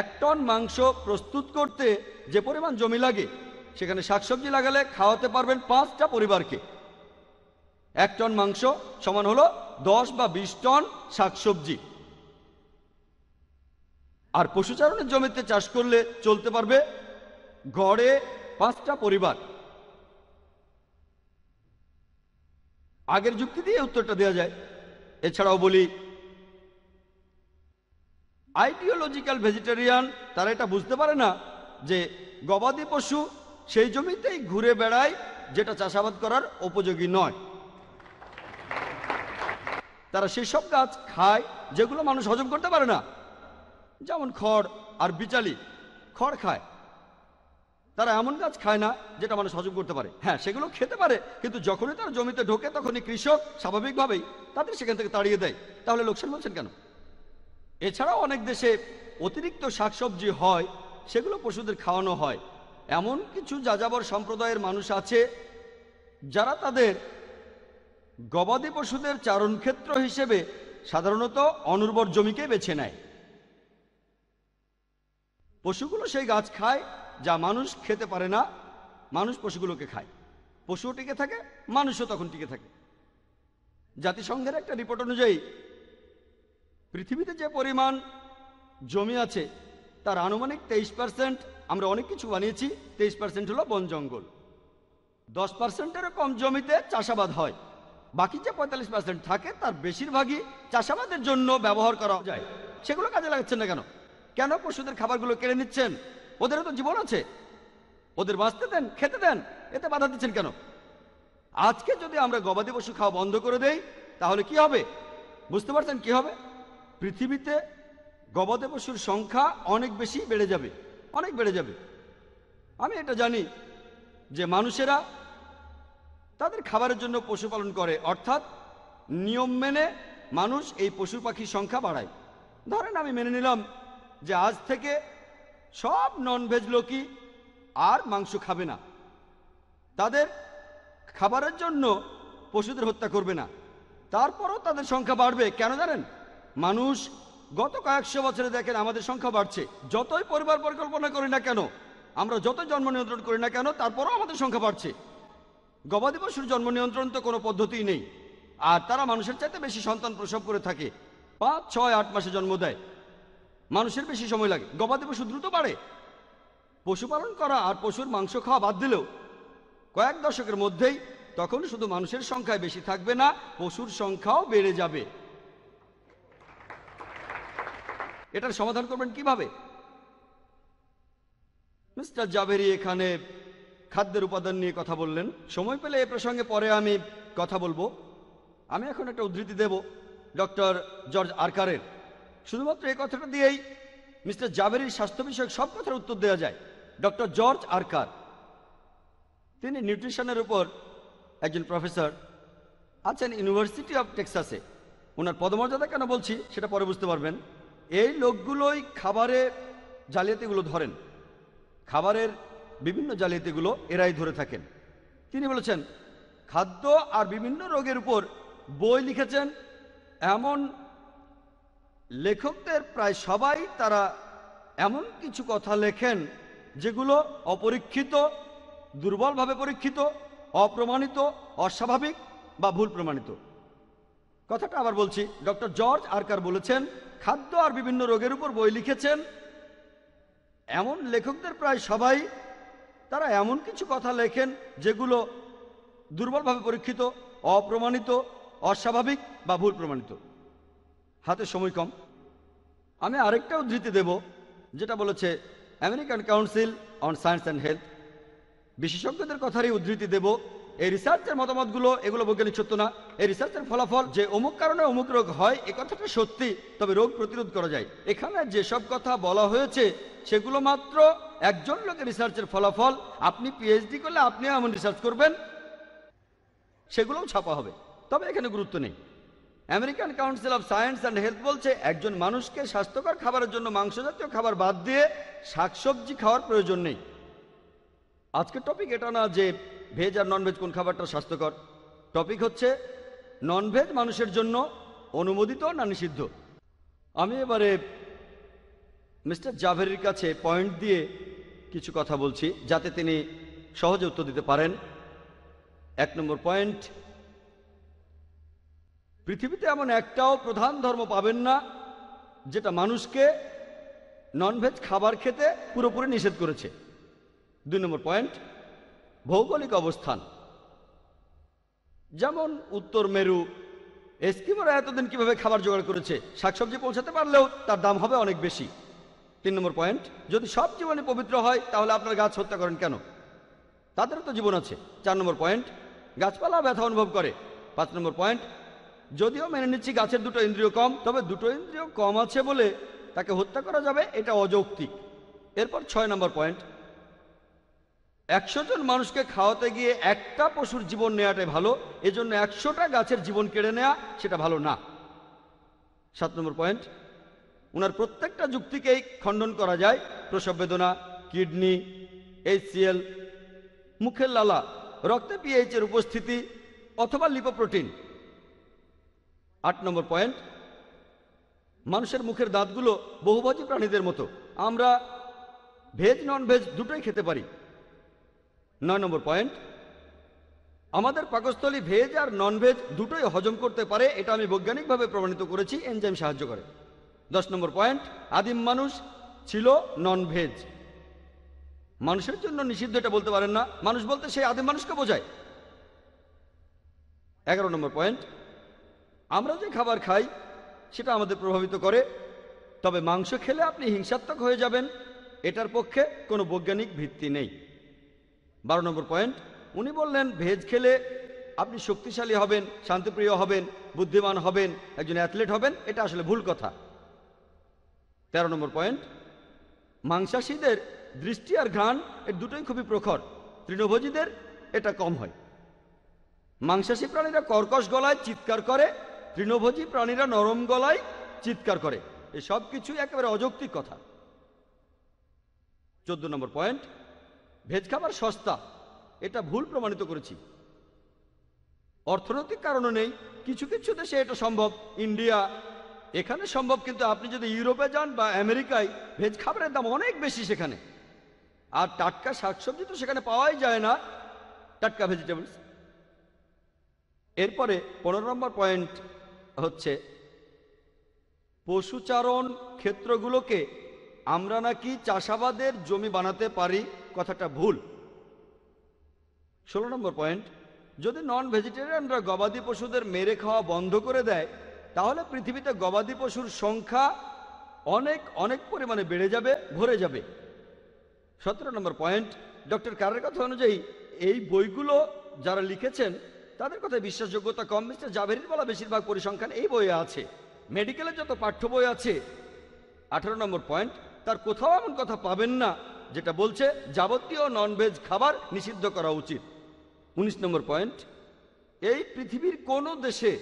এক টন মাংস প্রস্তুত করতে যে পরিমাণ জমি লাগে সেখানে শাকসবজি লাগালে খাওয়াতে পারবেন পাঁচটা পরিবারকে এক টন মাংস সমান হলো দশ বা বিশ টন শাকসবজি আর পশুচারণের জমিতে চাষ করলে চলতে পারবে গড়ে পাঁচটা পরিবার আগের যুক্তি দিয়ে উত্তরটা দেওয়া যায় এছাড়াও বলি আইডিওলজিক্যাল ভেজিটেরিয়ান তারা এটা বুঝতে পারে না যে গবাদি পশু সেই জমিতেই ঘুরে বেড়ায় যেটা চাষাবাদ করার উপযোগী নয় তারা সেই সব গাছ খায় যেগুলো মানুষ হজম করতে পারে না যেমন খড় আর বিচালি খড় খায় তারা এমন গাছ খায় না যেটা মানুষ হজম করতে পারে হ্যাঁ সেগুলো খেতে পারে কিন্তু যখনই তারা জমিতে ঢোকে তখনই কৃষক স্বাভাবিকভাবেই তাদের সেখান থেকে তাড়িয়ে দেয় তাহলে লোকসান বলছেন কেন এছাড়াও অনেক দেশে অতিরিক্ত শাকসবজি হয় সেগুলো পশুদের খাওয়ানো হয় এমন কিছু যাযাবর সম্প্রদায়ের মানুষ আছে যারা তাদের গবাদি পশুদের চারণ ক্ষেত্র হিসেবে সাধারণত অনুর্বর জমিকে বেছে নেয় পশুগুলো সেই গাছ খায় যা মানুষ খেতে পারে না মানুষ পশুগুলোকে খায় পশুও টিকে থাকে মানুষও তখন টিকে থাকে জাতিসংঘের একটা রিপোর্ট অনুযায়ী পৃথিবীতে যে পরিমাণ জমি আছে তার আনুমানিক তেইশ পার্সেন্ট আমরা অনেক কিছু বানিয়েছি তেইশ পার্সেন্ট হলো বন জঙ্গল দশ পার্সেন্টেরও কম জমিতে চাষাবাদ হয় বাকি যে পঁয়তাল্লিশ পার্সেন্ট থাকে তার বেশিরভাগই চাষাবাদের জন্য ব্যবহার করা যায় সেগুলো কাজে লাগাচ্ছেন না কেন কেন পশুদের খাবারগুলো কেড়ে নিচ্ছেন ওদেরও তো জীবন আছে ওদের বাঁচতে দেন খেতে দেন এতে বাধা দিচ্ছেন কেন আজকে যদি আমরা গবাদি পশু খাওয়া বন্ধ করে দেই তাহলে কি হবে বুঝতে পারছেন কি হবে পৃথিবীতে গবাদি পশুর সংখ্যা অনেক বেশি বেড়ে যাবে অনেক বেড়ে যাবে আমি এটা জানি যে মানুষেরা তাদের খাবারের জন্য পশুপালন করে অর্থাৎ নিয়ম মেনে মানুষ এই পশু পাখির সংখ্যা বাড়ায় ধরেন আমি মেনে নিলাম যে আজ থেকে সব নন ভেজ লোকই আর মাংস খাবে না তাদের খাবারের জন্য পশুদের হত্যা করবে না তারপরও তাদের সংখ্যা বাড়বে কেন জানেন মানুষ গত কয়েকশো বছরে দেখেন আমাদের সংখ্যা বাড়ছে যতই পরিবার পরিকল্পনা করি না কেন আমরা যত জন্ম নিয়ন্ত্রণ করি না কেন তারপরও আমাদের সংখ্যা বাড়ছে গবাদি পশুর জন্ম নিয়ন্ত্রণ তো কোনো পদ্ধতিই নেই আর তারা মানুষের চাইতে বেশি সন্তান প্রসব করে থাকে পাঁচ ছয় আট মাসে জন্ম দেয় মানুষের বেশি সময় লাগে গবাদি পশু দ্রুত বাড়ে পশুপালন করা আর পশুর মাংস খাওয়া বাদ দিলেও কয়েক দশকের মধ্যেই তখন শুধু মানুষের সংখ্যায় বেশি থাকবে না পশুর সংখ্যাও বেড়ে যাবে এটার সমাধান করবেন কিভাবে মিস্টার জাভেরি এখানে খাদ্যের উপাদান নিয়ে কথা বললেন সময় পেলে এ প্রসঙ্গে পরে আমি কথা বলবো আমি এখন একটা উদ্ধৃতি দেব ডক্টর জর্জ আরকারের শুধুমাত্র এই কথাটা দিয়েই মিস্টার জাভেরির স্বাস্থ্য বিষয়ক সব কথার উত্তর দেওয়া যায় ডক্টর জর্জ আরকার তিনি নিউট্রিশনের উপর একজন প্রফেসর আছেন ইউনিভার্সিটি অফ টেক্সাসে ওনার পদমর্যাদা কেন বলছি সেটা পরে বুঝতে পারবেন এই লোকগুলোই খাবারে জালিয়াতিগুলো ধরেন খাবারের বিভিন্ন জালিয়াতিগুলো এরাই ধরে থাকেন তিনি বলেছেন খাদ্য আর বিভিন্ন রোগের উপর বই লিখেছেন এমন লেখকদের প্রায় সবাই তারা এমন কিছু কথা লেখেন যেগুলো অপরীক্ষিত দুর্বলভাবে পরীক্ষিত অপ্রমাণিত অস্বাভাবিক বা ভুল প্রমাণিত কথাটা আবার বলছি ডক্টর জর্জ আরকার বলেছেন খাদ্য আর বিভিন্ন রোগের উপর বই লিখেছেন এমন লেখকদের প্রায় সবাই তারা এমন কিছু কথা লেখেন যেগুলো দুর্বলভাবে পরীক্ষিত অপ্রমাণিত অস্বাভাবিক বা ভুল প্রমাণিত হাতে সময় কম আমি আরেকটা উদ্ধৃতি দেব যেটা বলেছে American council on science and health বিশেষজ্ঞদের কথারই উদ্ধৃতি দেব এই রিসার্চের মতামতগুলো এগুলো বৈজ্ঞানিক সত্য না এই রিসার্চের ফলাফল যে অমুক কারণে অমুক রোগ হয় এ কথাটা সত্যি তবে রোগ প্রতিরোধ করা যায় এখানে যেসব কথা বলা হয়েছে সেগুলো মাত্র একজন লোকের রিসার্চের ফলাফল আপনি পিএইচডি করলে আপনিও এমন রিসার্চ করবেন সেগুলোও ছাপা হবে তবে এখানে গুরুত্ব নেই American council of science and health বলছে একজন মানুষকে স্বাস্থ্যকর খাবারের জন্য মাংস জাতীয় খাবার বাদ দিয়ে শাকসবজি খাওয়ার প্রয়োজন নেই আজকের টপিক এটা না যে ভেজ আর ননভেজ কোন খাবারটা স্বাস্থ্যকর টপিক হচ্ছে ননভেজ মানুষের জন্য অনুমোদিত না নিষিদ্ধ আমি এবারে মিস্টার জাভেরির কাছে পয়েন্ট দিয়ে কিছু কথা বলছি যাতে তিনি সহজে উত্তর দিতে পারেন এক নম্বর পয়েন্ট পৃথিবীতে এমন একটাও প্রধান ধর্ম পাবেন না যেটা মানুষকে ননভেজ খাবার খেতে পুরোপুরি নিষেধ করেছে দুই নম্বর পয়েন্ট ভৌগোলিক অবস্থান যেমন উত্তর মেরু এস্কিমোরা এতদিন কিভাবে খাবার জোগাড় করেছে শাকসবজি পৌঁছাতে পারলেও তার দাম হবে অনেক বেশি তিন নম্বর পয়েন্ট যদি সব জীবনে পবিত্র হয় তাহলে আপনার গাছ হত্যা করেন কেন তাদেরও তো জীবন আছে চার নম্বর পয়েন্ট গাছপালা ব্যথা অনুভব করে পাঁচ নম্বর পয়েন্ট যদিও মেনে নিচ্ছি গাছের দুটো ইন্দ্রিয় কম তবে দুটো ইন্দ্রিয় কম আছে বলে তাকে হত্যা করা যাবে এটা অযৌক্তিক এরপর ছয় নম্বর পয়েন্ট একশো জন মানুষকে খাওয়াতে গিয়ে একটা পশুর জীবন নেওয়াটাই ভালো এজন্য একশোটা গাছের জীবন কেড়ে নেওয়া সেটা ভালো না সাত নম্বর পয়েন্ট ওনার প্রত্যেকটা যুক্তিকেই খণ্ডন করা যায় প্রসব বেদনা কিডনি এইচসিএল মুখের লালা রক্তে পিএইচের উপস্থিতি অথবা লিপোপ্রোটিন আট নম্বর পয়েন্ট মানুষের মুখের দাঁতগুলো বহুভোজী প্রাণীদের মতো আমরা ভেজ নন ভেজ দুটোই খেতে পারি নয় নম্বর পয়েন্ট আমাদের পাকস্থলী ভেজ আর ননভেজ দুটোই হজম করতে পারে এটা আমি বৈজ্ঞানিকভাবে প্রমাণিত করেছি এনজাইম সাহায্য করে দশ নম্বর পয়েন্ট আদিম মানুষ ছিল ননভেজ মানুষের জন্য নিষিদ্ধ এটা বলতে পারেন না মানুষ বলতে সেই আদিম মানুষকে বোঝায় এগারো নম্বর পয়েন্ট আমরা যে খাবার খাই সেটা আমাদের প্রভাবিত করে তবে মাংস খেলে আপনি হিংসাত্মক হয়ে যাবেন এটার পক্ষে কোনো বৈজ্ঞানিক ভিত্তি নেই বারো নম্বর পয়েন্ট উনি বললেন ভেজ খেলে আপনি শক্তিশালী হবেন শান্তিপ্রিয় হবেন বুদ্ধিমান হবেন একজন অ্যাথলেট হবেন এটা আসলে ভুল কথা তেরো নম্বর পয়েন্ট মাংসাশীদের দৃষ্টি আর ঘ্রাণ এর দুটোই খুবই প্রখর তৃণভোজীদের এটা কম হয় মাংসাশী প্রাণীরা কর্কশ গলায় চিৎকার করে তৃণভোজী প্রাণীরা নরম গলায় চিৎকার করে এসব কিছু একেবারে অযৌক্তিক কথা চোদ্দ নম্বর পয়েন্ট ভেজ খাবার সস্তা এটা ভুল প্রমাণিত করেছি অর্থনৈতিক কারণও নেই কিছু কিছু দেশে এটা সম্ভব ইন্ডিয়া এখানে সম্ভব কিন্তু আপনি যদি ইউরোপে যান বা আমেরিকায় ভেজ খাবারের দাম অনেক বেশি সেখানে আর টাটকা শাকসবজি তো সেখানে পাওয়াই যায় না টাটকা ভেজিটেবলস এরপরে পনেরো নম্বর পয়েন্ট হচ্ছে পশুচারণ ক্ষেত্রগুলোকে আমরা নাকি চাষাবাদের জমি বানাতে পারি কথাটা ভুল ষোলো নম্বর পয়েন্ট যদি নন ভেজিটেরিয়ানরা গবাদি পশুদের মেরে খাওয়া বন্ধ করে দেয় তাহলে পৃথিবীতে গবাদি পশুর সংখ্যা অনেক অনেক পরিমাণে বেড়ে যাবে ভরে যাবে সতেরো নম্বর পয়েন্ট ডক্টর কারের কথা অনুযায়ী এই বইগুলো যারা লিখেছেন তাদের কথা বিশ্বাসযোগ্যতা কম মিস্টার জাভেরির বলা বেশিরভাগ পরিসংখ্যান এই বইয়ে আছে মেডিকেলের যত পাঠ্য বই আছে আঠারো নম্বর পয়েন্ট তার কোথাও এমন কথা পাবেন না যেটা বলছে যাবতীয় ননভেজ খাবার নিষিদ্ধ করা উচিত উনিশ নম্বর পয়েন্ট এই পৃথিবীর কোনো দেশে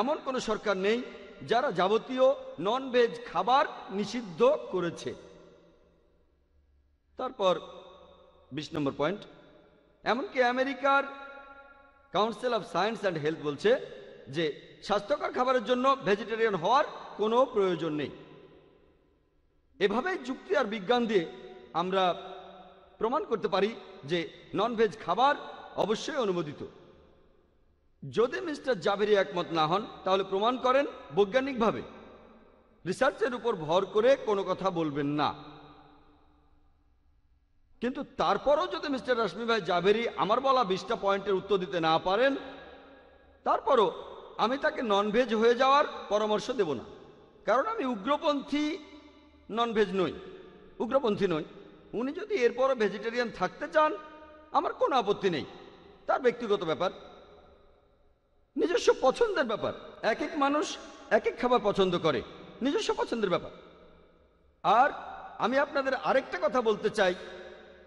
এমন কোনো সরকার নেই যারা যাবতীয় ননভেজ খাবার নিষিদ্ধ করেছে তারপর বিশ নম্বর পয়েন্ট এমনকি আমেরিকার council of science and health বলছে যে স্বাস্থ্যকর খাবারের জন্য ভেজিটেরিয়ান হওয়ার কোনো প্রয়োজন নেই এভাবেই যুক্তি আর বিজ্ঞান দিয়ে আমরা প্রমাণ করতে পারি যে ননভেজ খাবার অবশ্যই অনুমোদিত যদি মিস্টার জাভেরি একমত না হন তাহলে প্রমাণ করেন বৈজ্ঞানিকভাবে রিসার্চের উপর ভর করে কোনো কথা বলবেন না কিন্তু তারপরও যদি মিস্টার রশ্মি ভাই জাভেরি আমার বলা বিশটা পয়েন্টের উত্তর দিতে না পারেন তারপরও আমি তাকে ননভেজ হয়ে যাওয়ার পরামর্শ দেব না কারণ আমি উগ্রপন্থী ননভেজ নই উগ্রপন্থী নই উনি যদি এরপরও ভেজিটেরিয়ান থাকতে চান আমার কোনো আপত্তি নেই তার ব্যক্তিগত ব্যাপার নিজস্ব পছন্দের ব্যাপার এক এক মানুষ এক এক খাবার পছন্দ করে নিজস্ব পছন্দের ব্যাপার আর আমি আপনাদের আরেকটা কথা বলতে চাই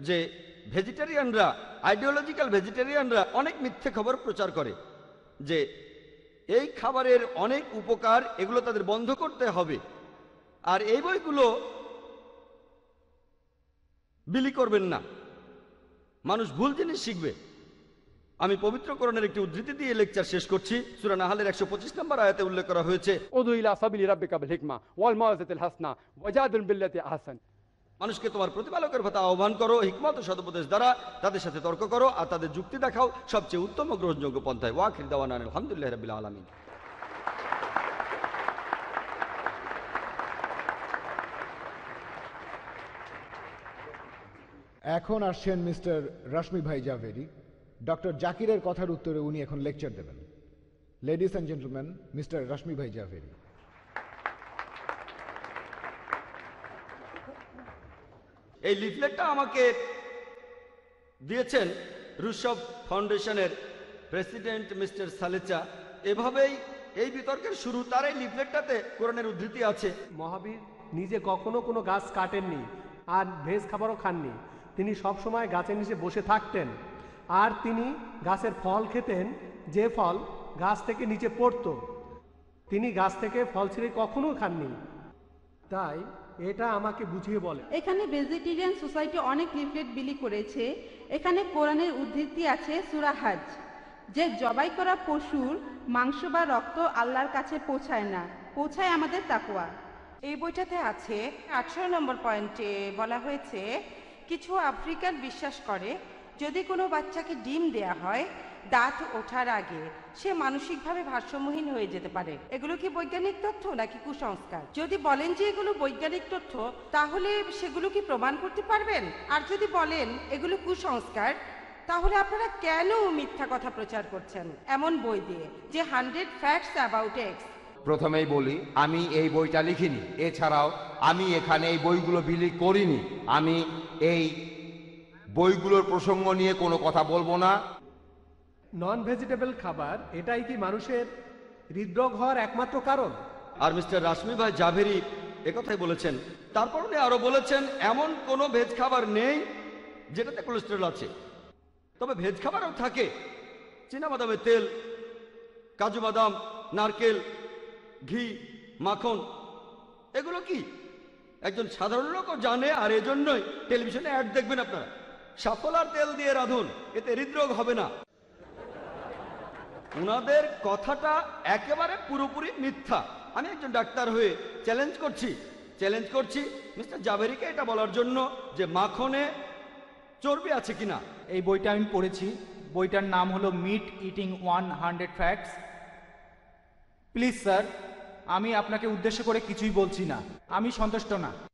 যে ভেজিটেরিয়ানরা আইডিওলজিক্যাল ভেজিটেরিয়ানরা অনেক মিথ্যে খবর প্রচার করে যে এই খাবারের অনেক উপকার এগুলো তাদের বন্ধ করতে হবে আর এই বইগুলো বিলি করবেন না মানুষ ভুল জিনিস শিখবে আমি পবিত্রকরণের একটি উদ্ধৃতি দিয়ে লেকচার শেষ করছি সুরা নাহালের পঁচিশ নম্বর আয়াতে উল্লেখ করা হয়েছে ওদু ইলা রাব্বিকা হিকমা ওয়াল মাওয়াজাতিল হাসনা ওয়াজাদুল বিল্লাতি আহসান মানুষকে তোমার প্রতিপালকের কথা আহ্বান করো হিকমত সদপদেশ দ্বারা তাদের সাথে তর্ক করো আর তাদের যুক্তি দেখাও সবচেয়ে উত্তম গ্রহণযোগ্য পন্থায় ওয়াকির দাওয়ান আলহামদুলিল্লাহ রবিল আলমিন এখন আসছেন মিস্টার রশ্মি ভাই জাভেরি ডক্টর জাকিরের কথার উত্তরে উনি এখন লেকচার দেবেন ladies and gentleman mister Rashmi Bhai Zaveri এই লিফলেটটা আমাকে দিয়েছেন রুষভ ফাউন্ডেশনের প্রেসিডেন্ট মিস্টার সালেচা এভাবেই এই বিতর্কের শুরু তার এই লিফলেটটাতে কোরআনের উদ্ধৃতি আছে মহাবীর নিজে কখনো কোনো গাছ কাটেননি আর ভেজ খাবারও খাননি তিনি সবসময় গাছের নিচে বসে থাকতেন আর তিনি গাছের ফল খেতেন যে ফল গাছ থেকে নিচে পড়ত তিনি গাছ থেকে ফল ছিঁড়ে কখনো খাননি তাই এটা আমাকে বুঝিয়ে বলে এখানে ভেজিটেরিয়ান সোসাইটি অনেক লিফলেট বিলি করেছে এখানে কোরআনের উদ্ধৃতি আছে সুরা হাজ যে জবাই করা পশুর মাংস বা রক্ত আল্লাহর কাছে পৌঁছায় না পৌঁছায় আমাদের তাকুয়া এই বইটাতে আছে আঠেরো নম্বর পয়েন্টে বলা হয়েছে কিছু আফ্রিকান বিশ্বাস করে যদি কোনো বাচ্চাকে ডিম দেয়া হয় দাঁত ওঠার আগে সে মানসিকভাবে ভারসাম্যহীন হয়ে যেতে পারে এগুলো কি বৈজ্ঞানিক তথ্য নাকি কুসংস্কার যদি বলেন যে এগুলো বৈজ্ঞানিক তথ্য তাহলে সেগুলো কি প্রমাণ করতে পারবেন আর যদি বলেন এগুলো কুসংস্কার তাহলে আপনারা কেন মিথ্যা কথা প্রচার করছেন এমন বই দিয়ে যে হান্ড্রেড ফ্যাক্টস অ্যাবাউট এক্স প্রথমেই বলি আমি এই বইটা লিখিনি এছাড়াও আমি এখানে এই বইগুলো বিলি করিনি আমি এই বইগুলোর প্রসঙ্গ নিয়ে কোনো কথা বলবো না নন ভেজিটেবল খাবার এটাই কি মানুষের হৃদরোগ হওয়ার একমাত্র কারণ আর মিস্টার রাশমি ভাই জাভেরি একথাই বলেছেন তারপর উনি আরও বলেছেন এমন কোনো ভেজ খাবার নেই যেটাতে কোলেস্টেরল আছে তবে ভেজ খাবারও থাকে বাদামের তেল কাজু বাদাম নারকেল ঘি মাখন এগুলো কি একজন সাধারণ লোকও জানে আর এজন্যই টেলিভিশনে অ্যাড দেখবেন আপনারা সাফলার তেল দিয়ে রাঁধুন এতে হৃদরোগ হবে না ওনাদের কথাটা একেবারে পুরোপুরি মিথ্যা আমি একজন ডাক্তার হয়ে চ্যালেঞ্জ করছি চ্যালেঞ্জ করছি মিস্টার জাভেরিকে এটা বলার জন্য যে মাখনে চর্বি আছে কিনা এই বইটা আমি পড়েছি বইটার নাম হলো meat eating one hundred facts please sir আমি আপনাকে উদ্দেশ্য করে কিছুই বলছি না আমি সন্তুষ্ট না